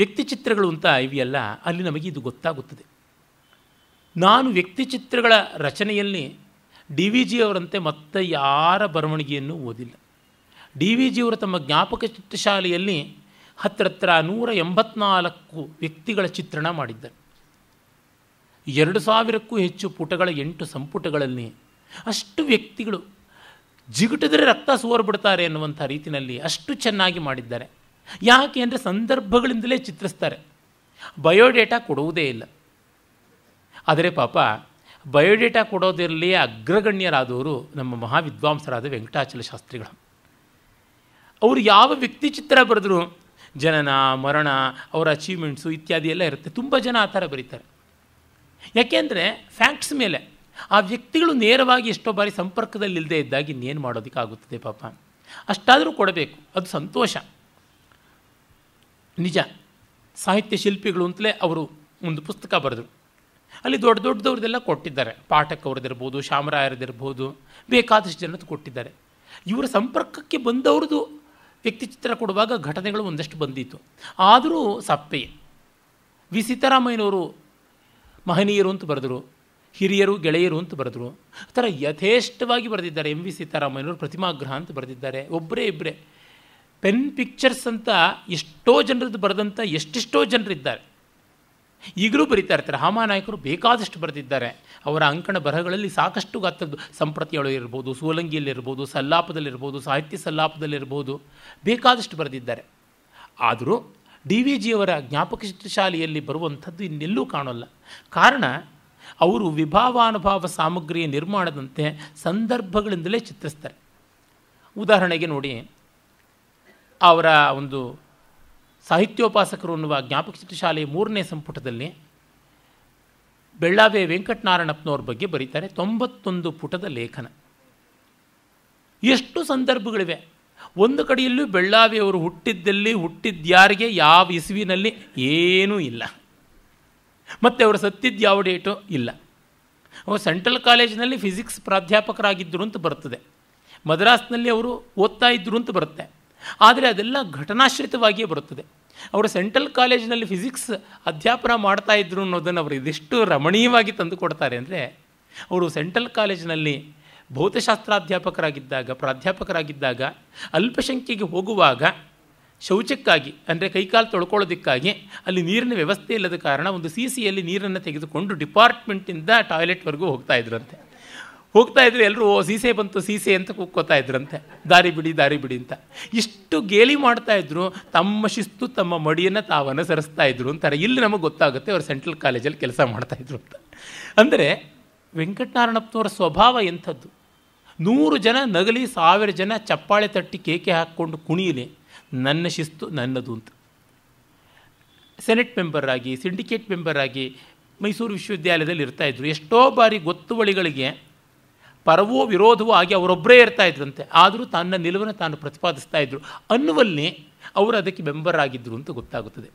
ವ್ಯಕ್ತಿ ಚಿತ್ರಗಳು ಅಂತ ಇವೆಯಲ್ಲ ಅಲ್ಲಿ ನಮಗೆ ಇದು ಗೊತ್ತಾಗುತ್ತದೆ ನಾನು ವ್ಯಕ್ತಿಚಿತ್ರಗಳ ರಚನೆಯಲ್ಲಿ ಡಿ ವಿ ಜಿ ಅವರಂತೆ ಮತ್ತೆ ಯಾರ ಬರವಣಿಗೆಯನ್ನು ಓದಿಲ್ಲ ಡಿ ವಿ ಜಿಯವರು ತಮ್ಮ ಜ್ಞಾಪಕ ಚಿತ್ರಶಾಲೆಯಲ್ಲಿ ಹತ್ರ ನೂರ ಎಂಬತ್ನಾಲ್ಕು ವ್ಯಕ್ತಿಗಳ ಚಿತ್ರಣ ಮಾಡಿದ್ದಾರೆ ಎರಡು ಸಾವಿರಕ್ಕೂ ಹೆಚ್ಚು ಪುಟಗಳ ಎಂಟು ಸಂಪುಟಗಳಲ್ಲಿ ಅಷ್ಟು ವ್ಯಕ್ತಿಗಳು ಜಿಗುಟಿದ್ರೆ ರಕ್ತ ಸೋರ್ಬಿಡ್ತಾರೆ ಅನ್ನುವಂಥ ರೀತಿಯಲ್ಲಿ ಅಷ್ಟು ಚೆನ್ನಾಗಿ ಮಾಡಿದ್ದಾರೆ ಯಾಕೆ ಅಂದರೆ ಸಂದರ್ಭಗಳಿಂದಲೇ ಚಿತ್ರಿಸ್ತಾರೆ ಬಯೋಡೇಟಾ ಕೊಡುವುದೇ ಇಲ್ಲ ಆದರೆ ಪಾಪ ಬಯೋಡೇಟಾ ಕೊಡೋದಿರಲಿ ಅಗ್ರಗಣ್ಯರಾದವರು ನಮ್ಮ ಮಹಾವಿದ್ವಾಂಸರಾದ ವೆಂಕಟಾಚಲ ಶಾಸ್ತ್ರಿಗಳು ಅವರು ಯಾವ ವ್ಯಕ್ತಿ ಚಿತ್ರ ಬರೆದ್ರು ಜನನ ಮರಣ ಅವರ ಅಚೀವ್ಮೆಂಟ್ಸು ಇತ್ಯಾದಿ ಎಲ್ಲ ಇರುತ್ತೆ ತುಂಬ ಜನ ಆ ಥರ ಬರೀತಾರೆ ಯಾಕೆಂದರೆ ಫ್ಯಾಕ್ಟ್ಸ್ ಮೇಲೆ ಆ ವ್ಯಕ್ತಿಗಳು ನೇರವಾಗಿ ಎಷ್ಟೋ ಬಾರಿ ಸಂಪರ್ಕದಲ್ಲಿಲ್ಲದೆ ಇದ್ದಾಗ ಇನ್ನೇನು ಮಾಡೋದಕ್ಕಾಗುತ್ತದೆ ಪಾಪ ಅಷ್ಟಾದರೂ ಕೊಡಬೇಕು ಅದು ಸಂತೋಷ ನಿಜ ಸಾಹಿತ್ಯ ಶಿಲ್ಪಿಗಳು ಅಂತಲೇ ಅವರು ಒಂದು ಪುಸ್ತಕ ಬರೆದರು ಅಲ್ಲಿ ದೊಡ್ಡ ದೊಡ್ಡದವ್ರದ್ದೆಲ್ಲ ಕೊಟ್ಟಿದ್ದಾರೆ ಪಾಠಕವ್ರದ್ದಿರ್ಬೋದು ಶಾಮರಾಯರದಿರ್ಬೋದು ಬೇಕಾದಷ್ಟು ಜನದ್ದು ಕೊಟ್ಟಿದ್ದಾರೆ ಇವರ ಸಂಪರ್ಕಕ್ಕೆ ಬಂದವ್ರದ್ದು ವ್ಯಕ್ತಿಚಿತ್ರ ಕೊಡುವಾಗ ಘಟನೆಗಳು ಒಂದಷ್ಟು ಬಂದಿತ್ತು ಆದರೂ ಸಪ್ಪೆ ವಿ ಸೀತಾರಾಮಯ್ಯನವರು ಮಹನೀಯರು ಅಂತ ಬರೆದರು ಹಿರಿಯರು ಗೆಳೆಯರು ಅಂತ ಬರೆದರು ಆ ಥರ ಯಥೇಷ್ಟವಾಗಿ ಬರೆದಿದ್ದಾರೆ ಎಂ ವಿ ಸೀತಾರಾಮಯ್ಯನವರು ಪ್ರತಿಮಾಗ್ರಹ ಅಂತ ಬರೆದಿದ್ದಾರೆ ಒಬ್ಬರೇ ಇಬ್ಬರೇ ಪೆನ್ ಪಿಕ್ಚರ್ಸ್ ಅಂತ ಎಷ್ಟೋ ಜನರದ್ದು ಬರೆದಂಥ ಎಷ್ಟೆಷ್ಟೋ ಜನರಿದ್ದಾರೆ ಈಗಲೂ ಬರೀತಾ ಇರ್ತಾರೆ ಹಾಮಾನಾಯಕರು ಬೇಕಾದಷ್ಟು ಬರೆದಿದ್ದಾರೆ ಅವರ ಅಂಕಣ ಬರಹಗಳಲ್ಲಿ ಸಾಕಷ್ಟು ಗಾತ್ರದ್ದು ಸಂಪ್ರತಿಯೊಳಗೆ ಇರ್ಬೋದು ಸೋಲಂಗಿಯಲ್ಲಿರ್ಬೋದು ಸಲ್ಲಾಪದಲ್ಲಿರ್ಬೋದು ಸಾಹಿತ್ಯ ಸಲ್ಲಾಪದಲ್ಲಿರ್ಬೋದು ಬೇಕಾದಷ್ಟು ಬರೆದಿದ್ದಾರೆ ಆದರೂ ಡಿ ವಿ ಜಿಯವರ ಜ್ಞಾಪಕ ಶಾಲೆಯಲ್ಲಿ ಬರುವಂಥದ್ದು ಇನ್ನೆಲ್ಲೂ ಕಾಣೋಲ್ಲ ಕಾರಣ ಅವರು ವಿಭಾವಾನುಭಾವ ಸಾಮಗ್ರಿಯ ನಿರ್ಮಾಣದಂತೆ ಸಂದರ್ಭಗಳಿಂದಲೇ ಚಿತ್ರಿಸ್ತಾರೆ ಉದಾಹರಣೆಗೆ ನೋಡಿ ಅವರ ಒಂದು ಸಾಹಿತ್ಯೋಪಾಸಕರು ಅನ್ನುವ ಜ್ಞಾಪಕ ಚಿತ್ರಶಾಲೆಯ ಮೂರನೇ ಸಂಪುಟದಲ್ಲಿ ಬೆಳ್ಳಾವೆ ವೆಂಕಟನಾರಾಯಣಪ್ಪನವ್ರ ಬಗ್ಗೆ ಬರೀತಾರೆ ತೊಂಬತ್ತೊಂದು ಪುಟದ ಲೇಖನ ಎಷ್ಟು ಸಂದರ್ಭಗಳಿವೆ ಒಂದು ಕಡೆಯಲ್ಲೂ ಬೆಳ್ಳಾವಿಯವರು ಹುಟ್ಟಿದ್ದಲ್ಲಿ ಹುಟ್ಟಿದ್ಯಾರಿಗೆ ಯಾವ ಇಸುವಿನಲ್ಲಿ ಏನೂ ಇಲ್ಲ ಮತ್ತು ಅವರು ಸತ್ತಿದ್ದು ಯಾವ ಡೇಟು ಇಲ್ಲ ಅವರು ಸೆಂಟ್ರಲ್ ಕಾಲೇಜಿನಲ್ಲಿ ಫಿಸಿಕ್ಸ್ ಪ್ರಾಧ್ಯಾಪಕರಾಗಿದ್ದರು ಅಂತ ಬರ್ತದೆ ಮದ್ರಾಸ್ನಲ್ಲಿ ಅವರು ಓದ್ತಾ ಇದ್ದರು ಅಂತ ಬರುತ್ತೆ ಆದರೆ ಅದೆಲ್ಲ ಘಟನಾಶ್ರಿತವಾಗಿಯೇ ಬರುತ್ತದೆ ಅವರು ಸೆಂಟ್ರಲ್ ಕಾಲೇಜಿನಲ್ಲಿ ಫಿಸಿಕ್ಸ್ ಅಧ್ಯಾಪನ ಮಾಡ್ತಾ ಇದ್ರು ಅನ್ನೋದನ್ನು ಅವರು ಇದೆಷ್ಟು ರಮಣೀಯವಾಗಿ ತಂದು ಕೊಡ್ತಾರೆ ಅಂದರೆ ಅವರು ಸೆಂಟ್ರಲ್ ಕಾಲೇಜಿನಲ್ಲಿ ಭೌತಶಾಸ್ತ್ರಾಧ್ಯಾಪಕರಾಗಿದ್ದಾಗ ಪ್ರಾಧ್ಯಾಪಕರಾಗಿದ್ದಾಗ ಅಲ್ಪಸಂಖ್ಯೆಗೆ ಹೋಗುವಾಗ ಶೌಚಕ್ಕಾಗಿ ಅಂದರೆ ಕೈಕಾಲು ತೊಳ್ಕೊಳ್ಳೋದಕ್ಕಾಗಿ ಅಲ್ಲಿ ನೀರಿನ ವ್ಯವಸ್ಥೆ ಇಲ್ಲದ ಕಾರಣ ಒಂದು ಸಿ ಸಿಯಲ್ಲಿ ನೀರನ್ನು ತೆಗೆದುಕೊಂಡು ಡಿಪಾರ್ಟ್ಮೆಂಟಿಂದ ಟಾಯ್ಲೆಟ್ವರೆಗೂ ಹೋಗ್ತಾ ಇದ್ರಂತೆ ಹೋಗ್ತಾ ಇದ್ರೆ ಎಲ್ಲರೂ ಓ ಸೀಸೆ ಬಂತು ಸೀಸೆ ಅಂತ ಕೂಕ್ಕೋತಾ ಇದ್ರಂತೆ ದಾರಿ ಬಿಡಿ ದಾರಿ ಬಿಡಿ ಅಂತ ಇಷ್ಟು ಗೇಲಿ ಮಾಡ್ತಾ ಇದ್ರು ತಮ್ಮ ಶಿಸ್ತು ತಮ್ಮ ಮಡಿಯನ್ನು ತಾವು ಅನುಸರಿಸ್ತಾ ಇದ್ರು ಅಂತಾರೆ ಇಲ್ಲಿ ನಮಗೆ ಗೊತ್ತಾಗುತ್ತೆ ಅವರು ಸೆಂಟ್ರಲ್ ಕಾಲೇಜಲ್ಲಿ ಕೆಲಸ ಮಾಡ್ತಾ ಇದ್ರು ಅಂತ ಅಂದರೆ ವೆಂಕಟನಾರಾಯಣಪ್ಪನವರ ಸ್ವಭಾವ ಎಂಥದ್ದು ನೂರು ಜನ ನಗಲಿ ಸಾವಿರ ಜನ ಚಪ್ಪಾಳೆ ತಟ್ಟಿ ಕೇಕೆ ಹಾಕ್ಕೊಂಡು ಕುಣಿಯಲಿ ನನ್ನ ಶಿಸ್ತು ನನ್ನದು ಅಂತ ಸೆನೆಟ್ ಮೆಂಬರಾಗಿ ಸಿಂಡಿಕೇಟ್ ಮೆಂಬರಾಗಿ ಮೈಸೂರು ವಿಶ್ವವಿದ್ಯಾಲಯದಲ್ಲಿ ಇರ್ತಾಯಿದ್ರು ಎಷ್ಟೋ ಬಾರಿ ಗೊತ್ತುವಳಿಗಳಿಗೆ ಪರವೋ ವಿರೋಧವೋ ಆಗಿ ಅವರೊಬ್ಬರೇ ಇರ್ತಾ ಆದರೂ ತನ್ನ ನಿಲುವನ್ನು ತಾನು ಪ್ರತಿಪಾದಿಸ್ತಾ ಇದ್ದರು ಅನ್ನುವಲ್ಲಿ ಅವರು ಅದಕ್ಕೆ ಮೆಂಬರ್ ಆಗಿದ್ದರು ಅಂತ ಗೊತ್ತಾಗುತ್ತದೆ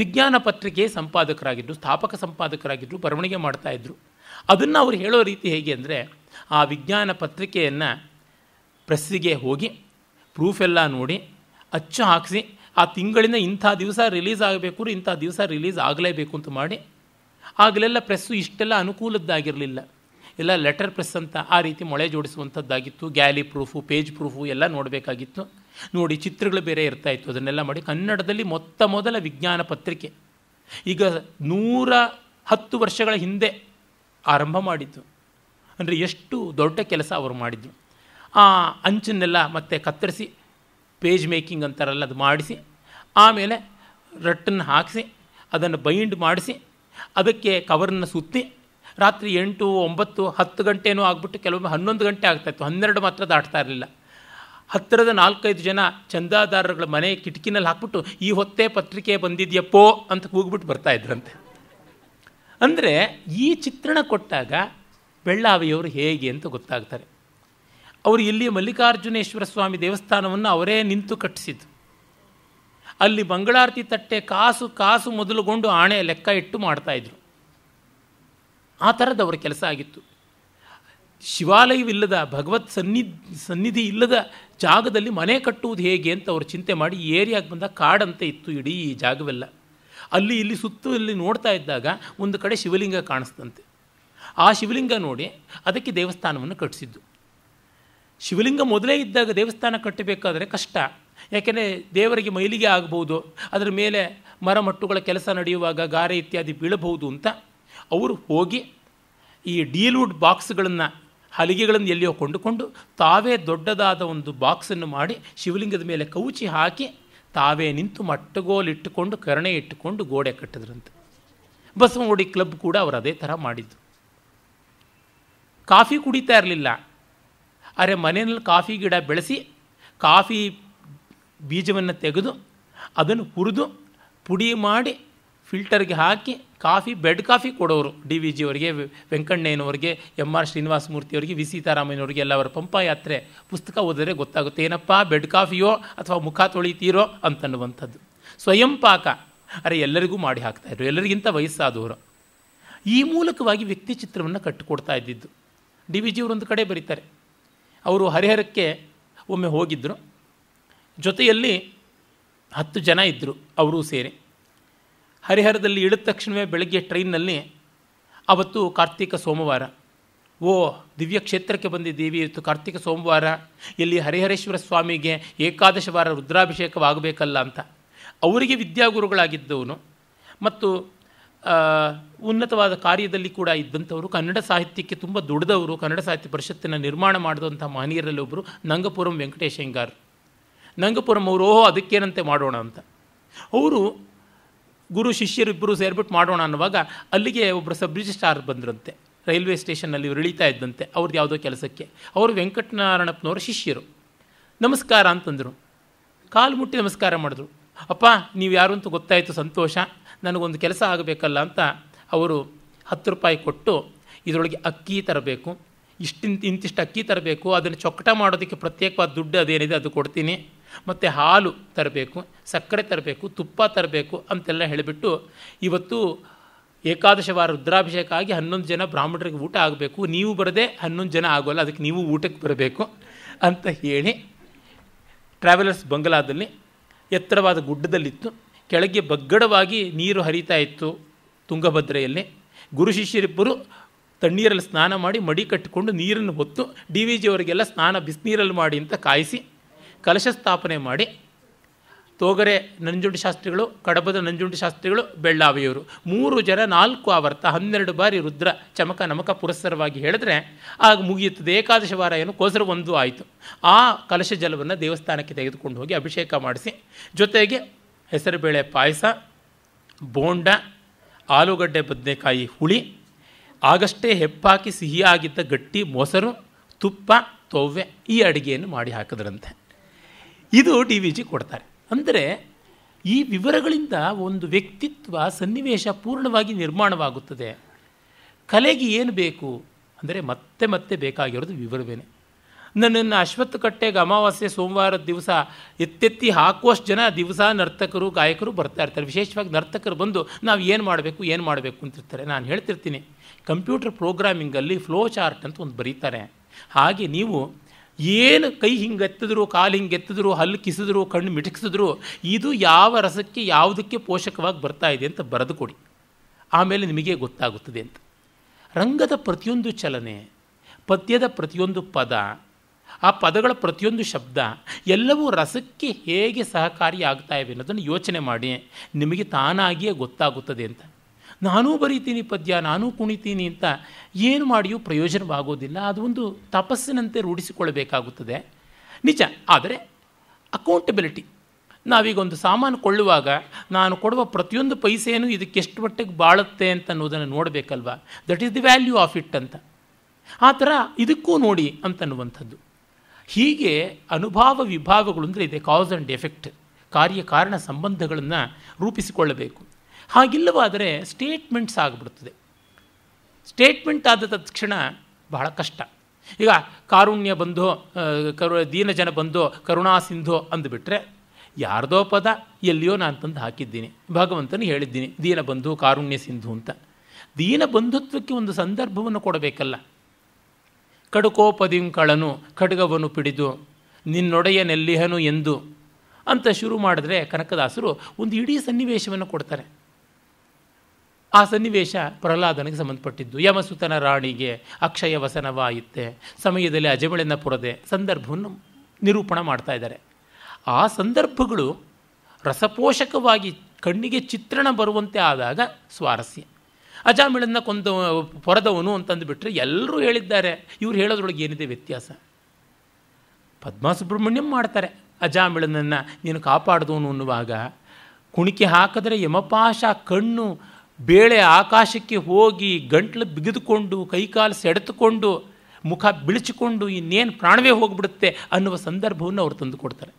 ವಿಜ್ಞಾನ ಪತ್ರಿಕೆ ಸಂಪಾದಕರಾಗಿದ್ದರು ಸ್ಥಾಪಕ ಸಂಪಾದಕರಾಗಿದ್ದರು ಬರವಣಿಗೆ ಮಾಡ್ತಾಯಿದ್ರು ಅದನ್ನು ಅವರು ಹೇಳೋ ರೀತಿ ಹೇಗೆ ಅಂದರೆ ಆ ವಿಜ್ಞಾನ ಪತ್ರಿಕೆಯನ್ನು ಪ್ರೆಸ್ಸಿಗೆ ಹೋಗಿ ಪ್ರೂಫೆಲ್ಲ ನೋಡಿ ಅಚ್ಚು ಹಾಕಿಸಿ ಆ ತಿಂಗಳಿಂದ ಇಂಥ ದಿವಸ ರಿಲೀಸ್ ಆಗಬೇಕು ಇಂಥ ದಿವಸ ರಿಲೀಸ್ ಆಗಲೇಬೇಕು ಅಂತ ಮಾಡಿ ಆಗಲೆಲ್ಲ ಪ್ರೆಸ್ಸು ಇಷ್ಟೆಲ್ಲ ಅನುಕೂಲದ್ದಾಗಿರಲಿಲ್ಲ ಎಲ್ಲ ಲೆಟರ್ ಪ್ರೆಸ್ ಅಂತ ಆ ರೀತಿ ಮೊಳೆ ಜೋಡಿಸುವಂಥದ್ದಾಗಿತ್ತು ಗ್ಯಾಲಿ ಪ್ರೂಫು ಪೇಜ್ ಪ್ರೂಫು ಎಲ್ಲ ನೋಡಬೇಕಾಗಿತ್ತು ನೋಡಿ ಚಿತ್ರಗಳು ಬೇರೆ ಇರ್ತಾಯಿತ್ತು ಅದನ್ನೆಲ್ಲ ಮಾಡಿ ಕನ್ನಡದಲ್ಲಿ ಮೊತ್ತ ಮೊದಲ ವಿಜ್ಞಾನ ಪತ್ರಿಕೆ ಈಗ ನೂರ ಹತ್ತು ವರ್ಷಗಳ ಹಿಂದೆ ಆರಂಭ ಮಾಡಿದ್ದು ಅಂದರೆ ಎಷ್ಟು ದೊಡ್ಡ ಕೆಲಸ ಅವರು ಮಾಡಿದರು ಆ ಅಂಚನ್ನೆಲ್ಲ ಮತ್ತೆ ಕತ್ತರಿಸಿ ಪೇಜ್ ಮೇಕಿಂಗ್ ಅಂತಾರಲ್ಲ ಅದು ಮಾಡಿಸಿ ಆಮೇಲೆ ರಟ್ಟನ್ನು ಹಾಕಿಸಿ ಅದನ್ನು ಬೈಂಡ್ ಮಾಡಿಸಿ ಅದಕ್ಕೆ ಕವರನ್ನು ಸುತ್ತಿ ರಾತ್ರಿ ಎಂಟು ಒಂಬತ್ತು ಹತ್ತು ಗಂಟೆನೂ ಆಗ್ಬಿಟ್ಟು ಕೆಲವೊಮ್ಮೆ ಹನ್ನೊಂದು ಗಂಟೆ ಆಗ್ತಾಯಿತ್ತು ಹನ್ನೆರಡು ಮಾತ್ರ ದಾಟ್ತಾ ಇರಲಿಲ್ಲ ಹತ್ತಿರದ ನಾಲ್ಕೈದು ಜನ ಚಂದಾದಾರರುಗಳ ಮನೆ ಕಿಟಕಿನಲ್ಲಿ ಹಾಕ್ಬಿಟ್ಟು ಈ ಹೊತ್ತೇ ಪತ್ರಿಕೆ ಬಂದಿದ್ಯಪ್ಪೋ ಅಂತ ಕೂಗ್ಬಿಟ್ಟು ಬರ್ತಾಯಿದ್ರಂತೆ ಅಂದರೆ ಈ ಚಿತ್ರಣ ಕೊಟ್ಟಾಗ ಬೆಳ್ಳಾವಿಯವರು ಹೇಗೆ ಅಂತ ಗೊತ್ತಾಗ್ತಾರೆ ಅವರು ಇಲ್ಲಿ ಮಲ್ಲಿಕಾರ್ಜುನೇಶ್ವರ ಸ್ವಾಮಿ ದೇವಸ್ಥಾನವನ್ನು ಅವರೇ ನಿಂತು ಕಟ್ಟಿಸಿದ್ದು ಅಲ್ಲಿ ಮಂಗಳಾರತಿ ತಟ್ಟೆ ಕಾಸು ಕಾಸು ಮೊದಲುಗೊಂಡು ಆಣೆ ಲೆಕ್ಕ ಇಟ್ಟು ಮಾಡ್ತಾಯಿದ್ರು ಆ ಥರದವರ ಅವರ ಕೆಲಸ ಆಗಿತ್ತು ಶಿವಾಲಯವಿಲ್ಲದ ಭಗವತ್ ಸನ್ನಿಧಿ ಸನ್ನಿಧಿ ಇಲ್ಲದ ಜಾಗದಲ್ಲಿ ಮನೆ ಕಟ್ಟುವುದು ಹೇಗೆ ಅಂತ ಅವರು ಚಿಂತೆ ಮಾಡಿ ಈ ಏರಿಯಾಗೆ ಬಂದ ಅಂತ ಇತ್ತು ಇಡೀ ಈ ಜಾಗವೆಲ್ಲ ಅಲ್ಲಿ ಇಲ್ಲಿ ಸುತ್ತು ಇಲ್ಲಿ ನೋಡ್ತಾ ಇದ್ದಾಗ ಒಂದು ಕಡೆ ಶಿವಲಿಂಗ ಕಾಣಿಸ್ತಂತೆ ಆ ಶಿವಲಿಂಗ ನೋಡಿ ಅದಕ್ಕೆ ದೇವಸ್ಥಾನವನ್ನು ಕಟ್ಟಿಸಿದ್ದು ಶಿವಲಿಂಗ ಮೊದಲೇ ಇದ್ದಾಗ ದೇವಸ್ಥಾನ ಕಟ್ಟಬೇಕಾದ್ರೆ ಕಷ್ಟ ಯಾಕೆಂದರೆ ದೇವರಿಗೆ ಮೈಲಿಗೆ ಆಗಬಹುದು ಅದರ ಮೇಲೆ ಮರಮಟ್ಟುಗಳ ಕೆಲಸ ನಡೆಯುವಾಗ ಗಾರೆ ಇತ್ಯಾದಿ ಬೀಳಬಹುದು ಅಂತ ಅವರು ಹೋಗಿ ಈ ಡೀಲ್ವುಡ್ ಬಾಕ್ಸ್ಗಳನ್ನು ಹಲಿಗೆಗಳನ್ನು ಎಲ್ಲಿಯೋ ಕೊಂಡುಕೊಂಡು ತಾವೇ ದೊಡ್ಡದಾದ ಒಂದು ಬಾಕ್ಸನ್ನು ಮಾಡಿ ಶಿವಲಿಂಗದ ಮೇಲೆ ಕವುಚಿ ಹಾಕಿ ತಾವೇ ನಿಂತು ಮಟ್ಟಗೋಲಿಟ್ಟುಕೊಂಡು ಕರಣೆ ಇಟ್ಟುಕೊಂಡು ಗೋಡೆ ಕಟ್ಟಿದ್ರಂತೆ ಬಸವನಗುಡಿ ಕ್ಲಬ್ ಕೂಡ ಅವರು ಅದೇ ಥರ ಮಾಡಿದ್ದು ಕಾಫಿ ಕುಡಿತಾ ಇರಲಿಲ್ಲ ಆದರೆ ಮನೆಯಲ್ಲಿ ಕಾಫಿ ಗಿಡ ಬೆಳೆಸಿ ಕಾಫಿ ಬೀಜವನ್ನು ತೆಗೆದು ಅದನ್ನು ಹುರಿದು ಪುಡಿ ಮಾಡಿ ಫಿಲ್ಟರ್ಗೆ ಹಾಕಿ ಕಾಫಿ ಬೆಡ್ ಕಾಫಿ ಕೊಡೋರು ಡಿ ವಿ ಜಿ ಅವರಿಗೆ ವೆಂಕಣ್ಣಯ್ಯನವ್ರಿಗೆ ಎಮ್ ಆರ್ ಶ್ರೀನಿವಾಸ ಮೂರ್ತಿಯವರಿಗೆ ವಿ ಸೀತಾರಾಮಯ್ಯನವ್ರಿಗೆ ಎಲ್ಲ ಅವರ ಪಂಪಾಯಾತ್ರೆ ಪುಸ್ತಕ ಓದಿದ್ರೆ ಗೊತ್ತಾಗುತ್ತೆ ಏನಪ್ಪ ಬೆಡ್ ಕಾಫಿಯೋ ಅಥವಾ ಮುಖ ತೊಳಿತೀರೋ ಅಂತನ್ನುವಂಥದ್ದು ಸ್ವಯಂ ಪಾಕ ಅರೆ ಎಲ್ಲರಿಗೂ ಮಾಡಿ ಹಾಕ್ತಾಯಿದ್ರು ಎಲ್ಲರಿಗಿಂತ ವಯಸ್ಸಾದವರು ಈ ಮೂಲಕವಾಗಿ ವ್ಯಕ್ತಿ ಚಿತ್ರವನ್ನು ಕಟ್ಟಿಕೊಡ್ತಾ ಇದ್ದಿದ್ದು ಡಿ ವಿ ಜಿಯವರೊಂದು ಕಡೆ ಬರೀತಾರೆ ಅವರು ಹರಿಹರಕ್ಕೆ ಒಮ್ಮೆ ಹೋಗಿದ್ದರು ಜೊತೆಯಲ್ಲಿ ಹತ್ತು ಜನ ಇದ್ದರು ಅವರೂ ಸೇರಿ ಹರಿಹರದಲ್ಲಿ ಇಳಿದ ತಕ್ಷಣವೇ ಬೆಳಗ್ಗೆ ಟ್ರೈನ್ನಲ್ಲಿ ಅವತ್ತು ಕಾರ್ತಿಕ ಸೋಮವಾರ ಓ ದಿವ್ಯ ಕ್ಷೇತ್ರಕ್ಕೆ ಬಂದಿದ್ದೀವಿ ಇವತ್ತು ಕಾರ್ತಿಕ ಸೋಮವಾರ ಇಲ್ಲಿ ಹರಿಹರೇಶ್ವರ ಸ್ವಾಮಿಗೆ ಏಕಾದಶ ವಾರ ರುದ್ರಾಭಿಷೇಕವಾಗಬೇಕಲ್ಲ ಅಂತ ಅವರಿಗೆ ವಿದ್ಯಾಗುರುಗಳಾಗಿದ್ದವನು ಮತ್ತು ಉನ್ನತವಾದ ಕಾರ್ಯದಲ್ಲಿ ಕೂಡ ಇದ್ದಂಥವರು ಕನ್ನಡ ಸಾಹಿತ್ಯಕ್ಕೆ ತುಂಬ ದುಡಿದವರು ಕನ್ನಡ ಸಾಹಿತ್ಯ ಪರಿಷತ್ತಿನ ನಿರ್ಮಾಣ ಮಾಡಿದಂಥ ಮಹನೀಯರಲ್ಲಿ ಒಬ್ಬರು ನಂಗಪುರಂ ವೆಂಕಟೇಶ್ ನಂಗಪುರಂ ಅವರು ಓಹೋ ಅದಕ್ಕೇನಂತೆ ಮಾಡೋಣ ಅಂತ ಅವರು ಗುರು ಶಿಷ್ಯರಿಬ್ಬರು ಸೇರ್ಬಿಟ್ಟು ಮಾಡೋಣ ಅನ್ನುವಾಗ ಅಲ್ಲಿಗೆ ಒಬ್ಬರು ಸಬ್ ರಿಜಿಸ್ಟ್ರಾರ್ ಬಂದರಂತೆ ರೈಲ್ವೆ ಸ್ಟೇಷನ್ನಲ್ಲಿ ಇವರು ಇಳಿತಾ ಇದ್ದಂತೆ ಅವ್ರದ್ದು ಯಾವುದೋ ಕೆಲಸಕ್ಕೆ ಅವರು ವೆಂಕಟನಾರಾಯಣಪ್ಪನವರು ಶಿಷ್ಯರು ನಮಸ್ಕಾರ ಅಂತಂದರು ಕಾಲು ಮುಟ್ಟಿ ನಮಸ್ಕಾರ ಮಾಡಿದ್ರು ಅಪ್ಪ ನೀವು ಯಾರು ಅಂತ ಗೊತ್ತಾಯಿತು ಸಂತೋಷ ನನಗೊಂದು ಕೆಲಸ ಆಗಬೇಕಲ್ಲ ಅಂತ ಅವರು ಹತ್ತು ರೂಪಾಯಿ ಕೊಟ್ಟು ಇದರೊಳಗೆ ಅಕ್ಕಿ ತರಬೇಕು ಇಷ್ಟಿಂತ ಇಂತಿಷ್ಟು ಅಕ್ಕಿ ತರಬೇಕು ಅದನ್ನು ಚೊಕ್ಕಟ ಮಾಡೋದಕ್ಕೆ ಪ್ರತ್ಯೇಕವಾದ ದುಡ್ಡು ಅದೇನಿದೆ ಅದು ಕೊಡ್ತೀನಿ ಮತ್ತು ಹಾಲು ತರಬೇಕು ಸಕ್ಕರೆ ತರಬೇಕು ತುಪ್ಪ ತರಬೇಕು ಅಂತೆಲ್ಲ ಹೇಳಿಬಿಟ್ಟು ಇವತ್ತು ಏಕಾದಶವಾರ ರುದ್ರಾಭಿಷೇಕ ಆಗಿ ಹನ್ನೊಂದು ಜನ ಬ್ರಾಹ್ಮಣರಿಗೆ ಊಟ ಆಗಬೇಕು ನೀವು ಬರದೆ ಹನ್ನೊಂದು ಜನ ಆಗೋಲ್ಲ ಅದಕ್ಕೆ ನೀವು ಊಟಕ್ಕೆ ಬರಬೇಕು ಅಂತ ಹೇಳಿ ಟ್ರಾವೆಲರ್ಸ್ ಬಂಗಲಾದಲ್ಲಿ ಎತ್ತರವಾದ ಗುಡ್ಡದಲ್ಲಿತ್ತು ಕೆಳಗೆ ಬಗ್ಗಡವಾಗಿ ನೀರು ಹರಿತಾ ಇತ್ತು ತುಂಗಭದ್ರೆಯಲ್ಲಿ ಗುರು ಶಿಷ್ಯರಿಬ್ಬರು ತಣ್ಣೀರಲ್ಲಿ ಸ್ನಾನ ಮಾಡಿ ಮಡಿ ಕಟ್ಟಿಕೊಂಡು ನೀರನ್ನು ಹೊತ್ತು ಡಿ ವಿ ಜಿಯವರಿಗೆಲ್ಲ ಸ್ನಾನ ಬಿಸಿನೀರಲ್ಲಿ ಮಾಡಿ ಅಂತ ಕಾಯಿಸಿ ಕಲಶ ಸ್ಥಾಪನೆ ಮಾಡಿ ತೋಗರೆ ನಂಜುಂಡಿ ಶಾಸ್ತ್ರಿಗಳು ಕಡಬದ ನಂಜುಂಡಿ ಶಾಸ್ತ್ರಿಗಳು ಬೆಳ್ಳಾವಿಯವರು ಮೂರು ಜನ ನಾಲ್ಕು ಆವರ್ತ ಹನ್ನೆರಡು ಬಾರಿ ರುದ್ರ ಚಮಕ ನಮಕ ಪುರಸ್ಸರವಾಗಿ ಹೇಳಿದ್ರೆ ಆಗ ಮುಗಿಯುತ್ತದೆ ಏಕಾದಶ ವಾರ ಏನು ಕೋಸರ ಒಂದು ಆಯಿತು ಆ ಕಲಶ ಜಲವನ್ನು ದೇವಸ್ಥಾನಕ್ಕೆ ತೆಗೆದುಕೊಂಡು ಹೋಗಿ ಅಭಿಷೇಕ ಮಾಡಿಸಿ ಜೊತೆಗೆ ಹೆಸರುಬೇಳೆ ಪಾಯಸ ಬೋಂಡ ಆಲೂಗಡ್ಡೆ ಬದನೆಕಾಯಿ ಹುಳಿ ಆಗಷ್ಟೇ ಹೆಪ್ಪಾಕಿ ಸಿಹಿಯಾಗಿದ್ದ ಗಟ್ಟಿ ಮೊಸರು ತುಪ್ಪ ತೊವ್ವೆ ಈ ಅಡುಗೆಯನ್ನು ಮಾಡಿ ಹಾಕಿದ್ರಂತೆ ಇದು ಡಿ ವಿ ಜಿ ಕೊಡ್ತಾರೆ ಅಂದರೆ ಈ ವಿವರಗಳಿಂದ ಒಂದು ವ್ಯಕ್ತಿತ್ವ ಸನ್ನಿವೇಶ ಪೂರ್ಣವಾಗಿ ನಿರ್ಮಾಣವಾಗುತ್ತದೆ ಕಲೆಗೆ ಏನು ಬೇಕು ಅಂದರೆ ಮತ್ತೆ ಮತ್ತೆ ಬೇಕಾಗಿರೋದು ವಿವರವೇನೆ ನನ್ನನ್ನು ಅಶ್ವತ್ಥ ಕಟ್ಟೆಗೆ ಅಮಾವಾಸ್ಯೆ ಸೋಮವಾರದ ದಿವಸ ಎತ್ತೆತ್ತಿ ಹಾಕುವಷ್ಟು ಜನ ದಿವಸ ನರ್ತಕರು ಗಾಯಕರು ಬರ್ತಾ ಇರ್ತಾರೆ ವಿಶೇಷವಾಗಿ ನರ್ತಕರು ಬಂದು ನಾವು ಏನು ಮಾಡಬೇಕು ಏನು ಮಾಡಬೇಕು ಅಂತಿರ್ತಾರೆ ನಾನು ಹೇಳ್ತಿರ್ತೀನಿ ಕಂಪ್ಯೂಟರ್ ಪ್ರೋಗ್ರಾಮಿಂಗಲ್ಲಿ ಫ್ಲೋ ಚಾರ್ಟ್ ಅಂತ ಒಂದು ಬರೀತಾರೆ ಹಾಗೆ ನೀವು ಏನು ಕೈ ಹಿಂಗೆ ಎತ್ತಿದ್ರು ಕಾಲು ಹಿಂಗೆ ಎತ್ತಿದ್ರು ಹಲ್ಲು ಕಿಸಿದ್ರು ಕಣ್ಣು ಮಿಟಕಿಸಿದ್ರು ಇದು ಯಾವ ರಸಕ್ಕೆ ಯಾವುದಕ್ಕೆ ಪೋಷಕವಾಗಿ ಬರ್ತಾ ಇದೆ ಅಂತ ಬರೆದು ಕೊಡಿ ಆಮೇಲೆ ನಿಮಗೆ ಗೊತ್ತಾಗುತ್ತದೆ ಅಂತ ರಂಗದ ಪ್ರತಿಯೊಂದು ಚಲನೆ ಪದ್ಯದ ಪ್ರತಿಯೊಂದು ಪದ ಆ ಪದಗಳ ಪ್ರತಿಯೊಂದು ಶಬ್ದ ಎಲ್ಲವೂ ರಸಕ್ಕೆ ಹೇಗೆ ಸಹಕಾರಿಯಾಗ್ತಾ ಇವೆ ಅನ್ನೋದನ್ನು ಯೋಚನೆ ಮಾಡಿ ನಿಮಗೆ ತಾನಾಗಿಯೇ ಗೊತ್ತಾಗುತ್ತದೆ ಅಂತ ನಾನೂ ಬರೀತೀನಿ ಪದ್ಯ ನಾನೂ ಕುಣಿತೀನಿ ಅಂತ ಏನು ಮಾಡಿಯೂ ಪ್ರಯೋಜನವಾಗೋದಿಲ್ಲ ಅದು ಒಂದು ತಪಸ್ಸಿನಂತೆ ರೂಢಿಸಿಕೊಳ್ಳಬೇಕಾಗುತ್ತದೆ ನಿಜ ಆದರೆ ಅಕೌಂಟಬಿಲಿಟಿ ನಾವೀಗ ಒಂದು ಸಾಮಾನು ಕೊಳ್ಳುವಾಗ ನಾನು ಕೊಡುವ ಪ್ರತಿಯೊಂದು ಪೈಸೆಯನ್ನು ಇದಕ್ಕೆ ಎಷ್ಟು ಮಟ್ಟಿಗೆ ಬಾಳುತ್ತೆ ಅಂತ ಅನ್ನೋದನ್ನು ನೋಡಬೇಕಲ್ವ that is the value of it ಅಂತ ಆ ಥರ ಇದಕ್ಕೂ ನೋಡಿ ಅಂತನ್ನುವಂಥದ್ದು ಹೀಗೆ ಅನುಭಾವ ವಿಭಾಗಗಳು ಅಂದರೆ ಇದೆ ಕಾಸ್ ಆ್ಯಂಡ್ ಎಫೆಕ್ಟ್ ಕಾರ್ಯಕಾರಣ ಸಂಬಂಧಗಳನ್ನು ರೂಪಿಸಿಕೊಳ್ಳಬೇಕು ಹಾಗಿಲ್ಲವಾದರೆ ಸ್ಟೇಟ್ಮೆಂಟ್ಸ್ ಆಗಿಬಿಡುತ್ತದೆ ಸ್ಟೇಟ್ಮೆಂಟ್ ಆದ ತಕ್ಷಣ ಬಹಳ ಕಷ್ಟ ಈಗ ಕಾರುಣ್ಯ ಬಂಧೋ ಕರು ದೀನಜನ ಬಂಧೋ ಕರುಣಾ ಸಿಂಧೋ ಅಂದುಬಿಟ್ರೆ ಯಾರ್ದೋ ಪದ ಎಲ್ಲಿಯೋ ನಾನು ತಂದು ಹಾಕಿದ್ದೀನಿ ಭಗವಂತನು ಹೇಳಿದ್ದೀನಿ ದೀನ ಬಂಧು ಕಾರುಣ್ಯ ಸಿಂಧು ಅಂತ ದೀನ ಬಂಧುತ್ವಕ್ಕೆ ಒಂದು ಸಂದರ್ಭವನ್ನು ಕೊಡಬೇಕಲ್ಲ ಕಡುಕೋಪದಿಂಕಳನು ಖಡ್ಗವನ್ನು ಪಿಡಿದು ನಿನ್ನೊಡೆಯ ನೆಲ್ಲಿಹನು ಎಂದು ಅಂತ ಶುರು ಮಾಡಿದ್ರೆ ಕನಕದಾಸರು ಒಂದು ಇಡೀ ಸನ್ನಿವೇಶವನ್ನು ಕೊಡ್ತಾರೆ ಆ ಸನ್ನಿವೇಶ ಪ್ರಹ್ಲಾದನಿಗೆ ಸಂಬಂಧಪಟ್ಟಿದ್ದು ಯಮಸುತನ ರಾಣಿಗೆ ಅಕ್ಷಯ ವಸನವಾಯಿತೆ ಸಮಯದಲ್ಲಿ ಅಜಮಳೆನ ಪುರದೆ ಸಂದರ್ಭವನ್ನು ನಿರೂಪಣೆ ಮಾಡ್ತಾ ಇದ್ದಾರೆ ಆ ಸಂದರ್ಭಗಳು ರಸಪೋಷಕವಾಗಿ ಕಣ್ಣಿಗೆ ಚಿತ್ರಣ ಬರುವಂತೆ ಆದಾಗ ಸ್ವಾರಸ್ಯ ಅಜಾಮಿಳನ್ನ ಕೊಂದ ಅಂತಂದು ಬಿಟ್ಟರೆ ಎಲ್ಲರೂ ಹೇಳಿದ್ದಾರೆ ಇವ್ರು ಹೇಳೋದ್ರೊಳಗೆ ಏನಿದೆ ವ್ಯತ್ಯಾಸ ಪದ್ಮಸುಬ್ರಹ್ಮಣ್ಯಂ ಮಾಡ್ತಾರೆ ಅಜಾಮಿಳನನ್ನು ನೀನು ಕಾಪಾಡಿದವನು ಅನ್ನುವಾಗ ಕುಣಿಕೆ ಹಾಕಿದ್ರೆ ಯಮಪಾಶ ಕಣ್ಣು ಬೇಳೆ ಆಕಾಶಕ್ಕೆ ಹೋಗಿ ಗಂಟ್ಲು ಬಿಗಿದುಕೊಂಡು ಕೈಕಾಲು ಸೆಡೆದುಕೊಂಡು ಮುಖ ಬಿಳಿಸಿಕೊಂಡು ಇನ್ನೇನು ಪ್ರಾಣವೇ ಹೋಗಿಬಿಡುತ್ತೆ ಅನ್ನುವ ಸಂದರ್ಭವನ್ನು ಅವ್ರು ತಂದು ಕೊಡ್ತಾರೆ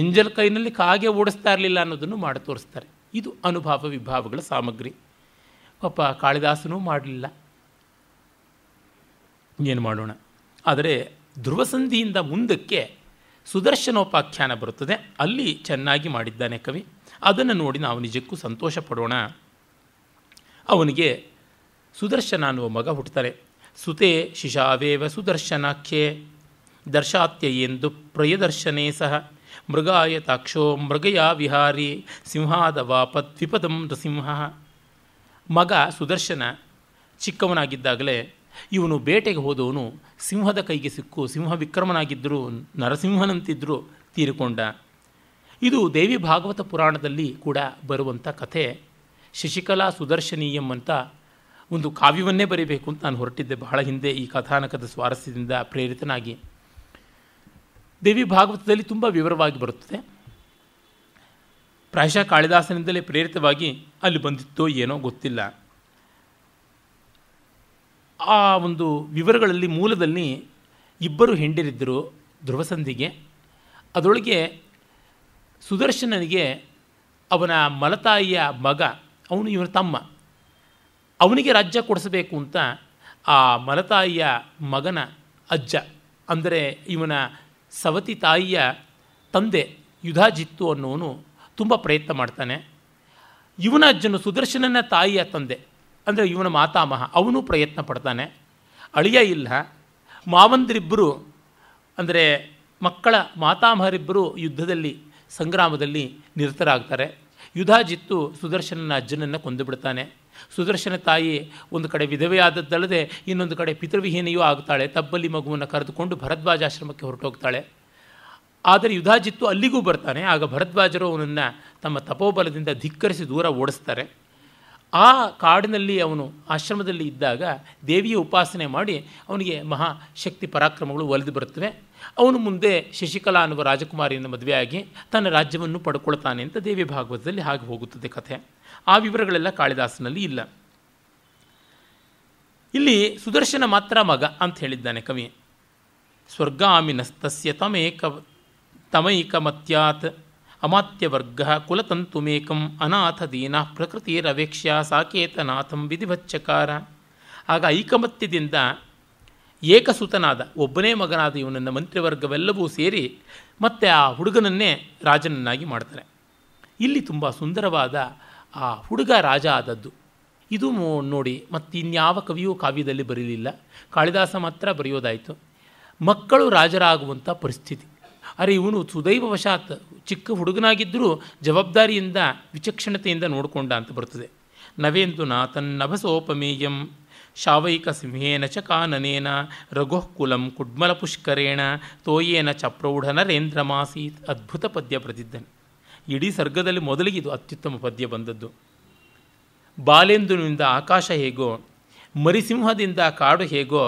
ಎಂಜಲ್ ಕೈನಲ್ಲಿ ಕಾಗೆ ಓಡಿಸ್ತಾ ಇರಲಿಲ್ಲ ಅನ್ನೋದನ್ನು ಮಾಡಿ ತೋರಿಸ್ತಾರೆ ಇದು ಅನುಭಾವ ವಿಭಾವಗಳ ಸಾಮಗ್ರಿ ಪಾಪ ಕಾಳಿದಾಸನೂ ಮಾಡಲಿಲ್ಲ ಏನು ಮಾಡೋಣ ಆದರೆ ಧ್ರುವಸಂಧಿಯಿಂದ ಮುಂದಕ್ಕೆ ಸುದರ್ಶನೋಪಾಖ್ಯಾನ ಬರುತ್ತದೆ ಅಲ್ಲಿ ಚೆನ್ನಾಗಿ ಮಾಡಿದ್ದಾನೆ ಕವಿ ಅದನ್ನು ನೋಡಿ ನಾವು ನಿಜಕ್ಕೂ ಸಂತೋಷ ಪಡೋಣ ಅವನಿಗೆ ಸುದರ್ಶನ ಅನ್ನುವ ಮಗ ಹುಟ್ಟುತ್ತಾರೆ ಸುತೆ ಶಿಶಾವೇವ ಸುದರ್ಶನಾಖ್ಯೆ ಎಂದು ಪ್ರಯದರ್ಶನೇ ಸಹ ಮೃಗಾಯ ತಾಕ್ಷೋ ಮೃಗಯಾ ವಿಹಾರಿ ಸಿಂಹಾದ ದ್ವಿಪದಂ ನೃಸಿಂಹ ಮಗ ಸುದರ್ಶನ ಚಿಕ್ಕವನಾಗಿದ್ದಾಗಲೇ ಇವನು ಬೇಟೆಗೆ ಹೋದವನು ಸಿಂಹದ ಕೈಗೆ ಸಿಕ್ಕು ಸಿಂಹ ವಿಕ್ರಮನಾಗಿದ್ದರೂ ನರಸಿಂಹನಂತಿದ್ದರೂ ತೀರಿಕೊಂಡ ಇದು ದೇವಿ ಭಾಗವತ ಪುರಾಣದಲ್ಲಿ ಕೂಡ ಬರುವಂಥ ಕಥೆ ಶಶಿಕಲಾ ಸುದರ್ಶನಿ ಅಂತ ಒಂದು ಕಾವ್ಯವನ್ನೇ ಬರೀಬೇಕು ಅಂತ ನಾನು ಹೊರಟಿದ್ದೆ ಬಹಳ ಹಿಂದೆ ಈ ಕಥಾನಕದ ಸ್ವಾರಸ್ಯದಿಂದ ಪ್ರೇರಿತನಾಗಿ ದೇವಿ ಭಾಗವತದಲ್ಲಿ ತುಂಬ ವಿವರವಾಗಿ ಬರುತ್ತದೆ ಪ್ರಾಯಶಃ ಕಾಳಿದಾಸನಿಂದಲೇ ಪ್ರೇರಿತವಾಗಿ ಅಲ್ಲಿ ಬಂದಿತ್ತೋ ಏನೋ ಗೊತ್ತಿಲ್ಲ ಆ ಒಂದು ವಿವರಗಳಲ್ಲಿ ಮೂಲದಲ್ಲಿ ಇಬ್ಬರು ಹೆಂಡಿರಿದ್ದರು ಧ್ರುವಸಂಧಿಗೆ ಅದರೊಳಗೆ ಸುದರ್ಶನನಿಗೆ ಅವನ ಮಲತಾಯಿಯ ಮಗ ಅವನು ಇವನ ತಮ್ಮ ಅವನಿಗೆ ರಾಜ್ಯ ಕೊಡಿಸಬೇಕು ಅಂತ ಆ ಮಲತಾಯಿಯ ಮಗನ ಅಜ್ಜ ಅಂದರೆ ಇವನ ಸವತಿ ತಾಯಿಯ ತಂದೆ ಯುಧಾಜಿತ್ತು ಅನ್ನೋನು ತುಂಬ ಪ್ರಯತ್ನ ಮಾಡ್ತಾನೆ ಇವನ ಅಜ್ಜನು ಸುದರ್ಶನನ ತಾಯಿಯ ತಂದೆ ಅಂದರೆ ಇವನ ಮಾತಾಮಹ ಅವನು ಪ್ರಯತ್ನ ಪಡ್ತಾನೆ ಅಳಿಯ ಇಲ್ಲ ಮಾವಂದಿರಿಬ್ಬರು ಅಂದರೆ ಮಕ್ಕಳ ಮಾತಾಮಹರಿಬ್ಬರು ಯುದ್ಧದಲ್ಲಿ ಸಂಗ್ರಾಮದಲ್ಲಿ ನಿರತರಾಗ್ತಾರೆ ಜಿತ್ತು ಸುದರ್ಶನನ ಅಜ್ಜನನ್ನು ಬಿಡ್ತಾನೆ ಸುದರ್ಶನ ತಾಯಿ ಒಂದು ಕಡೆ ವಿಧವೆಯಾದದ್ದಲ್ಲದೆ ಇನ್ನೊಂದು ಕಡೆ ಪಿತೃವಿಹೀನೆಯೂ ಆಗ್ತಾಳೆ ತಬ್ಬಲ್ಲಿ ಮಗುವನ್ನು ಕರೆದುಕೊಂಡು ಭರದ್ವಾಜಾಶ್ರಮಕ್ಕೆ ಹೊರಟೋಗ್ತಾಳೆ ಆದರೆ ಯುಧಾಜಿತ್ತು ಅಲ್ಲಿಗೂ ಬರ್ತಾನೆ ಆಗ ಭರದ್ವಾಜರು ಅವನನ್ನು ತಮ್ಮ ತಪೋಬಲದಿಂದ ಧಿಕ್ಕರಿಸಿ ದೂರ ಓಡಿಸ್ತಾರೆ ಆ ಕಾಡಿನಲ್ಲಿ ಅವನು ಆಶ್ರಮದಲ್ಲಿ ಇದ್ದಾಗ ದೇವಿಯ ಉಪಾಸನೆ ಮಾಡಿ ಅವನಿಗೆ ಮಹಾಶಕ್ತಿ ಪರಾಕ್ರಮಗಳು ಒಲಿದು ಬರುತ್ತವೆ ಅವನು ಮುಂದೆ ಶಶಿಕಲಾ ಅನ್ನುವ ರಾಜಕುಮಾರಿಯನ್ನು ಮದುವೆಯಾಗಿ ತನ್ನ ರಾಜ್ಯವನ್ನು ಪಡ್ಕೊಳ್ತಾನೆ ಅಂತ ದೇವಿ ಭಾಗವತದಲ್ಲಿ ಹಾಗೆ ಹೋಗುತ್ತದೆ ಕಥೆ ಆ ವಿವರಗಳೆಲ್ಲ ಕಾಳಿದಾಸನಲ್ಲಿ ಇಲ್ಲ ಇಲ್ಲಿ ಸುದರ್ಶನ ಮಾತ್ರ ಮಗ ಅಂತ ಹೇಳಿದ್ದಾನೆ ಕವಿ ಸ್ವರ್ಗಾಮಿನಸ್ತಸ್ಯ ತಮೇಕ ತಮೈಕಮತ್ಯಾತ್ ಅಮಾತ್ಯವರ್ಗ ಕುಲತಂತುಮೇಕಂ ಅನಾಥ ದೀನ ಪ್ರಕೃತಿರವೇಕ್ಷ್ಯ ಸಾಕೇತನಾಥಂ ವಿಧಿವಚ್ಚಕಾರ ಆಗ ಐಕಮತ್ಯದಿಂದ ಏಕಸುತನಾದ ಒಬ್ಬನೇ ಮಗನಾದ ಇವನನ್ನು ಮಂತ್ರಿವರ್ಗವೆಲ್ಲವೂ ಸೇರಿ ಮತ್ತೆ ಆ ಹುಡುಗನನ್ನೇ ರಾಜನನ್ನಾಗಿ ಮಾಡ್ತಾರೆ ಇಲ್ಲಿ ತುಂಬ ಸುಂದರವಾದ ಆ ಹುಡುಗ ರಾಜ ಆದದ್ದು ಇದು ನೋಡಿ ಮತ್ತಿನ್ಯಾವ ಕವಿಯೂ ಕಾವ್ಯದಲ್ಲಿ ಬರೀಲಿಲ್ಲ ಕಾಳಿದಾಸ ಮಾತ್ರ ಬರೆಯೋದಾಯಿತು ಮಕ್ಕಳು ರಾಜರಾಗುವಂಥ ಪರಿಸ್ಥಿತಿ ಆದರೆ ಇವನು ವಶಾತ್ ಚಿಕ್ಕ ಹುಡುಗನಾಗಿದ್ದರೂ ಜವಾಬ್ದಾರಿಯಿಂದ ವಿಚಕ್ಷಣತೆಯಿಂದ ನೋಡಿಕೊಂಡ ಅಂತ ಬರ್ತದೆ ನವೇಂದು ನಾ ತನ್ನಭಸೋಪಮೇಯಂ ಶಾವೈಕ ಸಿಂಹೇನ ಚ ಕಾನನೇನ ರಘುಕುಲಂ ಕುಡ್ಮಲ ಪುಷ್ಕರೇಣ ತೋಯೇನ ಚ ನರೇಂದ್ರಮಾಸೀತ್ ಅದ್ಭುತ ಪದ್ಯ ಬರೆದಿದ್ದನು ಇಡೀ ಸರ್ಗದಲ್ಲಿ ಮೊದಲಿಗೆ ಇದು ಅತ್ಯುತ್ತಮ ಪದ್ಯ ಬಂದದ್ದು ಬಾಲೇಂದುನಿಂದ ಆಕಾಶ ಹೇಗೋ ಮರಿಸಿಂಹದಿಂದ ಕಾಡು ಹೇಗೋ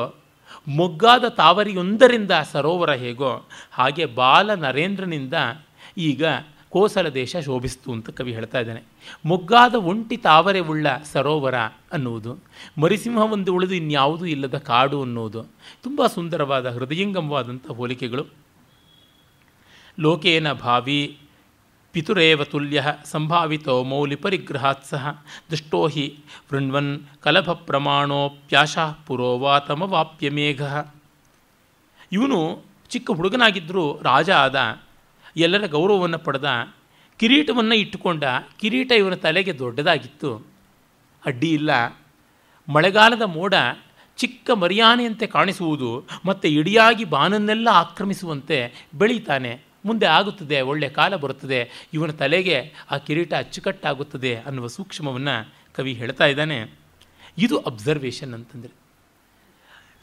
ಮೊಗ್ಗಾದ ತಾವರಿಯೊಂದರಿಂದ ಸರೋವರ ಹೇಗೋ ಹಾಗೆ ಬಾಲ ನರೇಂದ್ರನಿಂದ ಈಗ ಕೋಸಲ ದೇಶ ಶೋಭಿಸ್ತು ಅಂತ ಕವಿ ಹೇಳ್ತಾ ಇದ್ದಾನೆ ಮೊಗ್ಗಾದ ಒಂಟಿ ತಾವರೆ ಉಳ್ಳ ಸರೋವರ ಅನ್ನುವುದು ಮರಿಸಿಂಹ ಒಂದು ಉಳಿದು ಇನ್ಯಾವುದೂ ಇಲ್ಲದ ಕಾಡು ಅನ್ನುವುದು ತುಂಬ ಸುಂದರವಾದ ಹೃದಯಂಗಮವಾದಂಥ ಹೋಲಿಕೆಗಳು ಲೋಕೇನ ಭಾವಿ ಪಿತುರೇವ ತುಲ್ಯ ಸಂಭಾವಿತೋ ಮೌಲಿಪರಿಗ್ರಹಾತ್ ಸಹ ದುಷ್ಟೋ ಹಿ ವೃಣ್ವನ್ ಕಲಭಪ್ರಮಾಣೋಪ್ಯಾಶಃ ಪುರೋವಾತಮವಾಪ್ಯ ಮೇಘ ಇವನು ಚಿಕ್ಕ ಹುಡುಗನಾಗಿದ್ದರೂ ರಾಜ ಆದ ಎಲ್ಲರ ಗೌರವವನ್ನು ಪಡೆದ ಕಿರೀಟವನ್ನು ಇಟ್ಟುಕೊಂಡ ಕಿರೀಟ ಇವನ ತಲೆಗೆ ದೊಡ್ಡದಾಗಿತ್ತು ಅಡ್ಡಿ ಇಲ್ಲ ಮಳೆಗಾಲದ ಮೋಡ ಚಿಕ್ಕ ಮರಿಯಾನೆಯಂತೆ ಕಾಣಿಸುವುದು ಮತ್ತು ಇಡಿಯಾಗಿ ಬಾನನ್ನೆಲ್ಲ ಆಕ್ರಮಿಸುವಂತೆ ಬೆಳೀತಾನೆ ಮುಂದೆ ಆಗುತ್ತದೆ ಒಳ್ಳೆಯ ಕಾಲ ಬರುತ್ತದೆ ಇವನ ತಲೆಗೆ ಆ ಕಿರೀಟ ಅಚ್ಚುಕಟ್ಟಾಗುತ್ತದೆ ಅನ್ನುವ ಸೂಕ್ಷ್ಮವನ್ನು ಕವಿ ಹೇಳ್ತಾ ಇದ್ದಾನೆ ಇದು ಅಬ್ಸರ್ವೇಷನ್ ಅಂತಂದರೆ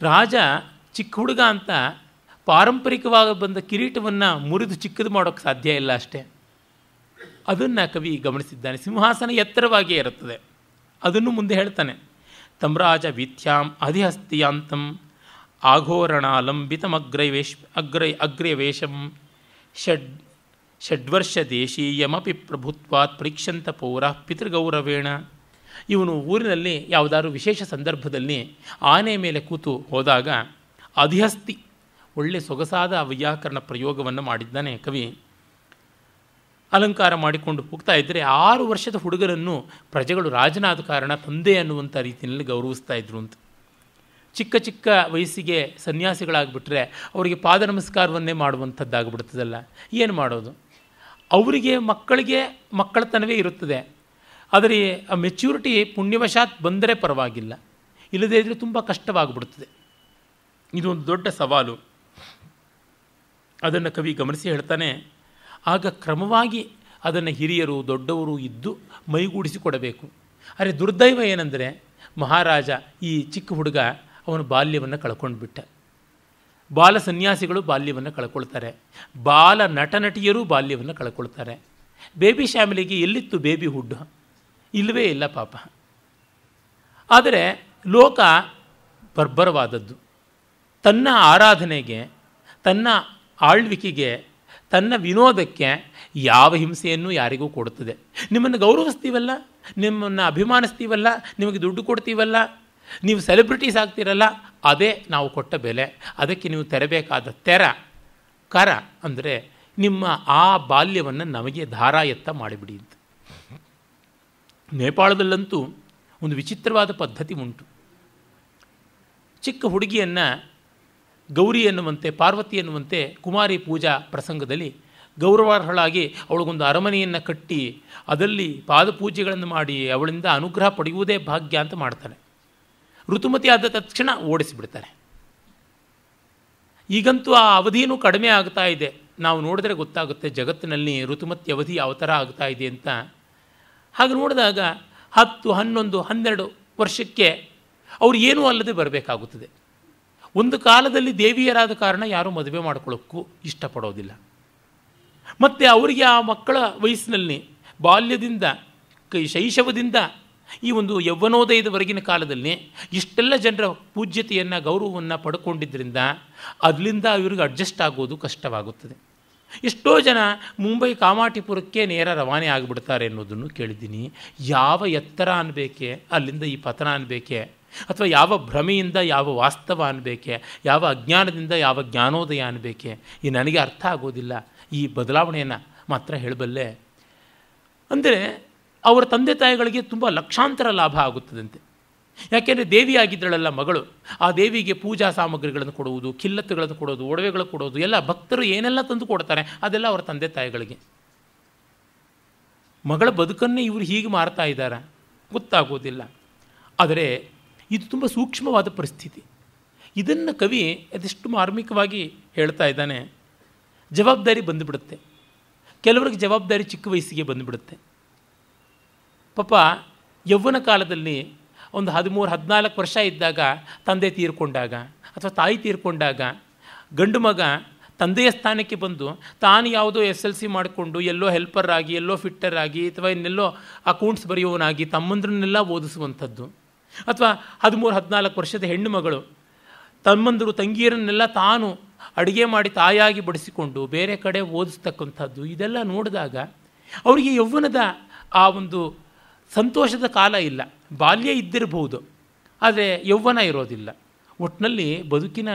ರಾಜ ಚಿಕ್ಕ ಹುಡುಗ ಅಂತ ಪಾರಂಪರಿಕವಾಗಿ ಬಂದ ಕಿರೀಟವನ್ನು ಮುರಿದು ಚಿಕ್ಕದು ಮಾಡೋಕ್ಕೆ ಸಾಧ್ಯ ಇಲ್ಲ ಅಷ್ಟೇ ಅದನ್ನು ಕವಿ ಗಮನಿಸಿದ್ದಾನೆ ಸಿಂಹಾಸನ ಎತ್ತರವಾಗಿಯೇ ಇರುತ್ತದೆ ಅದನ್ನು ಮುಂದೆ ಹೇಳ್ತಾನೆ ತಮ್ರಾಜ ವಿಥ್ಯಾಂ ಅಧಿಹಸ್ತಿಯಾಂತಂ ಆಘೋರಣಾಲಂಬಿತಮಗ್ರೈವೇಶ್ ಅಗ್ರೈ ಅಗ್ರವೇಶಂ ಷಡ್ ಷಡ್ವರ್ಷ ದೇಶೀಯಮಪಿ ಪ್ರಭುತ್ವಾತ್ ಪರೀಕ್ಷಂತ ಪೌರ ಪಿತೃಗೌರವೇಣ ಇವನು ಊರಿನಲ್ಲಿ ಯಾವುದಾದ್ರೂ ವಿಶೇಷ ಸಂದರ್ಭದಲ್ಲಿ ಆನೆ ಮೇಲೆ ಕೂತು ಹೋದಾಗ ಅಧಿಹಸ್ತಿ ಒಳ್ಳೆ ಸೊಗಸಾದ ವ್ಯಾಕರಣ ಪ್ರಯೋಗವನ್ನು ಮಾಡಿದ್ದಾನೆ ಕವಿ ಅಲಂಕಾರ ಮಾಡಿಕೊಂಡು ಹೋಗ್ತಾ ಇದ್ದರೆ ಆರು ವರ್ಷದ ಹುಡುಗರನ್ನು ಪ್ರಜೆಗಳು ರಾಜನಾದ ಕಾರಣ ತಂದೆ ಅನ್ನುವಂಥ ರೀತಿಯಲ್ಲಿ ಗೌರವಿಸ್ತಾ ಇದ್ರು ಅಂತ ಚಿಕ್ಕ ಚಿಕ್ಕ ವಯಸ್ಸಿಗೆ ಸನ್ಯಾಸಿಗಳಾಗ್ಬಿಟ್ರೆ ಅವರಿಗೆ ಪಾದ ನಮಸ್ಕಾರವನ್ನೇ ಮಾಡುವಂಥದ್ದಾಗ್ಬಿಡ್ತದಲ್ಲ ಏನು ಮಾಡೋದು ಅವರಿಗೆ ಮಕ್ಕಳಿಗೆ ಮಕ್ಕಳತನವೇ ಇರುತ್ತದೆ ಆದರೆ ಆ ಮೆಚ್ಯೂರಿಟಿ ಪುಣ್ಯವಶಾತ್ ಬಂದರೆ ಪರವಾಗಿಲ್ಲ ಇಲ್ಲದೇ ಇದ್ದರೆ ತುಂಬ ಕಷ್ಟವಾಗ್ಬಿಡ್ತದೆ ಇದೊಂದು ದೊಡ್ಡ ಸವಾಲು ಅದನ್ನು ಕವಿ ಗಮನಿಸಿ ಹೇಳ್ತಾನೆ ಆಗ ಕ್ರಮವಾಗಿ ಅದನ್ನು ಹಿರಿಯರು ದೊಡ್ಡವರು ಇದ್ದು ಮೈಗೂಡಿಸಿಕೊಡಬೇಕು ಆದರೆ ದುರ್ದೈವ ಏನೆಂದರೆ ಮಹಾರಾಜ ಈ ಚಿಕ್ಕ ಹುಡುಗ ಅವನು ಬಾಲ್ಯವನ್ನು ಕಳ್ಕೊಂಡು ಬಿಟ್ಟ ಬಾಲ ಸನ್ಯಾಸಿಗಳು ಬಾಲ್ಯವನ್ನು ಕಳ್ಕೊಳ್ತಾರೆ ಬಾಲ ನಟನಟಿಯರು ಬಾಲ್ಯವನ್ನು ಕಳ್ಕೊಳ್ತಾರೆ ಬೇಬಿ ಫ್ಯಾಮಿಲಿಗೆ ಎಲ್ಲಿತ್ತು ಬೇಬಿ ಹುಡ್ ಇಲ್ಲವೇ ಇಲ್ಲ ಪಾಪ ಆದರೆ ಲೋಕ ಬರ್ಬರವಾದದ್ದು ತನ್ನ ಆರಾಧನೆಗೆ ತನ್ನ ಆಳ್ವಿಕೆಗೆ ತನ್ನ ವಿನೋದಕ್ಕೆ ಯಾವ ಹಿಂಸೆಯನ್ನು ಯಾರಿಗೂ ಕೊಡುತ್ತದೆ ನಿಮ್ಮನ್ನು ಗೌರವಿಸ್ತೀವಲ್ಲ ನಿಮ್ಮನ್ನು ಅಭಿಮಾನಿಸ್ತೀವಲ್ಲ ನಿಮಗೆ ದುಡ್ಡು ಕೊಡ್ತೀವಲ್ಲ ನೀವು ಸೆಲೆಬ್ರಿಟೀಸ್ ಆಗ್ತಿರಲ್ಲ ಅದೇ ನಾವು ಕೊಟ್ಟ ಬೆಲೆ ಅದಕ್ಕೆ ನೀವು ತೆರಬೇಕಾದ ತೆರ ಕರ ಅಂದರೆ ನಿಮ್ಮ ಆ ಬಾಲ್ಯವನ್ನು ನಮಗೆ ಧಾರಾಯತ್ತ ಮಾಡಿಬಿಡಿ ಅಂತ ನೇಪಾಳದಲ್ಲಂತೂ ಒಂದು ವಿಚಿತ್ರವಾದ ಪದ್ಧತಿ ಉಂಟು ಚಿಕ್ಕ ಹುಡುಗಿಯನ್ನು ಗೌರಿ ಎನ್ನುವಂತೆ ಪಾರ್ವತಿ ಎನ್ನುವಂತೆ ಕುಮಾರಿ ಪೂಜಾ ಪ್ರಸಂಗದಲ್ಲಿ ಗೌರವಾರ್ಹಳಾಗಿ ಅವಳಿಗೊಂದು ಅರಮನೆಯನ್ನು ಕಟ್ಟಿ ಅದರಲ್ಲಿ ಪಾದಪೂಜೆಗಳನ್ನು ಮಾಡಿ ಅವಳಿಂದ ಅನುಗ್ರಹ ಪಡೆಯುವುದೇ ಭಾಗ್ಯ ಅಂತ ಮಾಡ್ತಾನೆ ಋತುಮತಿ ಆದ ತಕ್ಷಣ ಓಡಿಸಿಬಿಡ್ತಾರೆ ಈಗಂತೂ ಆ ಅವಧಿನೂ ಕಡಿಮೆ ಆಗ್ತಾ ಇದೆ ನಾವು ನೋಡಿದ್ರೆ ಗೊತ್ತಾಗುತ್ತೆ ಜಗತ್ತಿನಲ್ಲಿ ಋತುಮತಿ ಅವಧಿ ಯಾವ ಥರ ಆಗ್ತಾ ಇದೆ ಅಂತ ಹಾಗೆ ನೋಡಿದಾಗ ಹತ್ತು ಹನ್ನೊಂದು ಹನ್ನೆರಡು ವರ್ಷಕ್ಕೆ ಅವ್ರು ಏನೂ ಅಲ್ಲದೆ ಬರಬೇಕಾಗುತ್ತದೆ ಒಂದು ಕಾಲದಲ್ಲಿ ದೇವಿಯರಾದ ಕಾರಣ ಯಾರೂ ಮದುವೆ ಮಾಡ್ಕೊಳ್ಳೋಕ್ಕೂ ಇಷ್ಟಪಡೋದಿಲ್ಲ ಮತ್ತು ಅವರಿಗೆ ಆ ಮಕ್ಕಳ ವಯಸ್ಸಿನಲ್ಲಿ ಬಾಲ್ಯದಿಂದ ಶೈಶವದಿಂದ ಈ ಒಂದು ಯೌವನೋದಯದವರೆಗಿನ ಕಾಲದಲ್ಲಿ ಇಷ್ಟೆಲ್ಲ ಜನರ ಪೂಜ್ಯತೆಯನ್ನು ಗೌರವವನ್ನು ಪಡ್ಕೊಂಡಿದ್ದರಿಂದ ಅದರಿಂದ ಇವ್ರಿಗೆ ಅಡ್ಜಸ್ಟ್ ಆಗೋದು ಕಷ್ಟವಾಗುತ್ತದೆ ಎಷ್ಟೋ ಜನ ಮುಂಬೈ ಕಾಮಾಟಿಪುರಕ್ಕೆ ನೇರ ರವಾನೆ ಆಗಿಬಿಡ್ತಾರೆ ಅನ್ನೋದನ್ನು ಕೇಳಿದ್ದೀನಿ ಯಾವ ಎತ್ತರ ಅನ್ಬೇಕೆ ಅಲ್ಲಿಂದ ಈ ಪತನ ಅನ್ಬೇಕೆ ಅಥವಾ ಯಾವ ಭ್ರಮೆಯಿಂದ ಯಾವ ವಾಸ್ತವ ಅನ್ಬೇಕೆ ಯಾವ ಅಜ್ಞಾನದಿಂದ ಯಾವ ಜ್ಞಾನೋದಯ ಅನ್ಬೇಕೆ ಈ ನನಗೆ ಅರ್ಥ ಆಗೋದಿಲ್ಲ ಈ ಬದಲಾವಣೆಯನ್ನು ಮಾತ್ರ ಹೇಳಬಲ್ಲೆ ಅಂದರೆ ಅವರ ತಂದೆ ತಾಯಿಗಳಿಗೆ ತುಂಬ ಲಕ್ಷಾಂತರ ಲಾಭ ಆಗುತ್ತದಂತೆ ಯಾಕೆಂದರೆ ದೇವಿ ಆಗಿದ್ದಳಲ್ಲ ಮಗಳು ಆ ದೇವಿಗೆ ಪೂಜಾ ಸಾಮಗ್ರಿಗಳನ್ನು ಕೊಡುವುದು ಕಿಲ್ಲತ್ತುಗಳನ್ನು ಕೊಡೋದು ಒಡವೆಗಳು ಕೊಡೋದು ಎಲ್ಲ ಭಕ್ತರು ಏನೆಲ್ಲ ತಂದು ಕೊಡ್ತಾರೆ ಅದೆಲ್ಲ ಅವರ ತಂದೆ ತಾಯಿಗಳಿಗೆ ಮಗಳ ಬದುಕನ್ನೇ ಇವರು ಹೀಗೆ ಮಾರ್ತಾ ಇದ್ದಾರೆ ಗೊತ್ತಾಗೋದಿಲ್ಲ ಆದರೆ ಇದು ತುಂಬ ಸೂಕ್ಷ್ಮವಾದ ಪರಿಸ್ಥಿತಿ ಇದನ್ನು ಕವಿ ಅದೆಷ್ಟು ಮಾರ್ಮಿಕವಾಗಿ ಹೇಳ್ತಾ ಇದ್ದಾನೆ ಜವಾಬ್ದಾರಿ ಬಂದುಬಿಡುತ್ತೆ ಕೆಲವರಿಗೆ ಜವಾಬ್ದಾರಿ ಚಿಕ್ಕ ವಯಸ್ಸಿಗೆ ಬಂದುಬಿಡುತ್ತೆ ಪಾಪ ಯೌವ್ವನ ಕಾಲದಲ್ಲಿ ಒಂದು ಹದಿಮೂರು ಹದಿನಾಲ್ಕು ವರ್ಷ ಇದ್ದಾಗ ತಂದೆ ತೀರ್ಕೊಂಡಾಗ ಅಥವಾ ತಾಯಿ ತೀರ್ಕೊಂಡಾಗ ಗಂಡು ಮಗ ತಂದೆಯ ಸ್ಥಾನಕ್ಕೆ ಬಂದು ತಾನು ಯಾವುದೋ ಎಸ್ ಎಲ್ ಸಿ ಮಾಡಿಕೊಂಡು ಎಲ್ಲೋ ಹೆಲ್ಪರ್ ಆಗಿ ಎಲ್ಲೋ ಫಿಟ್ಟರ್ ಆಗಿ ಅಥವಾ ಇನ್ನೆಲ್ಲೋ ಅಕೌಂಟ್ಸ್ ಬರೆಯುವವನಾಗಿ ತಮ್ಮಂದ್ರನ್ನೆಲ್ಲ ಓದಿಸುವಂಥದ್ದು ಅಥವಾ ಹದಿಮೂರು ಹದಿನಾಲ್ಕು ವರ್ಷದ ಹೆಣ್ಣು ಮಗಳು ತಮ್ಮಂದರು ತಂಗಿಯರನ್ನೆಲ್ಲ ತಾನು ಅಡುಗೆ ಮಾಡಿ ತಾಯಾಗಿ ಬಡಿಸಿಕೊಂಡು ಬೇರೆ ಕಡೆ ಓದಿಸ್ತಕ್ಕಂಥದ್ದು ಇದೆಲ್ಲ ನೋಡಿದಾಗ ಅವರಿಗೆ ಯೌವ್ವನದ ಆ ಒಂದು ಸಂತೋಷದ ಕಾಲ ಇಲ್ಲ ಬಾಲ್ಯ ಇದ್ದಿರಬಹುದು ಆದರೆ ಯೌವ್ವನ ಇರೋದಿಲ್ಲ ಒಟ್ಟಿನಲ್ಲಿ ಬದುಕಿನ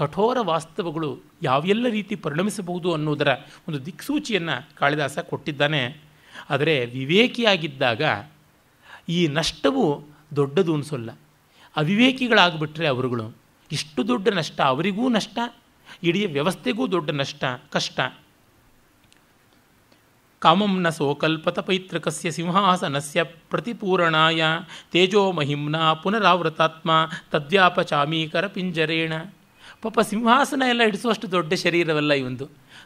ಕಠೋರ ವಾಸ್ತವಗಳು ಯಾವೆಲ್ಲ ರೀತಿ ಪರಿಣಮಿಸಬಹುದು ಅನ್ನೋದರ ಒಂದು ದಿಕ್ಸೂಚಿಯನ್ನು ಕಾಳಿದಾಸ ಕೊಟ್ಟಿದ್ದಾನೆ ಆದರೆ ವಿವೇಕಿಯಾಗಿದ್ದಾಗ ಈ ನಷ್ಟವು ದೊಡ್ಡದು ಅನಿಸೋಲ್ಲ ಅವಿವೇಕಿಗಳಾಗ್ಬಿಟ್ರೆ ಅವರುಗಳು ಇಷ್ಟು ದೊಡ್ಡ ನಷ್ಟ ಅವರಿಗೂ ನಷ್ಟ ಇಡೀ ವ್ಯವಸ್ಥೆಗೂ ದೊಡ್ಡ ನಷ್ಟ ಕಷ್ಟ ಕಾಮಂ ನ ಸೋಕಲ್ಪತಪೈತ್ರಕಸ್ಯ ಸಿಂಹಾಸನಸ್ಯ ಪ್ರತಿಪೂರಣಾಯ ತೇಜೋ ಮಹಿಮ್ನ ಪುನರಾವೃತಾತ್ಮ ಚಾಮೀಕರ ಪಿಂಜರೇಣ ಪಾಪ ಸಿಂಹಾಸನ ಎಲ್ಲ ಹಿಡಿಸುವಷ್ಟು ದೊಡ್ಡ ಶರೀರವಲ್ಲ ಇವೊಂದು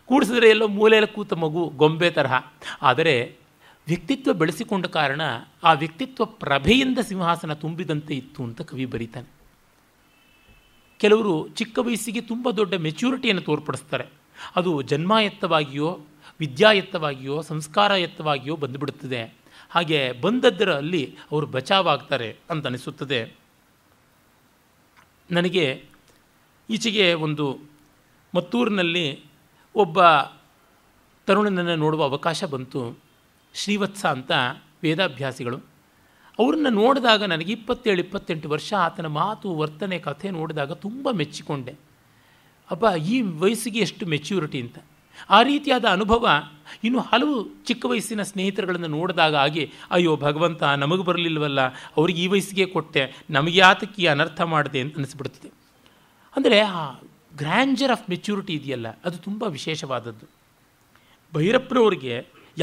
ಕೂಡಿಸಿದ್ರೆ ಎಲ್ಲೋ ಮೂಲೆಯಲ್ಲಿ ಕೂತ ಮಗು ಗೊಂಬೆ ತರಹ ಆದರೆ ವ್ಯಕ್ತಿತ್ವ ಬೆಳೆಸಿಕೊಂಡ ಕಾರಣ ಆ ವ್ಯಕ್ತಿತ್ವ ಪ್ರಭೆಯಿಂದ ಸಿಂಹಾಸನ ತುಂಬಿದಂತೆ ಇತ್ತು ಅಂತ ಕವಿ ಬರೀತಾನೆ ಕೆಲವರು ಚಿಕ್ಕ ವಯಸ್ಸಿಗೆ ತುಂಬ ದೊಡ್ಡ ಮೆಚ್ಯೂರಿಟಿಯನ್ನು ತೋರ್ಪಡಿಸ್ತಾರೆ ಅದು ಜನ್ಮಾಯತ್ತವಾಗಿಯೋ ವಿದ್ಯಾಯತ್ತವಾಗಿಯೋ ಸಂಸ್ಕಾರಯತ್ತವಾಗಿಯೋ ಬಂದುಬಿಡುತ್ತದೆ ಹಾಗೆ ಬಂದದ್ದರಲ್ಲಿ ಅವರು ಬಚಾವಾಗ್ತಾರೆ ಅಂತ ಅನಿಸುತ್ತದೆ ನನಗೆ ಈಚೆಗೆ ಒಂದು ಮತ್ತೂರಿನಲ್ಲಿ ಒಬ್ಬ ತರುಣನನ್ನು ನೋಡುವ ಅವಕಾಶ ಬಂತು ಶ್ರೀವತ್ಸ ಅಂತ ವೇದಾಭ್ಯಾಸಿಗಳು ಅವ್ರನ್ನ ನೋಡಿದಾಗ ನನಗೆ ಇಪ್ಪತ್ತೇಳು ಇಪ್ಪತ್ತೆಂಟು ವರ್ಷ ಆತನ ಮಾತು ವರ್ತನೆ ಕಥೆ ನೋಡಿದಾಗ ತುಂಬ ಮೆಚ್ಚಿಕೊಂಡೆ ಅಪ್ಪ ಈ ವಯಸ್ಸಿಗೆ ಎಷ್ಟು ಮೆಚ್ಯೂರಿಟಿ ಅಂತ ಆ ರೀತಿಯಾದ ಅನುಭವ ಇನ್ನು ಹಲವು ಚಿಕ್ಕ ವಯಸ್ಸಿನ ಸ್ನೇಹಿತರುಗಳನ್ನು ನೋಡಿದಾಗ ಆಗಿ ಅಯ್ಯೋ ಭಗವಂತ ನಮಗೆ ಬರಲಿಲ್ಲವಲ್ಲ ಅವ್ರಿಗೆ ಈ ವಯಸ್ಸಿಗೆ ಕೊಟ್ಟೆ ನಮಗೆ ಯಾತಕ್ಕೆ ಅನರ್ಥ ಮಾಡಿದೆ ಅಂತ ಅನಿಸ್ಬಿಡ್ತದೆ ಅಂದರೆ ಆ ಗ್ರ್ಯಾಂಜರ್ ಆಫ್ ಮೆಚ್ಯೂರಿಟಿ ಇದೆಯಲ್ಲ ಅದು ತುಂಬ ವಿಶೇಷವಾದದ್ದು ಭೈರಪ್ಪನವ್ರಿಗೆ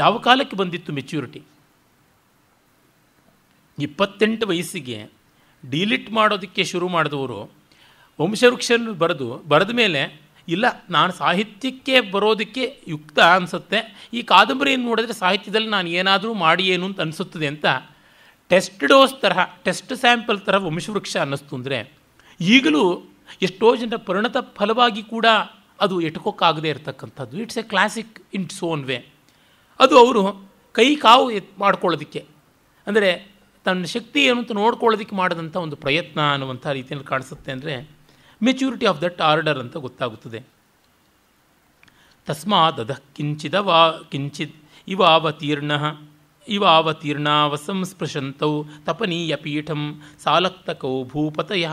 ಯಾವ ಕಾಲಕ್ಕೆ ಬಂದಿತ್ತು ಮೆಚ್ಯೂರಿಟಿ ಇಪ್ಪತ್ತೆಂಟು ವಯಸ್ಸಿಗೆ ಡಿಲಿಟ್ ಮಾಡೋದಕ್ಕೆ ಶುರು ಮಾಡಿದವರು ವಂಶವೃಕ್ಷ ಬರೆದು ಬರೆದ ಮೇಲೆ ಇಲ್ಲ ನಾನು ಸಾಹಿತ್ಯಕ್ಕೆ ಬರೋದಕ್ಕೆ ಯುಕ್ತ ಅನಿಸುತ್ತೆ ಈ ಕಾದಂಬರಿಯನ್ನು ನೋಡಿದ್ರೆ ಸಾಹಿತ್ಯದಲ್ಲಿ ನಾನು ಏನಾದರೂ ಮಾಡಿ ಏನು ಅಂತ ಅನಿಸುತ್ತದೆ ಅಂತ ಟೆಸ್ಟ್ ಡೋಸ್ ತರಹ ಟೆಸ್ಟ್ ಸ್ಯಾಂಪಲ್ ತರಹ ವಂಶವೃಕ್ಷ ಅನ್ನಿಸ್ತು ಅಂದರೆ ಈಗಲೂ ಎಷ್ಟೋ ಜನರ ಪರಿಣತ ಫಲವಾಗಿ ಕೂಡ ಅದು ಎಟ್ಕೋಕ್ಕಾಗದೇ ಇರತಕ್ಕಂಥದ್ದು it's a classic in own way ಅದು ಅವರು ಕೈ ಕಾವು ಎತ್ ಮಾಡ್ಕೊಳ್ಳೋದಕ್ಕೆ ಅಂದರೆ ತನ್ನ ಶಕ್ತಿ ಏನು ಅಂತ ನೋಡ್ಕೊಳ್ಳೋದಕ್ಕೆ ಮಾಡಿದಂಥ ಒಂದು ಪ್ರಯತ್ನ ಅನ್ನುವಂಥ ರೀತಿಯಲ್ಲಿ ಕಾಣಿಸುತ್ತೆ ಅಂದರೆ ಮೆಚ್ಯೂರಿಟಿ ಆಫ್ ದಟ್ ಆರ್ಡರ್ ಅಂತ ಗೊತ್ತಾಗುತ್ತದೆ ಕಿಂಚಿದ ವಾ ಕಿಂಚಿತ್ ಇವ ಅವತೀರ್ಣ ಇವ ವಸಂಸ್ಪೃಶಂತೌ ತಪನೀಯ ಪೀಠಂ ಸಾಲಕ್ತಕೌ ಭೂಪತಯ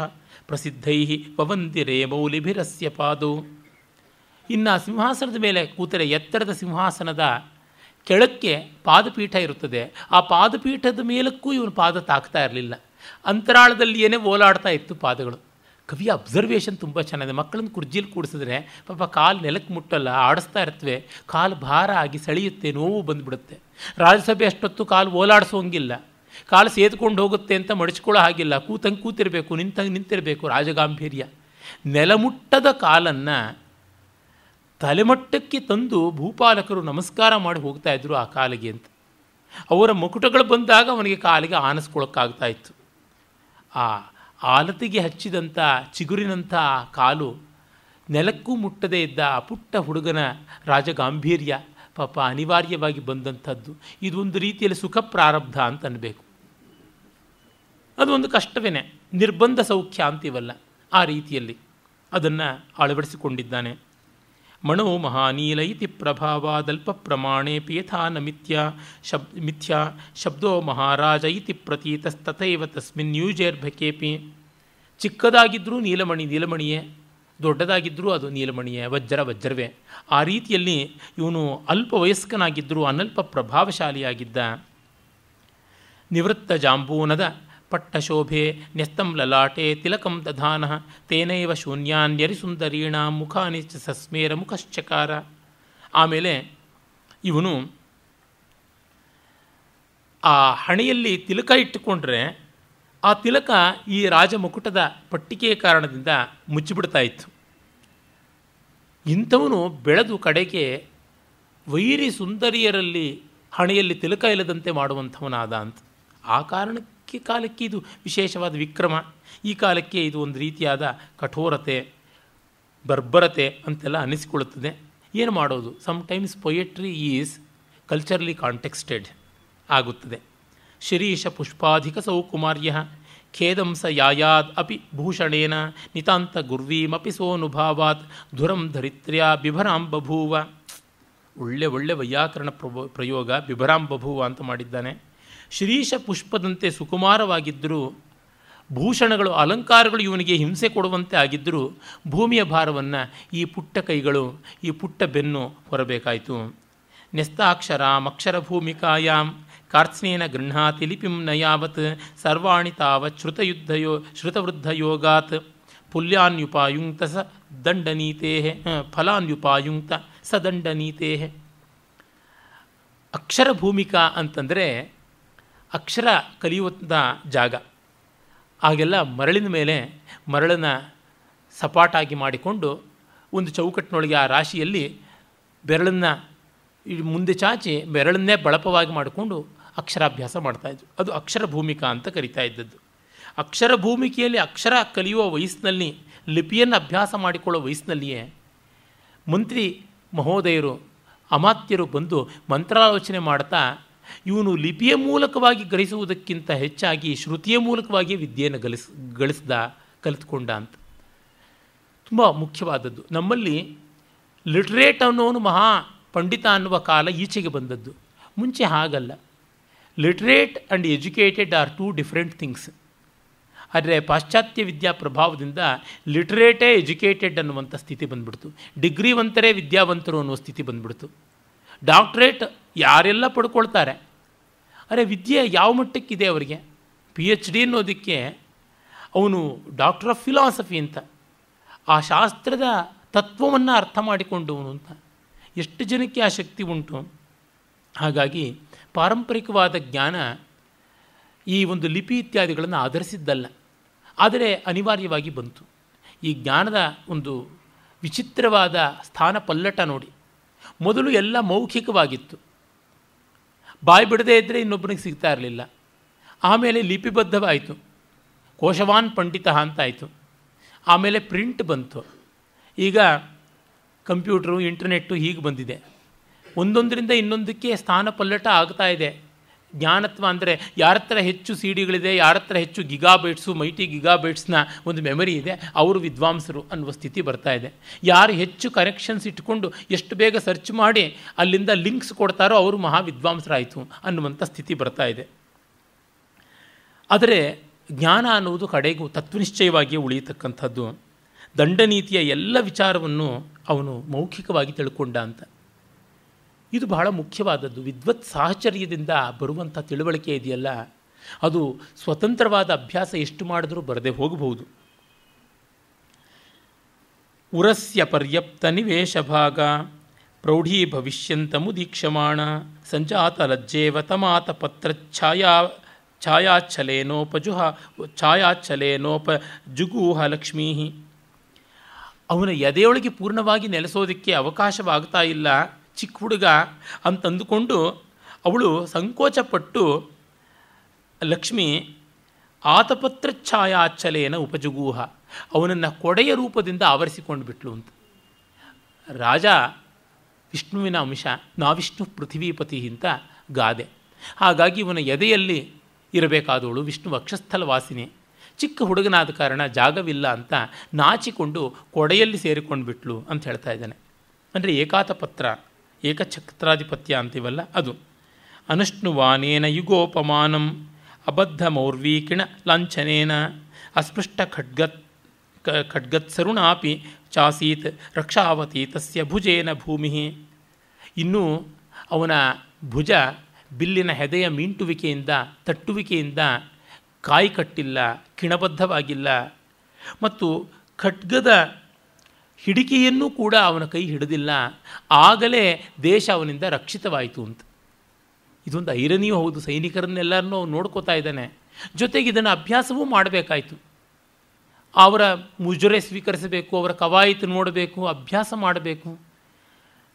ಪ್ರಸಿದ್ಧೈ ಪವಂದಿರೇ ಮೌಲಿಭಿರಸ್ಯ ಪಾದು ಇನ್ನು ಸಿಂಹಾಸನದ ಮೇಲೆ ಕೂತರೆ ಎತ್ತರದ ಸಿಂಹಾಸನದ ಕೆಳಕ್ಕೆ ಪಾದಪೀಠ ಇರುತ್ತದೆ ಆ ಪಾದಪೀಠದ ಮೇಲಕ್ಕೂ ಇವನು ಪಾದ ತಾಕ್ತಾ ಇರಲಿಲ್ಲ ಅಂತರಾಳದಲ್ಲಿಯೇನೇ ಓಲಾಡ್ತಾ ಇತ್ತು ಪಾದಗಳು ಕವಿಯ ಅಬ್ಸರ್ವೇಷನ್ ತುಂಬ ಚೆನ್ನಾಗಿದೆ ಮಕ್ಕಳನ್ನು ಕುರ್ಜಿಲಿ ಕೂಡಿಸಿದ್ರೆ ಪಾಪ ಕಾಲು ನೆಲಕ್ಕೆ ಮುಟ್ಟಲ್ಲ ಆಡಿಸ್ತಾ ಇರ್ತವೆ ಕಾಲು ಭಾರ ಆಗಿ ಸೆಳೆಯುತ್ತೆ ನೋವು ಬಂದುಬಿಡುತ್ತೆ ರಾಜ್ಯಸಭೆ ಅಷ್ಟೊತ್ತು ಕಾಲು ಓಲಾಡಿಸೋಂಗಿಲ್ಲ ಕಾಲು ಸೇದ್ಕೊಂಡು ಹೋಗುತ್ತೆ ಅಂತ ಮಡಿಸ್ಕೊಳ್ಳೋ ಹಾಗಿಲ್ಲ ಕೂತಂಗೆ ಕೂತಿರಬೇಕು ನಿಂತಂಗೆ ನಿಂತಿರಬೇಕು ರಾಜಗಾಂಭೀರ್ಯ ನೆಲಮುಟ್ಟದ ಕಾಲನ್ನು ತಲೆಮಟ್ಟಕ್ಕೆ ತಂದು ಭೂಪಾಲಕರು ನಮಸ್ಕಾರ ಮಾಡಿ ಹೋಗ್ತಾ ಇದ್ದರು ಆ ಕಾಲಿಗೆ ಅಂತ ಅವರ ಮುಕುಟಗಳು ಬಂದಾಗ ಅವನಿಗೆ ಕಾಲಿಗೆ ಆನಿಸ್ಕೊಳ್ಳೋಕ್ಕಾಗ್ತಾ ಆ ಆಲತಿಗೆ ಹಚ್ಚಿದಂಥ ಚಿಗುರಿನಂಥ ಕಾಲು ನೆಲಕ್ಕೂ ಮುಟ್ಟದೇ ಇದ್ದ ಆ ಪುಟ್ಟ ಹುಡುಗನ ರಾಜಗಾಂಭೀರ್ಯ ಪಾಪ ಅನಿವಾರ್ಯವಾಗಿ ಬಂದಂಥದ್ದು ಇದೊಂದು ರೀತಿಯಲ್ಲಿ ಸುಖ ಪ್ರಾರಬ್ಧ ಅಂತ ಅನ್ನಬೇಕು ಒಂದು ಕಷ್ಟವೇನೆ ನಿರ್ಬಂಧ ಸೌಖ್ಯ ಅಂತಿವಲ್ಲ ಆ ರೀತಿಯಲ್ಲಿ ಅದನ್ನು ಅಳವಡಿಸಿಕೊಂಡಿದ್ದಾನೆ ಮಣೋ ಮಹಾನೀಲೈತಿ ಪ್ರಭಾವಾದಲ್ಪ ಪ್ರಮಾಣೆ ನ ಮಿಥ್ಯ ಶಬ್ ಮಿಥ್ಯಾ ಶಬ್ದೋ ಮಹಾರಾಜ ಇತಿ ಪ್ರತೀತಸ್ತಥೈವ ತಸ್ಮಿನ್ ನ್ಯೂಜೇರ್ಭಕೇಪಿ ಚಿಕ್ಕದಾಗಿದ್ದರೂ ನೀಲಮಣಿ ನೀಲಮಣಿಯೇ ದೊಡ್ಡದಾಗಿದ್ದರೂ ಅದು ನೀಲಮಣಿಯೇ ವಜ್ರ ವಜ್ರವೇ ಆ ರೀತಿಯಲ್ಲಿ ಇವನು ಅಲ್ಪ ವಯಸ್ಕನಾಗಿದ್ದರೂ ಅನಲ್ಪ ಪ್ರಭಾವಶಾಲಿಯಾಗಿದ್ದ ನಿವೃತ್ತ ಜಾಂಬೂನದ ಪಟ್ಟಶೋಭೆ ನ್ಯಸ್ತಂ ಲಲಾಟೆ ತಿಲಕಂ ದಧಾನಃ ತೇನೈವ ಶೂನ್ಯಾನ್ಯರಿಸುಂದರೀಣ ಮುಖಾನಿ ಚ ಸಸ್ಮೇರ ಮುಖಶ್ಚಕಾರ ಆಮೇಲೆ ಇವನು ಆ ಹಣೆಯಲ್ಲಿ ತಿಲಕ ಇಟ್ಟುಕೊಂಡ್ರೆ ಆ ತಿಲಕ ಈ ರಾಜಮುಕುಟದ ಪಟ್ಟಿಕೆಯ ಕಾರಣದಿಂದ ಮುಚ್ಚಿಬಿಡ್ತಾ ಇತ್ತು ಇಂಥವನು ಬೆಳೆದು ಕಡೆಗೆ ವೈರಿ ಸುಂದರಿಯರಲ್ಲಿ ಹಣೆಯಲ್ಲಿ ತಿಲಕ ಇಲ್ಲದಂತೆ ಮಾಡುವಂಥವನಾದ ಅಂತ ಆ ಕಾರಣಕ್ಕೆ ಈ ಕಾಲಕ್ಕೆ ಇದು ವಿಶೇಷವಾದ ವಿಕ್ರಮ ಈ ಕಾಲಕ್ಕೆ ಇದು ಒಂದು ರೀತಿಯಾದ ಕಠೋರತೆ ಬರ್ಬರತೆ ಅಂತೆಲ್ಲ ಅನ್ನಿಸಿಕೊಳ್ಳುತ್ತದೆ ಏನು ಮಾಡೋದು sometimes poetry is culturally contexted ಆಗುತ್ತದೆ ಶಿರೀಷ ಪುಷ್ಪಾಧಿಕ ಸೌಕುಮಾರ್ಯ ಖೇದಂಸ ಯಾಯಾದ್ ಅಪಿ ಭೂಷಣೇನ ನಿತಾಂತ ಗುರ್ವೀಮಪಿ ಸೋನುಭಾವಾತ್ ಧುರಂ ಧರಿತ್ರ್ಯಾ ಬಿಭರಾಂ ಬಭೂವ ಒಳ್ಳೆ ಒಳ್ಳೆ ವೈಯಾಕರಣ ಪ್ರಯೋಗ ಬಿಭರಾಂ ಬಭೂವ ಅಂತ ಮಾಡಿದ್ದಾನೆ ಶ್ರೀಶ ಪುಷ್ಪದಂತೆ ಸುಕುಮಾರವಾಗಿದ್ದರೂ ಭೂಷಣಗಳು ಅಲಂಕಾರಗಳು ಇವನಿಗೆ ಹಿಂಸೆ ಕೊಡುವಂತೆ ಆಗಿದ್ದರೂ ಭೂಮಿಯ ಭಾರವನ್ನು ಈ ಪುಟ್ಟ ಕೈಗಳು ಈ ಪುಟ್ಟ ಬೆನ್ನು ಹೊರಬೇಕಾಯಿತು ನೆಸ್ತಾಕ್ಷರ ಅಕ್ಷರ ಭೂಮಿಕಾಯಾಮ್ ಕಾರ್ತ್ಸ್ನೇನ ಗೃಹಾತಿ ಲಿಪಿಂ ನಯಾವತ್ ಸರ್ವಾಣಿ ತಾವತ್ ಶ್ರುತಯುದ್ಧಯೋ ಶ್ರುತವೃದ್ಧಯೋಗಾತ್ ಪುಲ್ಯಾನ್ಯುಪಾಯುಂಕ್ತ ಸ ದಂಡನೀತೆ ಫಲಾನ್ಯುಪಾಯುಂಕ್ತ ಸ ದಂಡನೀತೆ ಅಕ್ಷರ ಭೂಮಿಕಾ ಅಂತಂದರೆ ಅಕ್ಷರ ಕಲಿಯುವಂಥ ಜಾಗ ಆಗೆಲ್ಲ ಮರಳಿನ ಮೇಲೆ ಮರಳನ್ನು ಸಪಾಟಾಗಿ ಮಾಡಿಕೊಂಡು ಒಂದು ಚೌಕಟ್ಟಿನೊಳಗೆ ಆ ರಾಶಿಯಲ್ಲಿ ಬೆರಳನ್ನು ಮುಂದೆ ಚಾಚಿ ಬೆರಳನ್ನೇ ಬಳಪವಾಗಿ ಮಾಡಿಕೊಂಡು ಅಕ್ಷರಾಭ್ಯಾಸ ಮಾಡ್ತಾಯಿದ್ರು ಅದು ಅಕ್ಷರ ಭೂಮಿಕಾ ಅಂತ ಕರಿತಾ ಇದ್ದದ್ದು ಅಕ್ಷರ ಭೂಮಿಕೆಯಲ್ಲಿ ಅಕ್ಷರ ಕಲಿಯುವ ವಯಸ್ಸಿನಲ್ಲಿ ಲಿಪಿಯನ್ನು ಅಭ್ಯಾಸ ಮಾಡಿಕೊಳ್ಳೋ ವಯಸ್ಸಿನಲ್ಲಿಯೇ ಮಂತ್ರಿ ಮಹೋದಯರು ಅಮಾತ್ಯರು ಬಂದು ಮಂತ್ರಾಲೋಚನೆ ಮಾಡ್ತಾ ಇವನು ಲಿಪಿಯ ಮೂಲಕವಾಗಿ ಗ್ರಹಿಸುವುದಕ್ಕಿಂತ ಹೆಚ್ಚಾಗಿ ಶ್ರುತಿಯ ಮೂಲಕವಾಗಿ ವಿದ್ಯೆಯನ್ನು ಗಳಿಸ್ ಗಳಿಸ್ದ ಕಲಿತ್ಕೊಂಡ ಅಂತ ತುಂಬ ಮುಖ್ಯವಾದದ್ದು ನಮ್ಮಲ್ಲಿ ಲಿಟ್ರೇಟ್ ಅನ್ನೋನು ಮಹಾ ಪಂಡಿತ ಅನ್ನುವ ಕಾಲ ಈಚೆಗೆ ಬಂದದ್ದು ಮುಂಚೆ ಹಾಗಲ್ಲ literate and educated are two different things ಆದರೆ ಪಾಶ್ಚಾತ್ಯ ವಿದ್ಯಾ ಪ್ರಭಾವದಿಂದ ಲಿಟ್ರೇಟೇ ಎಜುಕೇಟೆಡ್ ಅನ್ನುವಂಥ ಸ್ಥಿತಿ ಬಂದ್ಬಿಡ್ತು ಡಿಗ್ರಿವಂತರೇ ವಿದ್ಯಾವಂತರು ಅನ್ನುವ ಸ್ಥಿತಿ ಬಂದ್ಬಿಡ್ತು ಡಾಕ್ಟ್ರೇಟ್ ಯಾರೆಲ್ಲ ಪಡ್ಕೊಳ್ತಾರೆ ಅರೆ ವಿದ್ಯೆ ಯಾವ ಮಟ್ಟಕ್ಕಿದೆ ಅವರಿಗೆ ಪಿ ಎಚ್ ಡಿ ಅನ್ನೋದಕ್ಕೆ ಅವನು ಡಾಕ್ಟರ್ ಆಫ್ ಫಿಲಾಸಫಿ ಅಂತ ಆ ಶಾಸ್ತ್ರದ ತತ್ವವನ್ನು ಅರ್ಥ ಮಾಡಿಕೊಂಡವನು ಅಂತ ಎಷ್ಟು ಜನಕ್ಕೆ ಆ ಶಕ್ತಿ ಉಂಟು ಹಾಗಾಗಿ ಪಾರಂಪರಿಕವಾದ ಜ್ಞಾನ ಈ ಒಂದು ಲಿಪಿ ಇತ್ಯಾದಿಗಳನ್ನು ಆಧರಿಸಿದ್ದಲ್ಲ ಆದರೆ ಅನಿವಾರ್ಯವಾಗಿ ಬಂತು ಈ ಜ್ಞಾನದ ಒಂದು ವಿಚಿತ್ರವಾದ ಸ್ಥಾನ ಪಲ್ಲಟ ನೋಡಿ ಮೊದಲು ಎಲ್ಲ ಮೌಖಿಕವಾಗಿತ್ತು ಬಾಯಿ ಬಿಡದೇ ಇದ್ದರೆ ಇನ್ನೊಬ್ಬನಿಗೆ ಸಿಗ್ತಾ ಇರಲಿಲ್ಲ ಆಮೇಲೆ ಲಿಪಿಬದ್ಧವಾಯಿತು ಕೋಶವಾನ್ ಪಂಡಿತ ಅಂತಾಯಿತು ಆಮೇಲೆ ಪ್ರಿಂಟ್ ಬಂತು ಈಗ ಕಂಪ್ಯೂಟ್ರು ಇಂಟರ್ನೆಟ್ಟು ಹೀಗೆ ಬಂದಿದೆ ಒಂದೊಂದರಿಂದ ಇನ್ನೊಂದಕ್ಕೆ ಸ್ಥಾನ ಪಲ್ಲಟ ಆಗ್ತಾ ಇದೆ ಜ್ಞಾನತ್ವ ಅಂದರೆ ಯಾರ ಹತ್ರ ಹೆಚ್ಚು ಸಿ ಡಿಗಳಿದೆ ಯಾರ ಹತ್ರ ಹೆಚ್ಚು ಗಿಗಾಬೈಟ್ಸು ಮೈಟಿ ಗಿಗಾಬೈಟ್ಸ್ನ ಒಂದು ಮೆಮರಿ ಇದೆ ಅವರು ವಿದ್ವಾಂಸರು ಅನ್ನುವ ಸ್ಥಿತಿ ಬರ್ತಾ ಇದೆ ಯಾರು ಹೆಚ್ಚು ಕನೆಕ್ಷನ್ಸ್ ಇಟ್ಕೊಂಡು ಎಷ್ಟು ಬೇಗ ಸರ್ಚ್ ಮಾಡಿ ಅಲ್ಲಿಂದ ಲಿಂಕ್ಸ್ ಕೊಡ್ತಾರೋ ಅವರು ಮಹಾ ಅನ್ನುವಂಥ ಸ್ಥಿತಿ ಬರ್ತಾ ಇದೆ ಆದರೆ ಜ್ಞಾನ ಅನ್ನುವುದು ಕಡೆಗೂ ತತ್ವನಿಶ್ಚಯವಾಗಿಯೇ ಉಳಿಯತಕ್ಕಂಥದ್ದು ದಂಡನೀತಿಯ ಎಲ್ಲ ವಿಚಾರವನ್ನು ಅವನು ಮೌಖಿಕವಾಗಿ ತಿಳ್ಕೊಂಡ ಅಂತ ಇದು ಬಹಳ ಮುಖ್ಯವಾದದ್ದು ವಿದ್ವತ್ ಸಾಹಚರ್ಯದಿಂದ ಬರುವಂಥ ತಿಳುವಳಿಕೆ ಇದೆಯಲ್ಲ ಅದು ಸ್ವತಂತ್ರವಾದ ಅಭ್ಯಾಸ ಎಷ್ಟು ಮಾಡಿದರೂ ಬರದೆ ಹೋಗಬಹುದು ಉರಸ್ಯ ಪರ್ಯಾಪ್ತ ನಿವೇಶ ಭಾಗ ಪ್ರೌಢೀ ಭವಿಷ್ಯಂತಮು ಮುದೀಕ್ಷಮಾಣ ಸಂಜಾತ ಲಜ್ಜೇವ ತಮಾತ ಪತ್ರ ಛಾಯಾ ಛಾಯಾಚ್ಛಲೇನೋಪಜುಹ ಪ ಜುಗೂಹ ಲಕ್ಷ್ಮೀ ಅವನ ಎದೆಯೊಳಗೆ ಪೂರ್ಣವಾಗಿ ನೆಲೆಸೋದಕ್ಕೆ ಅವಕಾಶವಾಗ್ತಾ ಇಲ್ಲ ಚಿಕ್ಕ ಹುಡುಗ ಅಂತಂದುಕೊಂಡು ಅವಳು ಸಂಕೋಚಪಟ್ಟು ಲಕ್ಷ್ಮಿ ಆತಪತ್ರ ಛಾಯಾಚಲೆಯನ ಉಪಜುಗೂಹ ಅವನನ್ನು ಕೊಡೆಯ ರೂಪದಿಂದ ಆವರಿಸಿಕೊಂಡು ಬಿಟ್ಲು ಅಂತ ರಾಜ ವಿಷ್ಣುವಿನ ಅಂಶ ನಾವಿಷ್ಣು ಪೃಥ್ವೀಪತಿ ಅಂತ ಗಾದೆ ಹಾಗಾಗಿ ಇವನ ಎದೆಯಲ್ಲಿ ಇರಬೇಕಾದವಳು ವಿಷ್ಣು ವಕ್ಷಸ್ಥಲ ವಾಸಿನಿ ಚಿಕ್ಕ ಹುಡುಗನಾದ ಕಾರಣ ಜಾಗವಿಲ್ಲ ಅಂತ ನಾಚಿಕೊಂಡು ಕೊಡೆಯಲ್ಲಿ ಸೇರಿಕೊಂಡು ಬಿಟ್ಲು ಅಂತ ಹೇಳ್ತಾ ಇದ್ದಾನೆ ಅಂದರೆ ಏಕಾತಪತ್ರ ಏಕಛಕ್ರಾಧಿಪತ್ಯ ಅಂತೀವಲ್ಲ ಅದು ಅನುಷ್ಣುವಾನೇನ ಯುಗೋಪಮಾನಂ ಅಬದ್ಧ ಮೌರ್ವೀಕಿಣ ಲಾಂಛನೇನ ಅಸ್ಪೃಷ್ಟ ಖಡ್ಗತ್ ಖಡ್ಗತ್ಸರುಣಾಪಿ ಚಾಸೀತ್ ರಕ್ಷಾವತಿ ತಸ್ಯ ಭುಜೇನ ಭೂಮಿ ಇನ್ನೂ ಅವನ ಭುಜ ಬಿಲ್ಲಿನ ಹೆದೆಯ ಮೀಂಟುವಿಕೆಯಿಂದ ತಟ್ಟುವಿಕೆಯಿಂದ ಕಾಯಿ ಕಟ್ಟಿಲ್ಲ ಕಿಣಬದ್ಧವಾಗಿಲ್ಲ ಮತ್ತು ಖಡ್ಗದ ಹಿಡಿಕೆಯನ್ನು ಕೂಡ ಅವನ ಕೈ ಹಿಡಿದಿಲ್ಲ ಆಗಲೇ ದೇಶ ಅವನಿಂದ ರಕ್ಷಿತವಾಯಿತು ಅಂತ ಇದೊಂದು ಐರನಿಯೂ ಹೌದು ಸೈನಿಕರನ್ನೆಲ್ಲರನ್ನೂ ಅವನು ನೋಡ್ಕೋತಾ ಇದ್ದಾನೆ ಜೊತೆಗೆ ಇದನ್ನು ಅಭ್ಯಾಸವೂ ಮಾಡಬೇಕಾಯಿತು ಅವರ ಮುಜುರೆ ಸ್ವೀಕರಿಸಬೇಕು ಅವರ ಕವಾಯಿತು ನೋಡಬೇಕು ಅಭ್ಯಾಸ ಮಾಡಬೇಕು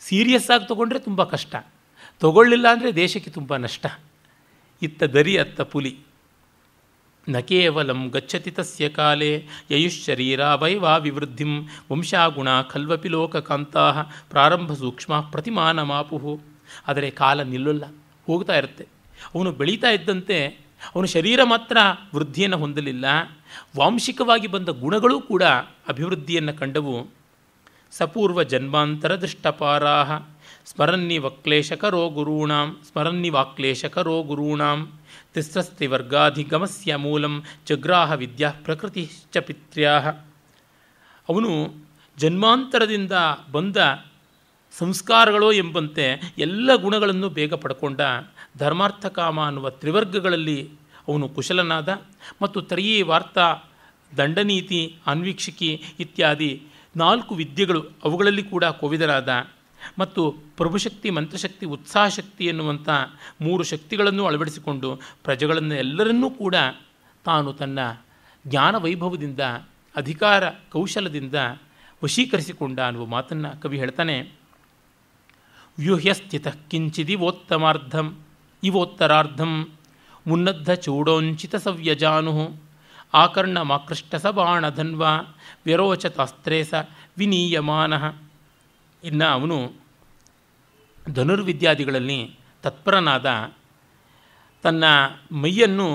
ಸೀರಿಯಸ್ ಆಗಿ ತೊಗೊಂಡ್ರೆ ತುಂಬ ಕಷ್ಟ ತಗೊಳ್ಳಿಲ್ಲ ಅಂದರೆ ದೇಶಕ್ಕೆ ತುಂಬ ನಷ್ಟ ಇತ್ತ ದರಿ ಅತ್ತ ಪುಲಿ ನ ಕೇವಲಂ ಗಚ್ಚತಿ ತಸ್ಯ ಕಾಲೇ ಯಯುಶ್ಶರೀರ ವೈವಾ ವಿವೃದ್ಧಿಂ ವಂಶಾಗುಣ ಖಲ್ವಪಿ ಲೋಕಕಾಂತಾ ಪ್ರಾರಂಭ ಸೂಕ್ಷ್ಮ ಪ್ರತಿಮಾನಮಾಪು ಆದರೆ ಕಾಲ ನಿಲ್ಲಲ್ಲ ಹೋಗ್ತಾ ಇರುತ್ತೆ ಅವನು ಬೆಳೀತಾ ಇದ್ದಂತೆ ಅವನು ಶರೀರ ಮಾತ್ರ ವೃದ್ಧಿಯನ್ನು ಹೊಂದಲಿಲ್ಲ ವಾಂಶಿಕವಾಗಿ ಬಂದ ಗುಣಗಳೂ ಕೂಡ ಅಭಿವೃದ್ಧಿಯನ್ನು ಕಂಡವು ಸಪೂರ್ವ ಜನ್ಮಾಂತರ ದೃಷ್ಟಪಾರಾಹ ವಕ್ಲೇಶಕರೋ ಗುರೂಣಾಂ ಸ್ಮರನ್ನಿವಾಕ್ಲೇಶಕರೋ ಗುರೂಣಾಂ ತಿಸ್ರಸ್ತಿ ವರ್ಗಾಧಿಗಮಸ್ಯ ಮೂಲಂ ಚಗ್ರಾಹ ವಿದ್ಯಾ ಪ್ರಕೃತಿಶ್ಚ ಪಿತ್ರ್ಯಾಹ ಅವನು ಜನ್ಮಾಂತರದಿಂದ ಬಂದ ಸಂಸ್ಕಾರಗಳು ಎಂಬಂತೆ ಎಲ್ಲ ಗುಣಗಳನ್ನು ಬೇಗ ಪಡ್ಕೊಂಡ ಧರ್ಮಾರ್ಥ ಕಾಮ ಅನ್ನುವ ತ್ರಿವರ್ಗಗಳಲ್ಲಿ ಅವನು ಕುಶಲನಾದ ಮತ್ತು ತರೀ ವಾರ್ತಾ ದಂಡನೀತಿ ಅನ್ವೀಕ್ಷಿಕಿ ಇತ್ಯಾದಿ ನಾಲ್ಕು ವಿದ್ಯೆಗಳು ಅವುಗಳಲ್ಲಿ ಕೂಡ ಕೋವಿದರಾದ ಮತ್ತು ಪ್ರಭುಶಕ್ತಿ ಮಂತ್ರಶಕ್ತಿ ಶಕ್ತಿ ಎನ್ನುವಂಥ ಮೂರು ಶಕ್ತಿಗಳನ್ನು ಅಳವಡಿಸಿಕೊಂಡು ಪ್ರಜೆಗಳನ್ನು ಎಲ್ಲರನ್ನೂ ಕೂಡ ತಾನು ತನ್ನ ಜ್ಞಾನ ವೈಭವದಿಂದ ಅಧಿಕಾರ ಕೌಶಲದಿಂದ ವಶೀಕರಿಸಿಕೊಂಡ ಅನ್ನುವ ಮಾತನ್ನು ಕವಿ ಹೇಳ್ತಾನೆ ವ್ಯೂಹ್ಯಸ್ಥಿತ ಕಿಂಚಿದಿವೋತ್ತಮಾರ್ಧಂ ಇವೋತ್ತರಾರ್ಧಂ ಮುನ್ನದ್ಧ ಚೂಡೋಂಚಿತ ಸವ್ಯಜಾನು ಆಕರ್ಣಮಾಕೃಷ್ಟ ಸ ಬಾಣಧನ್ವ ವ್ಯರೋಚತಾಸ್ತ್ರೇ ಸ ವಿನೀಯಮಾನಃ ಇನ್ನು ಅವನು ಧನುರ್ವಿದ್ಯಾದಿಗಳಲ್ಲಿ ತತ್ಪರನಾದ ತನ್ನ ಮೈಯನ್ನು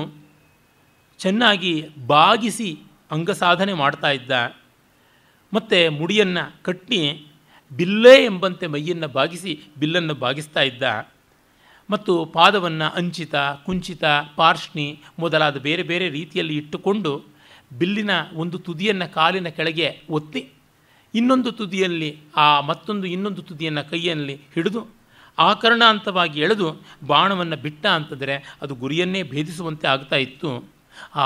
ಚೆನ್ನಾಗಿ ಬಾಗಿಸಿ ಅಂಗಸಾಧನೆ ಮಾಡ್ತಾ ಇದ್ದ ಮತ್ತು ಮುಡಿಯನ್ನು ಕಟ್ಟಿ ಬಿಲ್ಲೇ ಎಂಬಂತೆ ಮೈಯನ್ನು ಬಾಗಿಸಿ ಬಿಲ್ಲನ್ನು ಬಾಗಿಸ್ತಾ ಇದ್ದ ಮತ್ತು ಪಾದವನ್ನು ಅಂಚಿತ ಕುಂಚಿತ ಪಾರ್ಷ್ಣಿ ಮೊದಲಾದ ಬೇರೆ ಬೇರೆ ರೀತಿಯಲ್ಲಿ ಇಟ್ಟುಕೊಂಡು ಬಿಲ್ಲಿನ ಒಂದು ತುದಿಯನ್ನು ಕಾಲಿನ ಕೆಳಗೆ ಒತ್ತಿ ಇನ್ನೊಂದು ತುದಿಯಲ್ಲಿ ಆ ಮತ್ತೊಂದು ಇನ್ನೊಂದು ತುದಿಯನ್ನು ಕೈಯಲ್ಲಿ ಹಿಡಿದು ಆಕರ್ಣಾಂತವಾಗಿ ಎಳೆದು ಬಾಣವನ್ನು ಬಿಟ್ಟ ಅಂತಂದರೆ ಅದು ಗುರಿಯನ್ನೇ ಭೇದಿಸುವಂತೆ ಆಗ್ತಾ ಇತ್ತು ಆ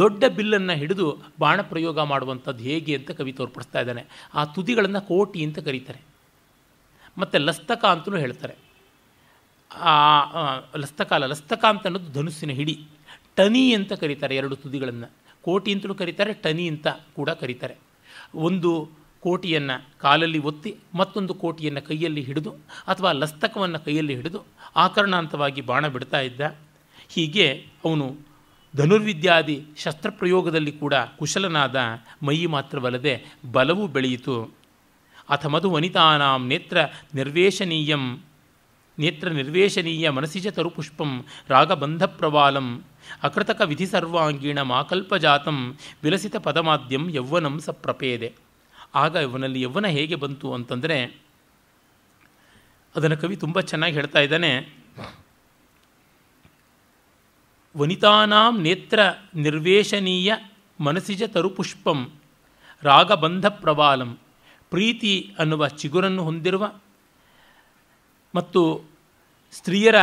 ದೊಡ್ಡ ಬಿಲ್ಲನ್ನು ಹಿಡಿದು ಬಾಣ ಪ್ರಯೋಗ ಮಾಡುವಂಥದ್ದು ಹೇಗೆ ಅಂತ ಕವಿ ತೋರ್ಪಡಿಸ್ತಾ ಇದ್ದಾನೆ ಆ ತುದಿಗಳನ್ನು ಕೋಟಿ ಅಂತ ಕರೀತಾರೆ ಮತ್ತು ಲಸ್ತಕ ಅಂತಲೂ ಹೇಳ್ತಾರೆ ಆ ಲಸ್ತಕ ಅಲ್ಲ ಲಸ್ತಕ ಅಂತ ಅನ್ನೋದು ಧನುಸ್ಸಿನ ಹಿಡಿ ಟನಿ ಅಂತ ಕರೀತಾರೆ ಎರಡು ತುದಿಗಳನ್ನು ಕೋಟಿ ಅಂತಲೂ ಕರೀತಾರೆ ಟನಿ ಅಂತ ಕೂಡ ಕರೀತಾರೆ ಒಂದು ಕೋಟಿಯನ್ನು ಕಾಲಲ್ಲಿ ಒತ್ತಿ ಮತ್ತೊಂದು ಕೋಟಿಯನ್ನು ಕೈಯಲ್ಲಿ ಹಿಡಿದು ಅಥವಾ ಲಸ್ತಕವನ್ನು ಕೈಯಲ್ಲಿ ಹಿಡಿದು ಆಕರಣಾಂತವಾಗಿ ಬಾಣ ಬಿಡ್ತಾ ಇದ್ದ ಹೀಗೆ ಅವನು ಧನುರ್ವಿದ್ಯಾದಿ ಶಸ್ತ್ರಪ್ರಯೋಗದಲ್ಲಿ ಕೂಡ ಕುಶಲನಾದ ಮೈ ಮಾತ್ರವಲ್ಲದೆ ಬಲವೂ ಬೆಳೆಯಿತು ಅಥ ಮಧು ವನಿತಾನಾಂ ನೇತ್ರ ನಿರ್ವೇಶನೀಯಂ ನೇತ್ರ ನಿರ್ವೇಶನೀಯ ಮನಸಿಜ ತರುಪುಷ್ಪಂ ರಾಗಬಂಧ ಪ್ರವಾಲಂ ಅಕೃತಕ ವಿಧಿ ಸರ್ವಾಂಗೀಣ ಮಾಕಲ್ಪಜಾತಂ ವಿಲಸಿತ ಪದಮಾಧ್ಯಂ ಯೌವನಂ ಸಪ್ರಪೇದೆ ಆಗ ಇವನಲ್ಲಿ ಯೌವನ ಹೇಗೆ ಬಂತು ಅಂತಂದರೆ ಅದನ್ನು ಕವಿ ತುಂಬ ಚೆನ್ನಾಗಿ ಹೇಳ್ತಾ ಇದ್ದಾನೆ ವನಿತಾನಾಂ ನೇತ್ರ ನಿರ್ವೇಶನೀಯ ಮನಸಿಜ ತರುಪುಷ್ಪಂ ರಾಗಬಂಧ ಪ್ರವಾಲಂ ಪ್ರೀತಿ ಅನ್ನುವ ಚಿಗುರನ್ನು ಹೊಂದಿರುವ ಮತ್ತು ಸ್ತ್ರೀಯರ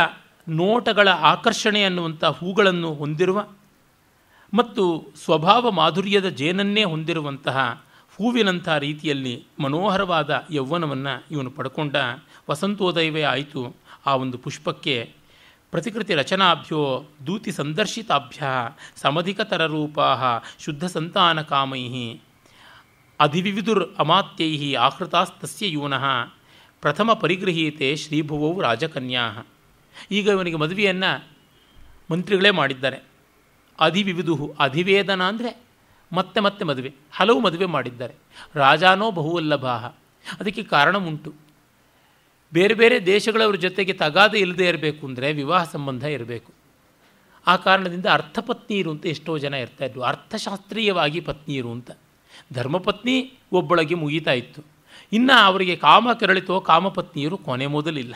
ನೋಟಗಳ ಆಕರ್ಷಣೆ ಅನ್ನುವಂಥ ಹೂಗಳನ್ನು ಹೊಂದಿರುವ ಮತ್ತು ಸ್ವಭಾವ ಮಾಧುರ್ಯದ ಜೇನನ್ನೇ ಹೊಂದಿರುವಂತಹ ಹೂವಿನಂಥ ರೀತಿಯಲ್ಲಿ ಮನೋಹರವಾದ ಯೌವನವನ್ನು ಇವನು ಪಡ್ಕೊಂಡ ವಸಂತೋದಯವೇ ಆಯಿತು ಆ ಒಂದು ಪುಷ್ಪಕ್ಕೆ ಪ್ರತಿಕೃತಿ ರಚನಾಭ್ಯೋ ದೂತಿ ಸಂದರ್ಶಿತಾಭ್ಯ ಸಮಧಿಕತರರೂಪಾ ಶುದ್ಧ ಸಂತಾನ ಕಾಮೈ ಅಧಿವಿದುರ್ ಅಮಾತ್ಯೈ ಆಹೃತಾಸ್ತಸ್ಯ ಯೂನಃ ಪ್ರಥಮ ಪರಿಗೃಹೀತೆ ಶ್ರೀಭುವೌ ರಾಜಕನ್ಯಾ ಈಗ ಇವನಿಗೆ ಮದುವೆಯನ್ನು ಮಂತ್ರಿಗಳೇ ಮಾಡಿದ್ದಾರೆ ಅಧಿವಿವಿಧು ಅಧಿವೇದನ ಅಂದರೆ ಮತ್ತೆ ಮತ್ತೆ ಮದುವೆ ಹಲವು ಮದುವೆ ಮಾಡಿದ್ದಾರೆ ರಾಜಾನೋ ಬಹುವಲ್ಲಭಾಹ ಅದಕ್ಕೆ ಕಾರಣವುಂಟು ಬೇರೆ ಬೇರೆ ದೇಶಗಳವ್ರ ಜೊತೆಗೆ ತಗಾದ ಇಲ್ಲದೆ ಇರಬೇಕು ಅಂದರೆ ವಿವಾಹ ಸಂಬಂಧ ಇರಬೇಕು ಆ ಕಾರಣದಿಂದ ಅರ್ಥಪತ್ನಿಯರು ಅಂತ ಎಷ್ಟೋ ಜನ ಇರ್ತಾಯಿದ್ರು ಅರ್ಥಶಾಸ್ತ್ರೀಯವಾಗಿ ಪತ್ನಿಯರು ಅಂತ ಧರ್ಮಪತ್ನಿ ಒಬ್ಬಳಗೆ ಮುಗಿತಾ ಇತ್ತು ಇನ್ನು ಅವರಿಗೆ ಕಾಮ ಕೆರಳಿತೋ ಕಾಮಪತ್ನಿಯರು ಕೊನೆ ಮೊದಲಿಲ್ಲ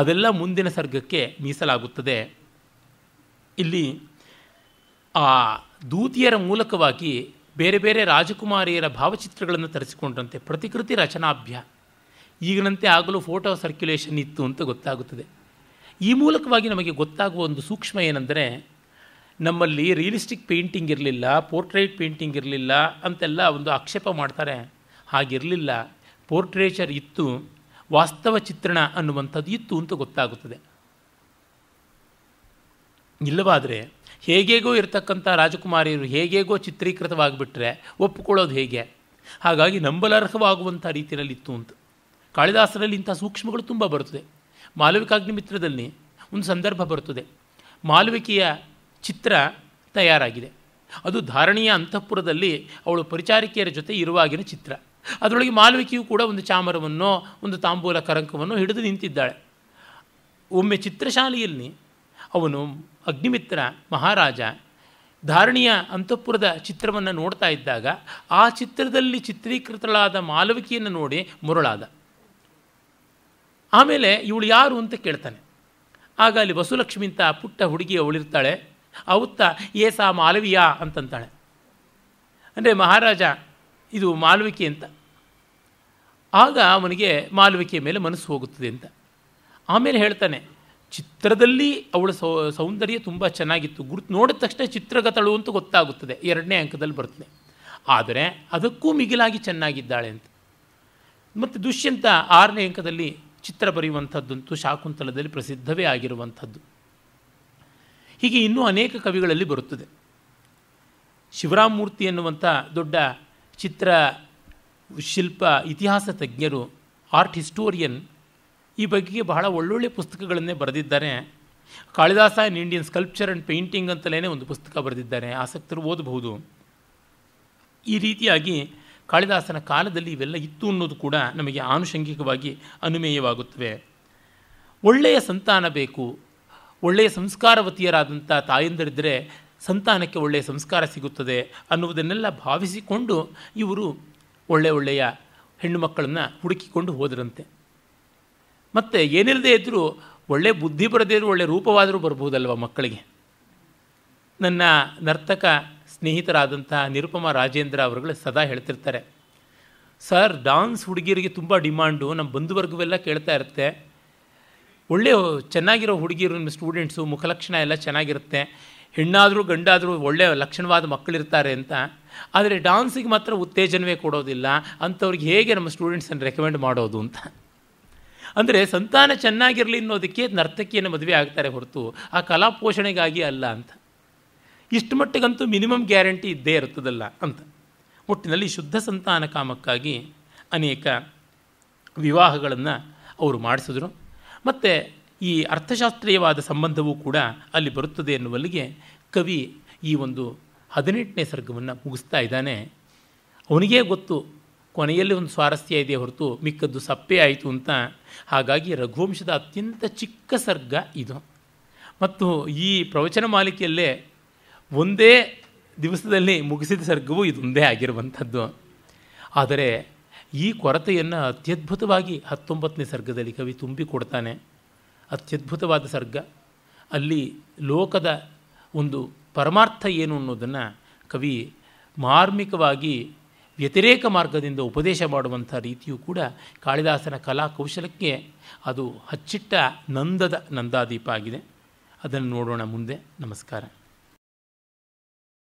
ಅದೆಲ್ಲ ಮುಂದಿನ ಸರ್ಗಕ್ಕೆ ಮೀಸಲಾಗುತ್ತದೆ ಇಲ್ಲಿ ಆ ದೂತಿಯರ ಮೂಲಕವಾಗಿ ಬೇರೆ ಬೇರೆ ರಾಜಕುಮಾರಿಯರ ಭಾವಚಿತ್ರಗಳನ್ನು ತರಿಸಿಕೊಂಡಂತೆ ಪ್ರತಿಕೃತಿ ರಚನಾಭ್ಯ ಈಗಿನಂತೆ ಆಗಲೂ ಫೋಟೋ ಸರ್ಕ್ಯುಲೇಷನ್ ಇತ್ತು ಅಂತ ಗೊತ್ತಾಗುತ್ತದೆ ಈ ಮೂಲಕವಾಗಿ ನಮಗೆ ಗೊತ್ತಾಗುವ ಒಂದು ಸೂಕ್ಷ್ಮ ಏನೆಂದರೆ ನಮ್ಮಲ್ಲಿ ರಿಯಲಿಸ್ಟಿಕ್ ಪೇಂಟಿಂಗ್ ಇರಲಿಲ್ಲ ಪೋರ್ಟ್ರೇಟ್ ಪೇಂಟಿಂಗ್ ಇರಲಿಲ್ಲ ಅಂತೆಲ್ಲ ಒಂದು ಆಕ್ಷೇಪ ಮಾಡ್ತಾರೆ ಹಾಗಿರಲಿಲ್ಲ ಪೋರ್ಟ್ರೇಚರ್ ಇತ್ತು ವಾಸ್ತವ ಚಿತ್ರಣ ಅನ್ನುವಂಥದ್ದು ಇತ್ತು ಅಂತ ಗೊತ್ತಾಗುತ್ತದೆ ಇಲ್ಲವಾದರೆ ಹೇಗೇಗೋ ಇರತಕ್ಕಂಥ ರಾಜಕುಮಾರಿಯರು ಹೇಗೇಗೋ ಚಿತ್ರೀಕೃತವಾಗಿಬಿಟ್ರೆ ಒಪ್ಪಿಕೊಳ್ಳೋದು ಹೇಗೆ ಹಾಗಾಗಿ ನಂಬಲರ್ಹವಾಗುವಂಥ ರೀತಿಯಲ್ಲಿ ಇತ್ತು ಅಂತ ಕಾಳಿದಾಸರಲ್ಲಿ ಇಂಥ ಸೂಕ್ಷ್ಮಗಳು ತುಂಬ ಬರುತ್ತದೆ ಮಿತ್ರದಲ್ಲಿ ಒಂದು ಸಂದರ್ಭ ಬರುತ್ತದೆ ಮಾಲವಿಕೆಯ ಚಿತ್ರ ತಯಾರಾಗಿದೆ ಅದು ಧಾರಣೀಯ ಅಂತಃಪುರದಲ್ಲಿ ಅವಳು ಪರಿಚಾರಿಕೆಯರ ಜೊತೆ ಇರುವಾಗಿನ ಚಿತ್ರ ಅದರೊಳಗೆ ಮಾಲವಿಕೆಯು ಕೂಡ ಒಂದು ಚಾಮರವನ್ನು ಒಂದು ತಾಂಬೂಲ ಕರಂಕವನ್ನು ಹಿಡಿದು ನಿಂತಿದ್ದಾಳೆ ಒಮ್ಮೆ ಚಿತ್ರಶಾಲೆಯಲ್ಲಿ ಅವನು ಅಗ್ನಿಮಿತ್ರ ಮಹಾರಾಜ ಧಾರಣಿಯ ಅಂತಃಪುರದ ಚಿತ್ರವನ್ನು ನೋಡ್ತಾ ಇದ್ದಾಗ ಆ ಚಿತ್ರದಲ್ಲಿ ಚಿತ್ರೀಕೃತಳಾದ ಮಾಲವಿಕೆಯನ್ನು ನೋಡಿ ಮುರುಳಾದ ಆಮೇಲೆ ಇವಳು ಯಾರು ಅಂತ ಕೇಳ್ತಾನೆ ಆಗ ಅಲ್ಲಿ ವಸುಲಕ್ಷ್ಮಿ ಅಂತ ಪುಟ್ಟ ಹುಡುಗಿ ಅವಳಿರ್ತಾಳೆ ಅವುತ್ತಾ ಏ ಸಾ ಮಾಲವಿಯಾ ಅಂತಂತಾಳೆ ಅಂದರೆ ಮಹಾರಾಜ ಇದು ಮಾಲವಿಕೆ ಅಂತ ಆಗ ಅವನಿಗೆ ಮಾಲವಿಕೆಯ ಮೇಲೆ ಮನಸ್ಸು ಹೋಗುತ್ತದೆ ಅಂತ ಆಮೇಲೆ ಹೇಳ್ತಾನೆ ಚಿತ್ರದಲ್ಲಿ ಅವಳ ಸೌ ಸೌಂದರ್ಯ ತುಂಬ ಚೆನ್ನಾಗಿತ್ತು ಗುರುತು ನೋಡಿದ ತಕ್ಷಣ ಚಿತ್ರಗತಳು ಅಂತ ಗೊತ್ತಾಗುತ್ತದೆ ಎರಡನೇ ಅಂಕದಲ್ಲಿ ಬರ್ತದೆ ಆದರೆ ಅದಕ್ಕೂ ಮಿಗಿಲಾಗಿ ಚೆನ್ನಾಗಿದ್ದಾಳೆ ಅಂತ ಮತ್ತು ದುಷ್ಯಂತ ಆರನೇ ಅಂಕದಲ್ಲಿ ಚಿತ್ರ ಬರೆಯುವಂಥದ್ದಂತೂ ಶಾಕುಂತಲದಲ್ಲಿ ಪ್ರಸಿದ್ಧವೇ ಆಗಿರುವಂಥದ್ದು ಹೀಗೆ ಇನ್ನೂ ಅನೇಕ ಕವಿಗಳಲ್ಲಿ ಬರುತ್ತದೆ ಮೂರ್ತಿ ಎನ್ನುವಂಥ ದೊಡ್ಡ ಚಿತ್ರ ಶಿಲ್ಪ ಇತಿಹಾಸ ತಜ್ಞರು ಆರ್ಟ್ ಹಿಸ್ಟೋರಿಯನ್ ಈ ಬಗ್ಗೆ ಬಹಳ ಒಳ್ಳೊಳ್ಳೆ ಪುಸ್ತಕಗಳನ್ನೇ ಬರೆದಿದ್ದಾರೆ Kalidasa in Indian sculpture and painting ಅಂತಲೇ ಒಂದು ಪುಸ್ತಕ ಬರೆದಿದ್ದಾರೆ ಆಸಕ್ತರು ಓದಬಹುದು ಈ ರೀತಿಯಾಗಿ ಕಾಳಿದಾಸನ ಕಾಲದಲ್ಲಿ ಇವೆಲ್ಲ ಇತ್ತು ಅನ್ನೋದು ಕೂಡ ನಮಗೆ ಆನುಷಂಗಿಕವಾಗಿ ಅನುಮೇಯವಾಗುತ್ತವೆ ಒಳ್ಳೆಯ ಸಂತಾನ ಬೇಕು ಒಳ್ಳೆಯ ಸಂಸ್ಕಾರವತಿಯರಾದಂಥ ತಾಯಂದರಿದ್ದರೆ ಸಂತಾನಕ್ಕೆ ಒಳ್ಳೆಯ ಸಂಸ್ಕಾರ ಸಿಗುತ್ತದೆ ಅನ್ನುವುದನ್ನೆಲ್ಲ ಭಾವಿಸಿಕೊಂಡು ಇವರು ಒಳ್ಳೆಯ ಒಳ್ಳೆಯ ಹೆಣ್ಣು ಮಕ್ಕಳನ್ನು ಹುಡುಕಿಕೊಂಡು ಹೋದರಂತೆ ಮತ್ತು ಏನಿಲ್ಲದೆ ಇದ್ದರೂ ಒಳ್ಳೆ ಬುದ್ಧಿ ಬರದೇ ಇದ್ದರೂ ಒಳ್ಳೆ ರೂಪವಾದರೂ ಬರ್ಬೋದಲ್ವ ಮಕ್ಕಳಿಗೆ ನನ್ನ ನರ್ತಕ ಸ್ನೇಹಿತರಾದಂಥ ನಿರುಪಮ ರಾಜೇಂದ್ರ ಅವರುಗಳು ಸದಾ ಹೇಳ್ತಿರ್ತಾರೆ ಸರ್ ಡಾನ್ಸ್ ಹುಡುಗಿಯರಿಗೆ ತುಂಬ ಡಿಮಾಂಡು ನಮ್ಮ ಬಂಧುವರ್ಗವೆಲ್ಲ ಕೇಳ್ತಾ ಇರುತ್ತೆ ಒಳ್ಳೆಯ ಚೆನ್ನಾಗಿರೋ ಹುಡುಗಿಯರು ನಿಮ್ಮ ಸ್ಟೂಡೆಂಟ್ಸು ಮುಖಲಕ್ಷಣ ಎಲ್ಲ ಚೆನ್ನಾಗಿರುತ್ತೆ ಹೆಣ್ಣಾದರೂ ಗಂಡಾದರೂ ಒಳ್ಳೆಯ ಲಕ್ಷಣವಾದ ಮಕ್ಕಳಿರ್ತಾರೆ ಅಂತ ಆದರೆ ಡಾನ್ಸಿಗೆ ಮಾತ್ರ ಉತ್ತೇಜನವೇ ಕೊಡೋದಿಲ್ಲ ಅಂಥವ್ರಿಗೆ ಹೇಗೆ ನಮ್ಮ ಸ್ಟೂಡೆಂಟ್ಸನ್ನು ರೆಕಮೆಂಡ್ ಮಾಡೋದು ಅಂತ ಅಂದರೆ ಸಂತಾನ ಚೆನ್ನಾಗಿರಲಿ ಅನ್ನೋದಕ್ಕೆ ನರ್ತಕಿಯನ್ನು ಮದುವೆ ಆಗ್ತಾರೆ ಹೊರತು ಆ ಕಲಾ ಪೋಷಣೆಗಾಗಿ ಅಲ್ಲ ಅಂತ ಇಷ್ಟು ಮಟ್ಟಿಗಂತೂ ಮಿನಿಮಮ್ ಗ್ಯಾರಂಟಿ ಇದ್ದೇ ಇರ್ತದಲ್ಲ ಅಂತ ಒಟ್ಟಿನಲ್ಲಿ ಶುದ್ಧ ಸಂತಾನ ಕಾಮಕ್ಕಾಗಿ ಅನೇಕ ವಿವಾಹಗಳನ್ನು ಅವರು ಮಾಡಿಸಿದ್ರು ಮತ್ತು ಈ ಅರ್ಥಶಾಸ್ತ್ರೀಯವಾದ ಸಂಬಂಧವೂ ಕೂಡ ಅಲ್ಲಿ ಬರುತ್ತದೆ ಎನ್ನುವಲ್ಲಿಗೆ ಕವಿ ಈ ಒಂದು ಹದಿನೆಂಟನೇ ಸರ್ಗವನ್ನು ಮುಗಿಸ್ತಾ ಇದ್ದಾನೆ ಅವನಿಗೇ ಗೊತ್ತು ಕೊನೆಯಲ್ಲಿ ಒಂದು ಸ್ವಾರಸ್ಯ ಇದೆ ಹೊರತು ಮಿಕ್ಕದ್ದು ಸಪ್ಪೆ ಆಯಿತು ಅಂತ ಹಾಗಾಗಿ ರಘುವಂಶದ ಅತ್ಯಂತ ಚಿಕ್ಕ ಸರ್ಗ ಇದು ಮತ್ತು ಈ ಪ್ರವಚನ ಮಾಲಿಕೆಯಲ್ಲೇ ಒಂದೇ ದಿವಸದಲ್ಲಿ ಮುಗಿಸಿದ ಸರ್ಗವೂ ಇದೊಂದೇ ಆಗಿರುವಂಥದ್ದು ಆದರೆ ಈ ಕೊರತೆಯನ್ನು ಅತ್ಯದ್ಭುತವಾಗಿ ಹತ್ತೊಂಬತ್ತನೇ ಸರ್ಗದಲ್ಲಿ ಕವಿ ತುಂಬಿಕೊಡ್ತಾನೆ ಅತ್ಯದ್ಭುತವಾದ ಸರ್ಗ ಅಲ್ಲಿ ಲೋಕದ ಒಂದು ಪರಮಾರ್ಥ ಏನು ಅನ್ನೋದನ್ನು ಕವಿ ಮಾರ್ಮಿಕವಾಗಿ ವ್ಯತಿರೇಕ ಮಾರ್ಗದಿಂದ ಉಪದೇಶ ಮಾಡುವಂಥ ರೀತಿಯೂ ಕೂಡ ಕಾಳಿದಾಸನ ಕಲಾಕೌಶಲಕ್ಕೆ ಅದು ಹಚ್ಚಿಟ್ಟ ನಂದದ ನಂದಾದೀಪ ಆಗಿದೆ ಅದನ್ನು ನೋಡೋಣ ಮುಂದೆ ನಮಸ್ಕಾರ